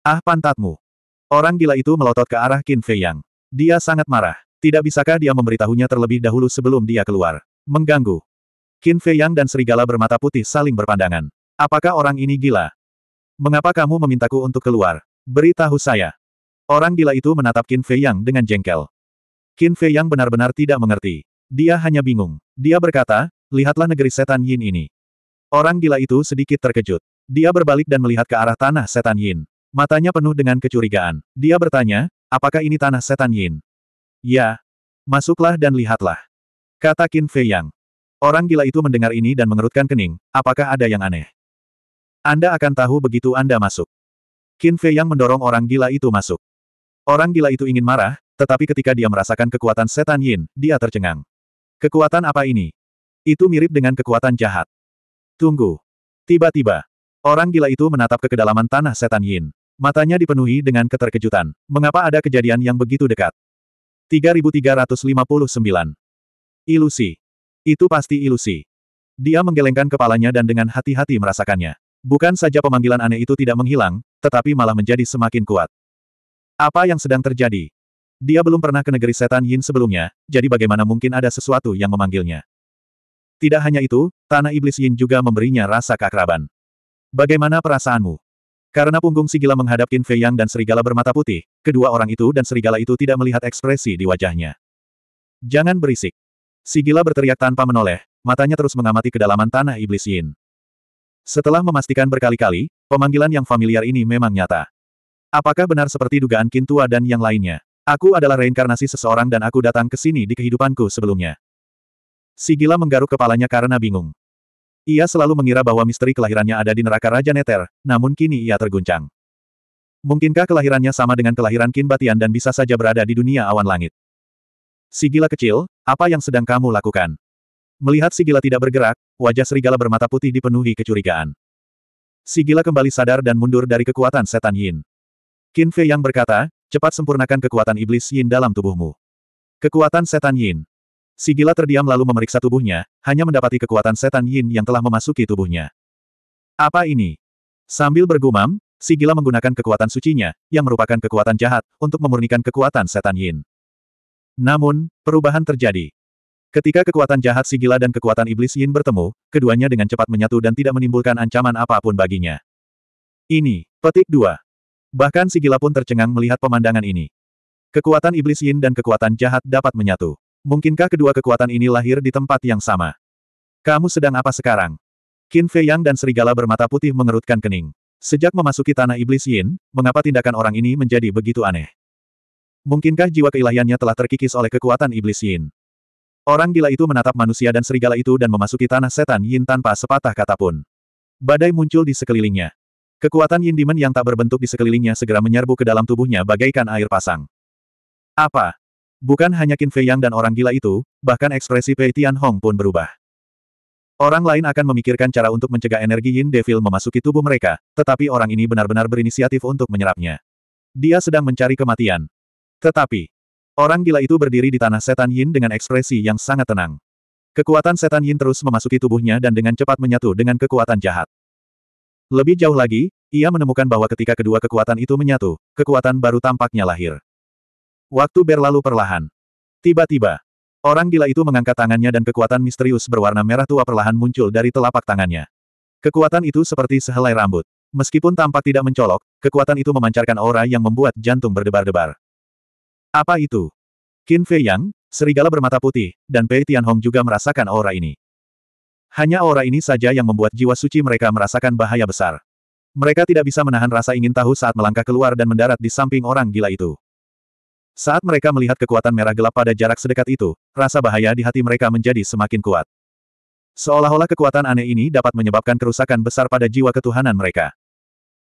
Ah pantatmu! Orang gila itu melotot ke arah Qin Fei Yang. Dia sangat marah. Tidak bisakah dia memberitahunya terlebih dahulu sebelum dia keluar? Mengganggu. Qin Fei Yang dan serigala bermata putih saling berpandangan. Apakah orang ini gila? Mengapa kamu memintaku untuk keluar? Beritahu saya. Orang gila itu menatap Qin Fei Yang dengan jengkel. Qin Fei Yang benar-benar tidak mengerti. Dia hanya bingung. Dia berkata, lihatlah negeri setan Yin ini. Orang gila itu sedikit terkejut. Dia berbalik dan melihat ke arah tanah setan Yin. Matanya penuh dengan kecurigaan. Dia bertanya, apakah ini tanah setan Yin? Ya. Masuklah dan lihatlah. Kata Qin Fei Yang. Orang gila itu mendengar ini dan mengerutkan kening, apakah ada yang aneh? Anda akan tahu begitu Anda masuk. Qin Fei Yang mendorong orang gila itu masuk. Orang gila itu ingin marah, tetapi ketika dia merasakan kekuatan setan Yin, dia tercengang. Kekuatan apa ini? Itu mirip dengan kekuatan jahat. Tunggu. Tiba-tiba, orang gila itu menatap ke kedalaman tanah setan Yin. Matanya dipenuhi dengan keterkejutan. Mengapa ada kejadian yang begitu dekat? 3359 Ilusi. Itu pasti ilusi. Dia menggelengkan kepalanya dan dengan hati-hati merasakannya. Bukan saja pemanggilan aneh itu tidak menghilang, tetapi malah menjadi semakin kuat. Apa yang sedang terjadi? Dia belum pernah ke negeri setan Yin sebelumnya, jadi bagaimana mungkin ada sesuatu yang memanggilnya? Tidak hanya itu, tanah iblis Yin juga memberinya rasa keakraban. Bagaimana perasaanmu? Karena punggung sigila menghadap Qin Fei Yang dan serigala bermata putih, kedua orang itu dan serigala itu tidak melihat ekspresi di wajahnya. Jangan berisik. Sigila berteriak tanpa menoleh, matanya terus mengamati kedalaman tanah iblis Yin. Setelah memastikan berkali-kali, pemanggilan yang familiar ini memang nyata. Apakah benar seperti dugaan Kintua dan yang lainnya? Aku adalah reinkarnasi seseorang dan aku datang ke sini di kehidupanku sebelumnya. Sigila menggaruk kepalanya karena bingung. Ia selalu mengira bahwa misteri kelahirannya ada di neraka Raja Neter, namun kini ia terguncang. Mungkinkah kelahirannya sama dengan kelahiran Kin Batian dan bisa saja berada di dunia awan langit? Sigila kecil, apa yang sedang kamu lakukan? Melihat Sigila tidak bergerak, wajah serigala bermata putih dipenuhi kecurigaan. Sigila kembali sadar dan mundur dari kekuatan setan Yin. Qin Fei yang berkata, cepat sempurnakan kekuatan iblis Yin dalam tubuhmu. Kekuatan setan Yin. Sigila terdiam lalu memeriksa tubuhnya, hanya mendapati kekuatan setan Yin yang telah memasuki tubuhnya. Apa ini? Sambil bergumam, Sigila menggunakan kekuatan sucinya, yang merupakan kekuatan jahat, untuk memurnikan kekuatan setan Yin. Namun, perubahan terjadi. Ketika kekuatan jahat Sigila dan kekuatan iblis Yin bertemu, keduanya dengan cepat menyatu dan tidak menimbulkan ancaman apapun baginya. Ini, petik dua. Bahkan Sigila pun tercengang melihat pemandangan ini. Kekuatan iblis Yin dan kekuatan jahat dapat menyatu. Mungkinkah kedua kekuatan ini lahir di tempat yang sama? Kamu sedang apa sekarang? Qin Fei Yang dan serigala bermata putih mengerutkan kening. Sejak memasuki tanah iblis Yin, mengapa tindakan orang ini menjadi begitu aneh? Mungkinkah jiwa keilahiannya telah terkikis oleh kekuatan iblis Yin? Orang gila itu menatap manusia dan serigala itu dan memasuki tanah setan Yin tanpa sepatah kata pun. Badai muncul di sekelilingnya. Kekuatan Yin Demon yang tak berbentuk di sekelilingnya segera menyerbu ke dalam tubuhnya bagaikan air pasang. Apa? Bukan hanya Qin Fei Yang dan orang gila itu, bahkan ekspresi Pei Tian Hong pun berubah. Orang lain akan memikirkan cara untuk mencegah energi Yin Devil memasuki tubuh mereka, tetapi orang ini benar-benar berinisiatif untuk menyerapnya. Dia sedang mencari kematian. Tetapi, orang gila itu berdiri di tanah setan Yin dengan ekspresi yang sangat tenang. Kekuatan setan Yin terus memasuki tubuhnya dan dengan cepat menyatu dengan kekuatan jahat. Lebih jauh lagi, ia menemukan bahwa ketika kedua kekuatan itu menyatu, kekuatan baru tampaknya lahir. Waktu berlalu perlahan. Tiba-tiba, orang gila itu mengangkat tangannya dan kekuatan misterius berwarna merah tua perlahan muncul dari telapak tangannya. Kekuatan itu seperti sehelai rambut. Meskipun tampak tidak mencolok, kekuatan itu memancarkan aura yang membuat jantung berdebar-debar. Apa itu? Qin Fei Yang, serigala bermata putih, dan Pei Tianhong juga merasakan aura ini. Hanya aura ini saja yang membuat jiwa suci mereka merasakan bahaya besar. Mereka tidak bisa menahan rasa ingin tahu saat melangkah keluar dan mendarat di samping orang gila itu. Saat mereka melihat kekuatan merah gelap pada jarak sedekat itu, rasa bahaya di hati mereka menjadi semakin kuat. Seolah-olah kekuatan aneh ini dapat menyebabkan kerusakan besar pada jiwa ketuhanan mereka.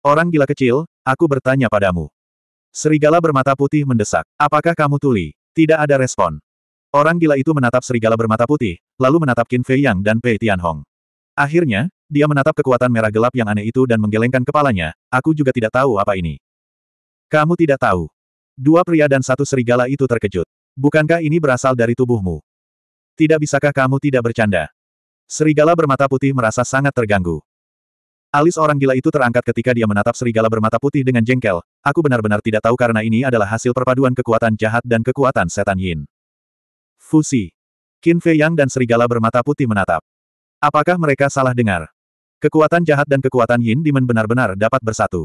Orang gila kecil, aku bertanya padamu. Serigala bermata putih mendesak. Apakah kamu tuli? Tidak ada respon. Orang gila itu menatap serigala bermata putih, lalu menatap Qin Fei Yang dan Pei Tianhong. Akhirnya, dia menatap kekuatan merah gelap yang aneh itu dan menggelengkan kepalanya, aku juga tidak tahu apa ini. Kamu tidak tahu. Dua pria dan satu serigala itu terkejut. Bukankah ini berasal dari tubuhmu? Tidak bisakah kamu tidak bercanda? Serigala bermata putih merasa sangat terganggu. Alis orang gila itu terangkat ketika dia menatap serigala bermata putih dengan jengkel. Aku benar-benar tidak tahu karena ini adalah hasil perpaduan kekuatan jahat dan kekuatan setan yin. Fusi. Qin Fei Yang dan serigala bermata putih menatap. Apakah mereka salah dengar? Kekuatan jahat dan kekuatan yin demon benar-benar dapat bersatu.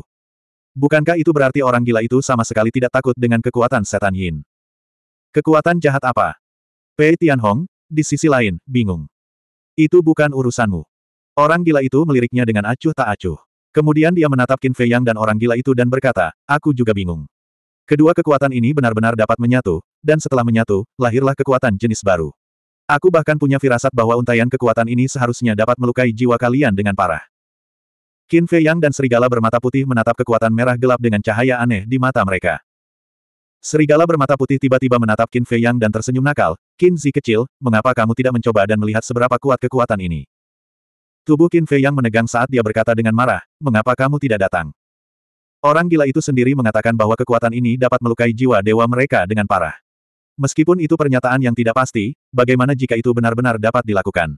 Bukankah itu berarti orang gila itu sama sekali tidak takut dengan kekuatan setan yin? Kekuatan jahat apa? Pei Tianhong, di sisi lain, bingung. Itu bukan urusanmu. Orang gila itu meliriknya dengan acuh tak acuh. Kemudian dia menatap Qin Fei Yang dan orang gila itu dan berkata, aku juga bingung. Kedua kekuatan ini benar-benar dapat menyatu, dan setelah menyatu, lahirlah kekuatan jenis baru. Aku bahkan punya firasat bahwa untayan kekuatan ini seharusnya dapat melukai jiwa kalian dengan parah. Qin Fei Yang dan serigala bermata putih menatap kekuatan merah gelap dengan cahaya aneh di mata mereka. Serigala bermata putih tiba-tiba menatap Qin Fei Yang dan tersenyum nakal, Qin Zi kecil, mengapa kamu tidak mencoba dan melihat seberapa kuat kekuatan ini? Tubuh Qin Fei yang menegang saat dia berkata dengan marah, mengapa kamu tidak datang? Orang gila itu sendiri mengatakan bahwa kekuatan ini dapat melukai jiwa dewa mereka dengan parah. Meskipun itu pernyataan yang tidak pasti, bagaimana jika itu benar-benar dapat dilakukan?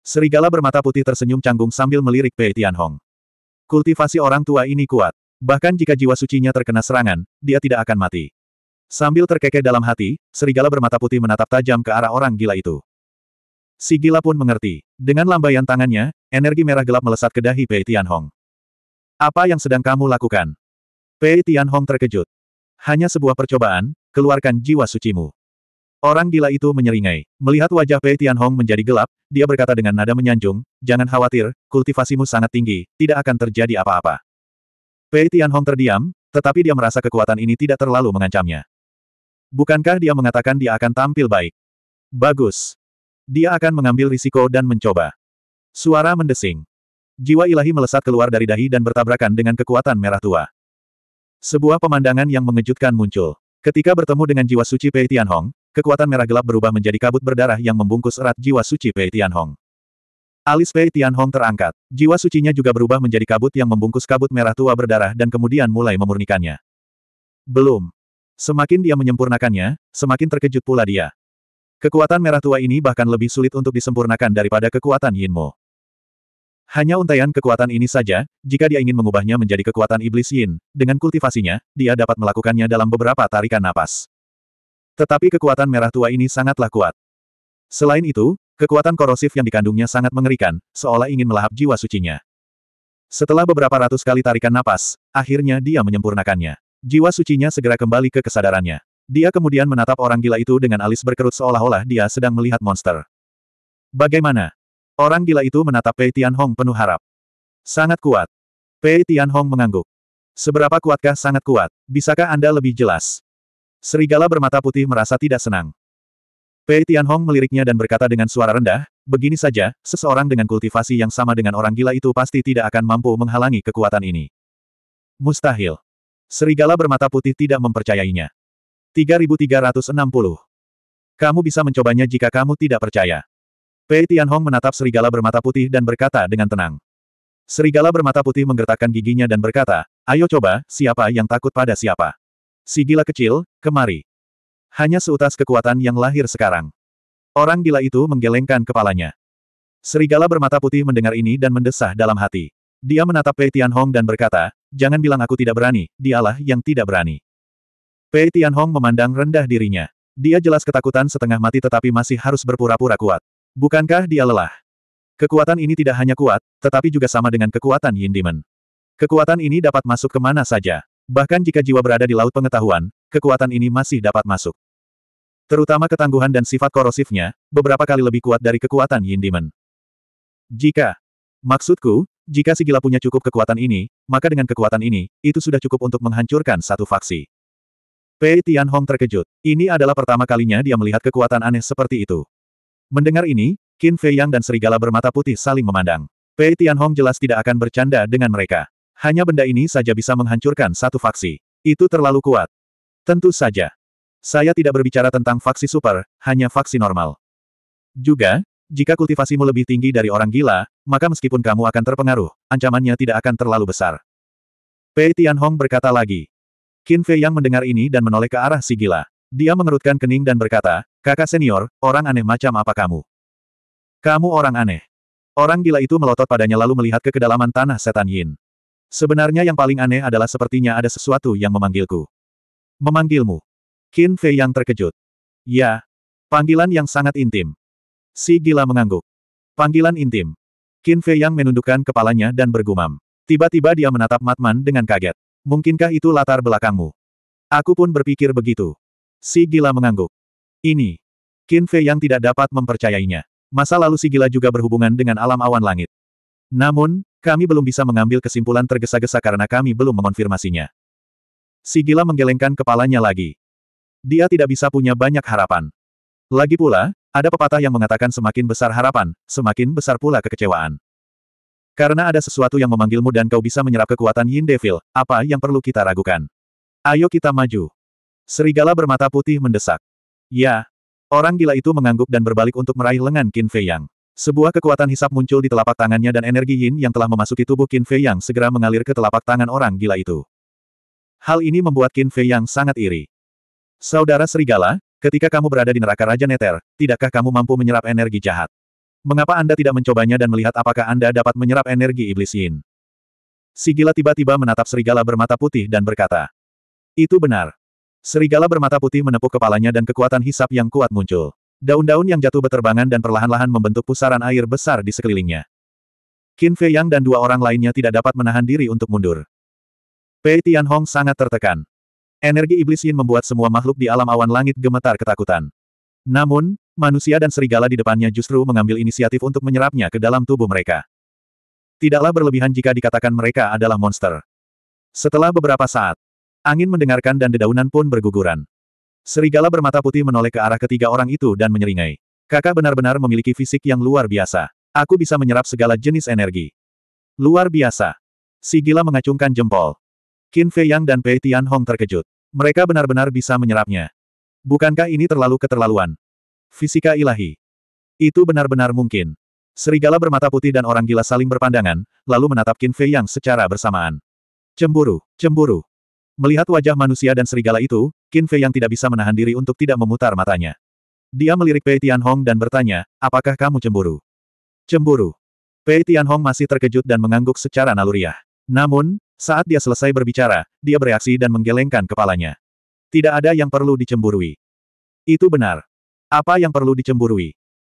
Serigala bermata putih tersenyum canggung sambil melirik Pei Tianhong. Kultivasi orang tua ini kuat. Bahkan jika jiwa sucinya terkena serangan, dia tidak akan mati. Sambil terkekeh dalam hati, serigala bermata putih menatap tajam ke arah orang gila itu. Si gila pun mengerti. Dengan lambaian tangannya, energi merah gelap melesat ke dahi Pei Tianhong. Apa yang sedang kamu lakukan? Pei Tianhong terkejut. Hanya sebuah percobaan, keluarkan jiwa sucimu. Orang gila itu menyeringai. Melihat wajah Pei Tianhong menjadi gelap, dia berkata dengan nada menyanjung, jangan khawatir, kultivasimu sangat tinggi, tidak akan terjadi apa-apa. Pei Tianhong terdiam, tetapi dia merasa kekuatan ini tidak terlalu mengancamnya. Bukankah dia mengatakan dia akan tampil baik? Bagus. Dia akan mengambil risiko dan mencoba. Suara mendesing. Jiwa ilahi melesat keluar dari dahi dan bertabrakan dengan kekuatan merah tua. Sebuah pemandangan yang mengejutkan muncul. Ketika bertemu dengan jiwa suci Pei Tianhong, kekuatan merah gelap berubah menjadi kabut berdarah yang membungkus erat jiwa suci Pei Tianhong. Alis Pei Tianhong terangkat. Jiwa sucinya juga berubah menjadi kabut yang membungkus kabut merah tua berdarah dan kemudian mulai memurnikannya. Belum. Semakin dia menyempurnakannya, semakin terkejut pula dia. Kekuatan merah tua ini bahkan lebih sulit untuk disempurnakan daripada kekuatan Yinmo. Hanya untaian kekuatan ini saja, jika dia ingin mengubahnya menjadi kekuatan iblis Yin, dengan kultivasinya, dia dapat melakukannya dalam beberapa tarikan napas. Tetapi kekuatan merah tua ini sangatlah kuat. Selain itu, kekuatan korosif yang dikandungnya sangat mengerikan, seolah ingin melahap jiwa sucinya. Setelah beberapa ratus kali tarikan napas, akhirnya dia menyempurnakannya. Jiwa sucinya segera kembali ke kesadarannya. Dia kemudian menatap orang gila itu dengan alis berkerut seolah-olah dia sedang melihat monster. Bagaimana? Orang gila itu menatap Pei Tianhong penuh harap. Sangat kuat. Pei Tianhong mengangguk. Seberapa kuatkah sangat kuat? Bisakah Anda lebih jelas? Serigala bermata putih merasa tidak senang. Pei Tianhong meliriknya dan berkata dengan suara rendah, begini saja, seseorang dengan kultivasi yang sama dengan orang gila itu pasti tidak akan mampu menghalangi kekuatan ini. Mustahil. Serigala bermata putih tidak mempercayainya. 3360. Kamu bisa mencobanya jika kamu tidak percaya. Pei Tianhong menatap serigala bermata putih dan berkata dengan tenang. Serigala bermata putih menggertakkan giginya dan berkata, ayo coba, siapa yang takut pada siapa? Si gila kecil, kemari. Hanya seutas kekuatan yang lahir sekarang. Orang gila itu menggelengkan kepalanya. Serigala bermata putih mendengar ini dan mendesah dalam hati. Dia menatap Pei Tianhong dan berkata, jangan bilang aku tidak berani, dialah yang tidak berani. Pei Tianhong memandang rendah dirinya. Dia jelas ketakutan setengah mati tetapi masih harus berpura-pura kuat. Bukankah dia lelah? Kekuatan ini tidak hanya kuat, tetapi juga sama dengan kekuatan Yin Demon. Kekuatan ini dapat masuk kemana saja. Bahkan jika jiwa berada di laut pengetahuan, kekuatan ini masih dapat masuk. Terutama ketangguhan dan sifat korosifnya, beberapa kali lebih kuat dari kekuatan Yin Demon. Jika, maksudku, jika si gila punya cukup kekuatan ini, maka dengan kekuatan ini, itu sudah cukup untuk menghancurkan satu faksi. Pei Tianhong terkejut. Ini adalah pertama kalinya dia melihat kekuatan aneh seperti itu. Mendengar ini, Qin Fei Yang dan serigala bermata putih saling memandang. Pei Tianhong jelas tidak akan bercanda dengan mereka. Hanya benda ini saja bisa menghancurkan satu faksi. Itu terlalu kuat. Tentu saja. Saya tidak berbicara tentang faksi super, hanya faksi normal. Juga, jika kultivasimu lebih tinggi dari orang gila, maka meskipun kamu akan terpengaruh, ancamannya tidak akan terlalu besar. Pei Tianhong berkata lagi, Qin Fei yang mendengar ini dan menoleh ke arah si gila. Dia mengerutkan kening dan berkata, kakak senior, orang aneh macam apa kamu? Kamu orang aneh. Orang gila itu melotot padanya lalu melihat ke kedalaman tanah setan Yin. Sebenarnya yang paling aneh adalah sepertinya ada sesuatu yang memanggilku. Memanggilmu. Qin Fei yang terkejut. Ya. Panggilan yang sangat intim. Si gila mengangguk. Panggilan intim. Qin Fei yang menundukkan kepalanya dan bergumam. Tiba-tiba dia menatap Matman dengan kaget. Mungkinkah itu latar belakangmu? Aku pun berpikir begitu. Si gila mengangguk. Ini. Qin Fei yang tidak dapat mempercayainya. Masa lalu si gila juga berhubungan dengan alam awan langit. Namun, kami belum bisa mengambil kesimpulan tergesa-gesa karena kami belum mengonfirmasinya. Si gila menggelengkan kepalanya lagi. Dia tidak bisa punya banyak harapan. Lagi pula, ada pepatah yang mengatakan semakin besar harapan, semakin besar pula kekecewaan. Karena ada sesuatu yang memanggilmu dan kau bisa menyerap kekuatan Yin Devil, apa yang perlu kita ragukan? Ayo kita maju. Serigala bermata putih mendesak. Ya. Orang gila itu mengangguk dan berbalik untuk meraih lengan Qin Fei Yang. Sebuah kekuatan hisap muncul di telapak tangannya dan energi Yin yang telah memasuki tubuh Qin Fei Yang segera mengalir ke telapak tangan orang gila itu. Hal ini membuat Qin Fei Yang sangat iri. Saudara Serigala, ketika kamu berada di neraka Raja Neter, tidakkah kamu mampu menyerap energi jahat? Mengapa Anda tidak mencobanya dan melihat apakah Anda dapat menyerap energi iblis yin? Sigila tiba-tiba menatap serigala bermata putih dan berkata. Itu benar. Serigala bermata putih menepuk kepalanya dan kekuatan hisap yang kuat muncul. Daun-daun yang jatuh beterbangan dan perlahan-lahan membentuk pusaran air besar di sekelilingnya. Qin Fei Yang dan dua orang lainnya tidak dapat menahan diri untuk mundur. Pei Hong sangat tertekan. Energi iblis Yin membuat semua makhluk di alam awan langit gemetar ketakutan. Namun, manusia dan serigala di depannya justru mengambil inisiatif untuk menyerapnya ke dalam tubuh mereka. Tidaklah berlebihan jika dikatakan mereka adalah monster. Setelah beberapa saat, angin mendengarkan dan dedaunan pun berguguran. Serigala bermata putih menoleh ke arah ketiga orang itu dan menyeringai. Kakak benar-benar memiliki fisik yang luar biasa. Aku bisa menyerap segala jenis energi. Luar biasa. Si gila mengacungkan jempol. Qin Fei Yang dan Pei Tian Hong terkejut. Mereka benar-benar bisa menyerapnya. Bukankah ini terlalu keterlaluan? Fisika ilahi. Itu benar-benar mungkin. Serigala bermata putih dan orang gila saling berpandangan, lalu menatap Qin Fei Yang secara bersamaan. Cemburu, cemburu. Melihat wajah manusia dan serigala itu, Qin Fei Yang tidak bisa menahan diri untuk tidak memutar matanya. Dia melirik Pei Hong dan bertanya, apakah kamu cemburu? Cemburu. Pei Tianhong masih terkejut dan mengangguk secara naluriah. Namun, saat dia selesai berbicara, dia bereaksi dan menggelengkan kepalanya. Tidak ada yang perlu dicemburui. Itu benar. Apa yang perlu dicemburui?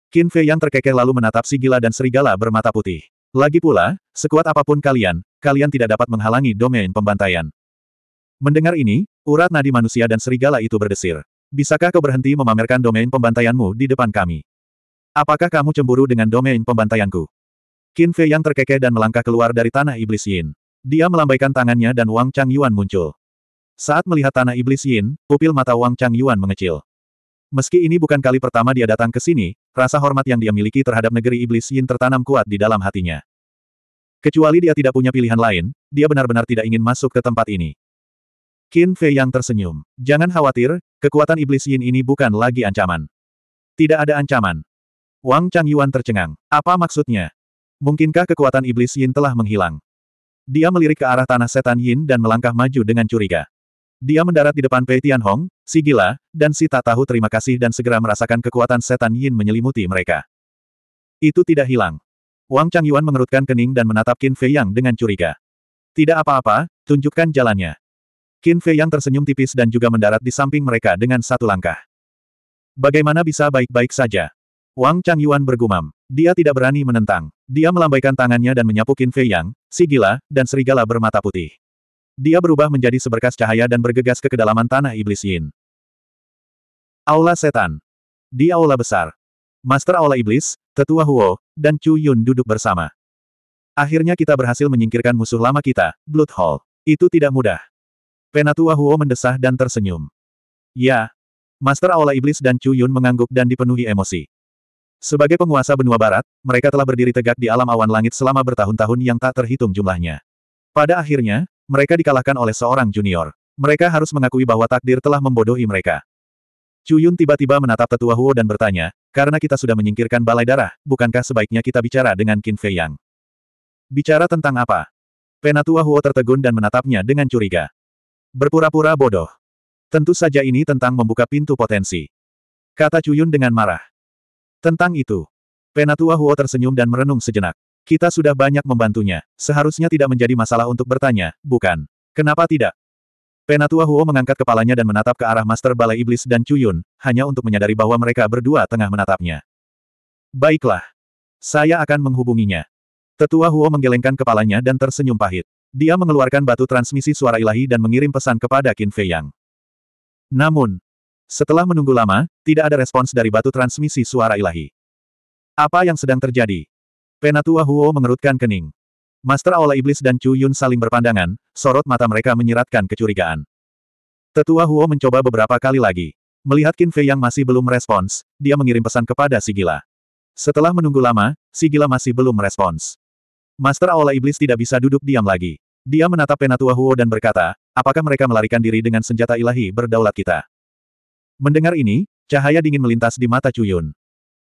Qin Fei yang terkekeh lalu menatap si gila dan serigala bermata putih. Lagi pula, sekuat apapun kalian, kalian tidak dapat menghalangi domain pembantaian. Mendengar ini, urat nadi manusia dan serigala itu berdesir. Bisakah kau berhenti memamerkan domain pembantaianmu di depan kami? Apakah kamu cemburu dengan domain pembantaianku? Qin Fei yang terkekeh dan melangkah keluar dari tanah iblis Yin. Dia melambaikan tangannya dan Wang Chang Yuan muncul. Saat melihat tanah iblis Yin, pupil mata Wang Chang Yuan mengecil. Meski ini bukan kali pertama dia datang ke sini, rasa hormat yang dia miliki terhadap negeri iblis Yin tertanam kuat di dalam hatinya. Kecuali dia tidak punya pilihan lain, dia benar-benar tidak ingin masuk ke tempat ini. Qin Fei yang tersenyum. Jangan khawatir, kekuatan iblis Yin ini bukan lagi ancaman. Tidak ada ancaman. Wang Chang Yuan tercengang. Apa maksudnya? Mungkinkah kekuatan iblis Yin telah menghilang? Dia melirik ke arah tanah setan Yin dan melangkah maju dengan curiga. Dia mendarat di depan Pei Tianhong, si gila, dan si tak tahu terima kasih dan segera merasakan kekuatan setan Yin menyelimuti mereka. Itu tidak hilang. Wang Chang Yuan mengerutkan kening dan menatap Qin Fei Yang dengan curiga. Tidak apa-apa, tunjukkan jalannya. Qin Fei Yang tersenyum tipis dan juga mendarat di samping mereka dengan satu langkah. Bagaimana bisa baik-baik saja? Wang Chang Yuan bergumam. Dia tidak berani menentang. Dia melambaikan tangannya dan menyapu Qin Fei Yang, si gila, dan serigala bermata putih. Dia berubah menjadi seberkas cahaya dan bergegas ke kedalaman tanah iblis Yin. Aula Setan Di Aula Besar Master Aula Iblis, Tetua Huo, dan Chu Yun duduk bersama. Akhirnya kita berhasil menyingkirkan musuh lama kita, Blood Hall. Itu tidak mudah. Penatua Huo mendesah dan tersenyum. Ya. Master Aula Iblis dan Chu Yun mengangguk dan dipenuhi emosi. Sebagai penguasa benua barat, mereka telah berdiri tegak di alam awan langit selama bertahun-tahun yang tak terhitung jumlahnya. Pada akhirnya, mereka dikalahkan oleh seorang junior. Mereka harus mengakui bahwa takdir telah membodohi mereka. Cuyun tiba-tiba menatap tetua Huo dan bertanya, karena kita sudah menyingkirkan balai darah, bukankah sebaiknya kita bicara dengan Qin Fei Yang? Bicara tentang apa? Penatua Huo tertegun dan menatapnya dengan curiga. Berpura-pura bodoh. Tentu saja ini tentang membuka pintu potensi. Kata Cuyun dengan marah. Tentang itu. Penatua Huo tersenyum dan merenung sejenak. Kita sudah banyak membantunya. Seharusnya tidak menjadi masalah untuk bertanya, bukan? Kenapa tidak? Penatua Huo mengangkat kepalanya dan menatap ke arah Master Balai Iblis dan Cuyun, hanya untuk menyadari bahwa mereka berdua tengah menatapnya. Baiklah. Saya akan menghubunginya. Tetua Huo menggelengkan kepalanya dan tersenyum pahit. Dia mengeluarkan batu transmisi suara ilahi dan mengirim pesan kepada Qin Fei Yang. Namun, setelah menunggu lama, tidak ada respons dari batu transmisi suara ilahi. Apa yang sedang terjadi? Penatua Huo mengerutkan kening. Master Aula Iblis dan Chu Yun saling berpandangan, sorot mata mereka menyiratkan kecurigaan. Tetua Huo mencoba beberapa kali lagi. Melihat Qin Fei yang masih belum merespons, dia mengirim pesan kepada Sigila. Setelah menunggu lama, Sigila masih belum merespons. Master Aula Iblis tidak bisa duduk diam lagi. Dia menatap Penatua Huo dan berkata, apakah mereka melarikan diri dengan senjata ilahi berdaulat kita? Mendengar ini, cahaya dingin melintas di mata Chu Yun.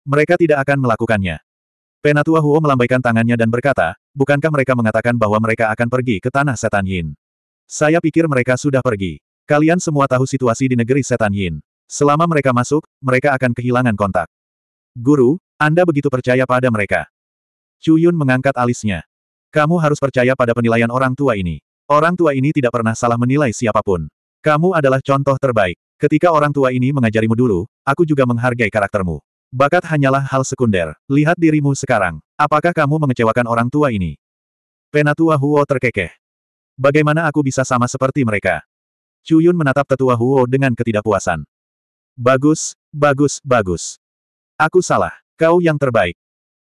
Mereka tidak akan melakukannya. Penatua Huo melambaikan tangannya dan berkata, bukankah mereka mengatakan bahwa mereka akan pergi ke tanah setan Yin? Saya pikir mereka sudah pergi. Kalian semua tahu situasi di negeri setan Yin. Selama mereka masuk, mereka akan kehilangan kontak. Guru, Anda begitu percaya pada mereka. Cuyun mengangkat alisnya. Kamu harus percaya pada penilaian orang tua ini. Orang tua ini tidak pernah salah menilai siapapun. Kamu adalah contoh terbaik. Ketika orang tua ini mengajarimu dulu, aku juga menghargai karaktermu. Bakat hanyalah hal sekunder. Lihat dirimu sekarang. Apakah kamu mengecewakan orang tua ini? Penatua Huo terkekeh. Bagaimana aku bisa sama seperti mereka? Cuyun menatap tetua Huo dengan ketidakpuasan. Bagus, bagus, bagus. Aku salah. Kau yang terbaik.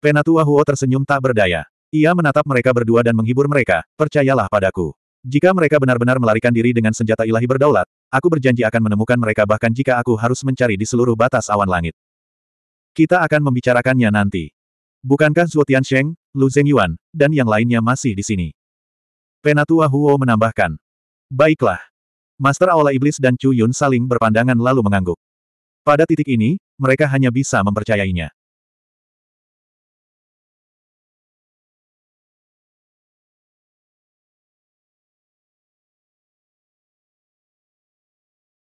Penatua Huo tersenyum tak berdaya. Ia menatap mereka berdua dan menghibur mereka, percayalah padaku. Jika mereka benar-benar melarikan diri dengan senjata ilahi berdaulat, aku berjanji akan menemukan mereka bahkan jika aku harus mencari di seluruh batas awan langit. Kita akan membicarakannya nanti. Bukankah Zuo Tiansheng, Lu Zhengyuan, dan yang lainnya masih di sini? Penatua Huo menambahkan. Baiklah. Master Aula Iblis dan Chu Yun saling berpandangan lalu mengangguk. Pada titik ini, mereka hanya bisa mempercayainya.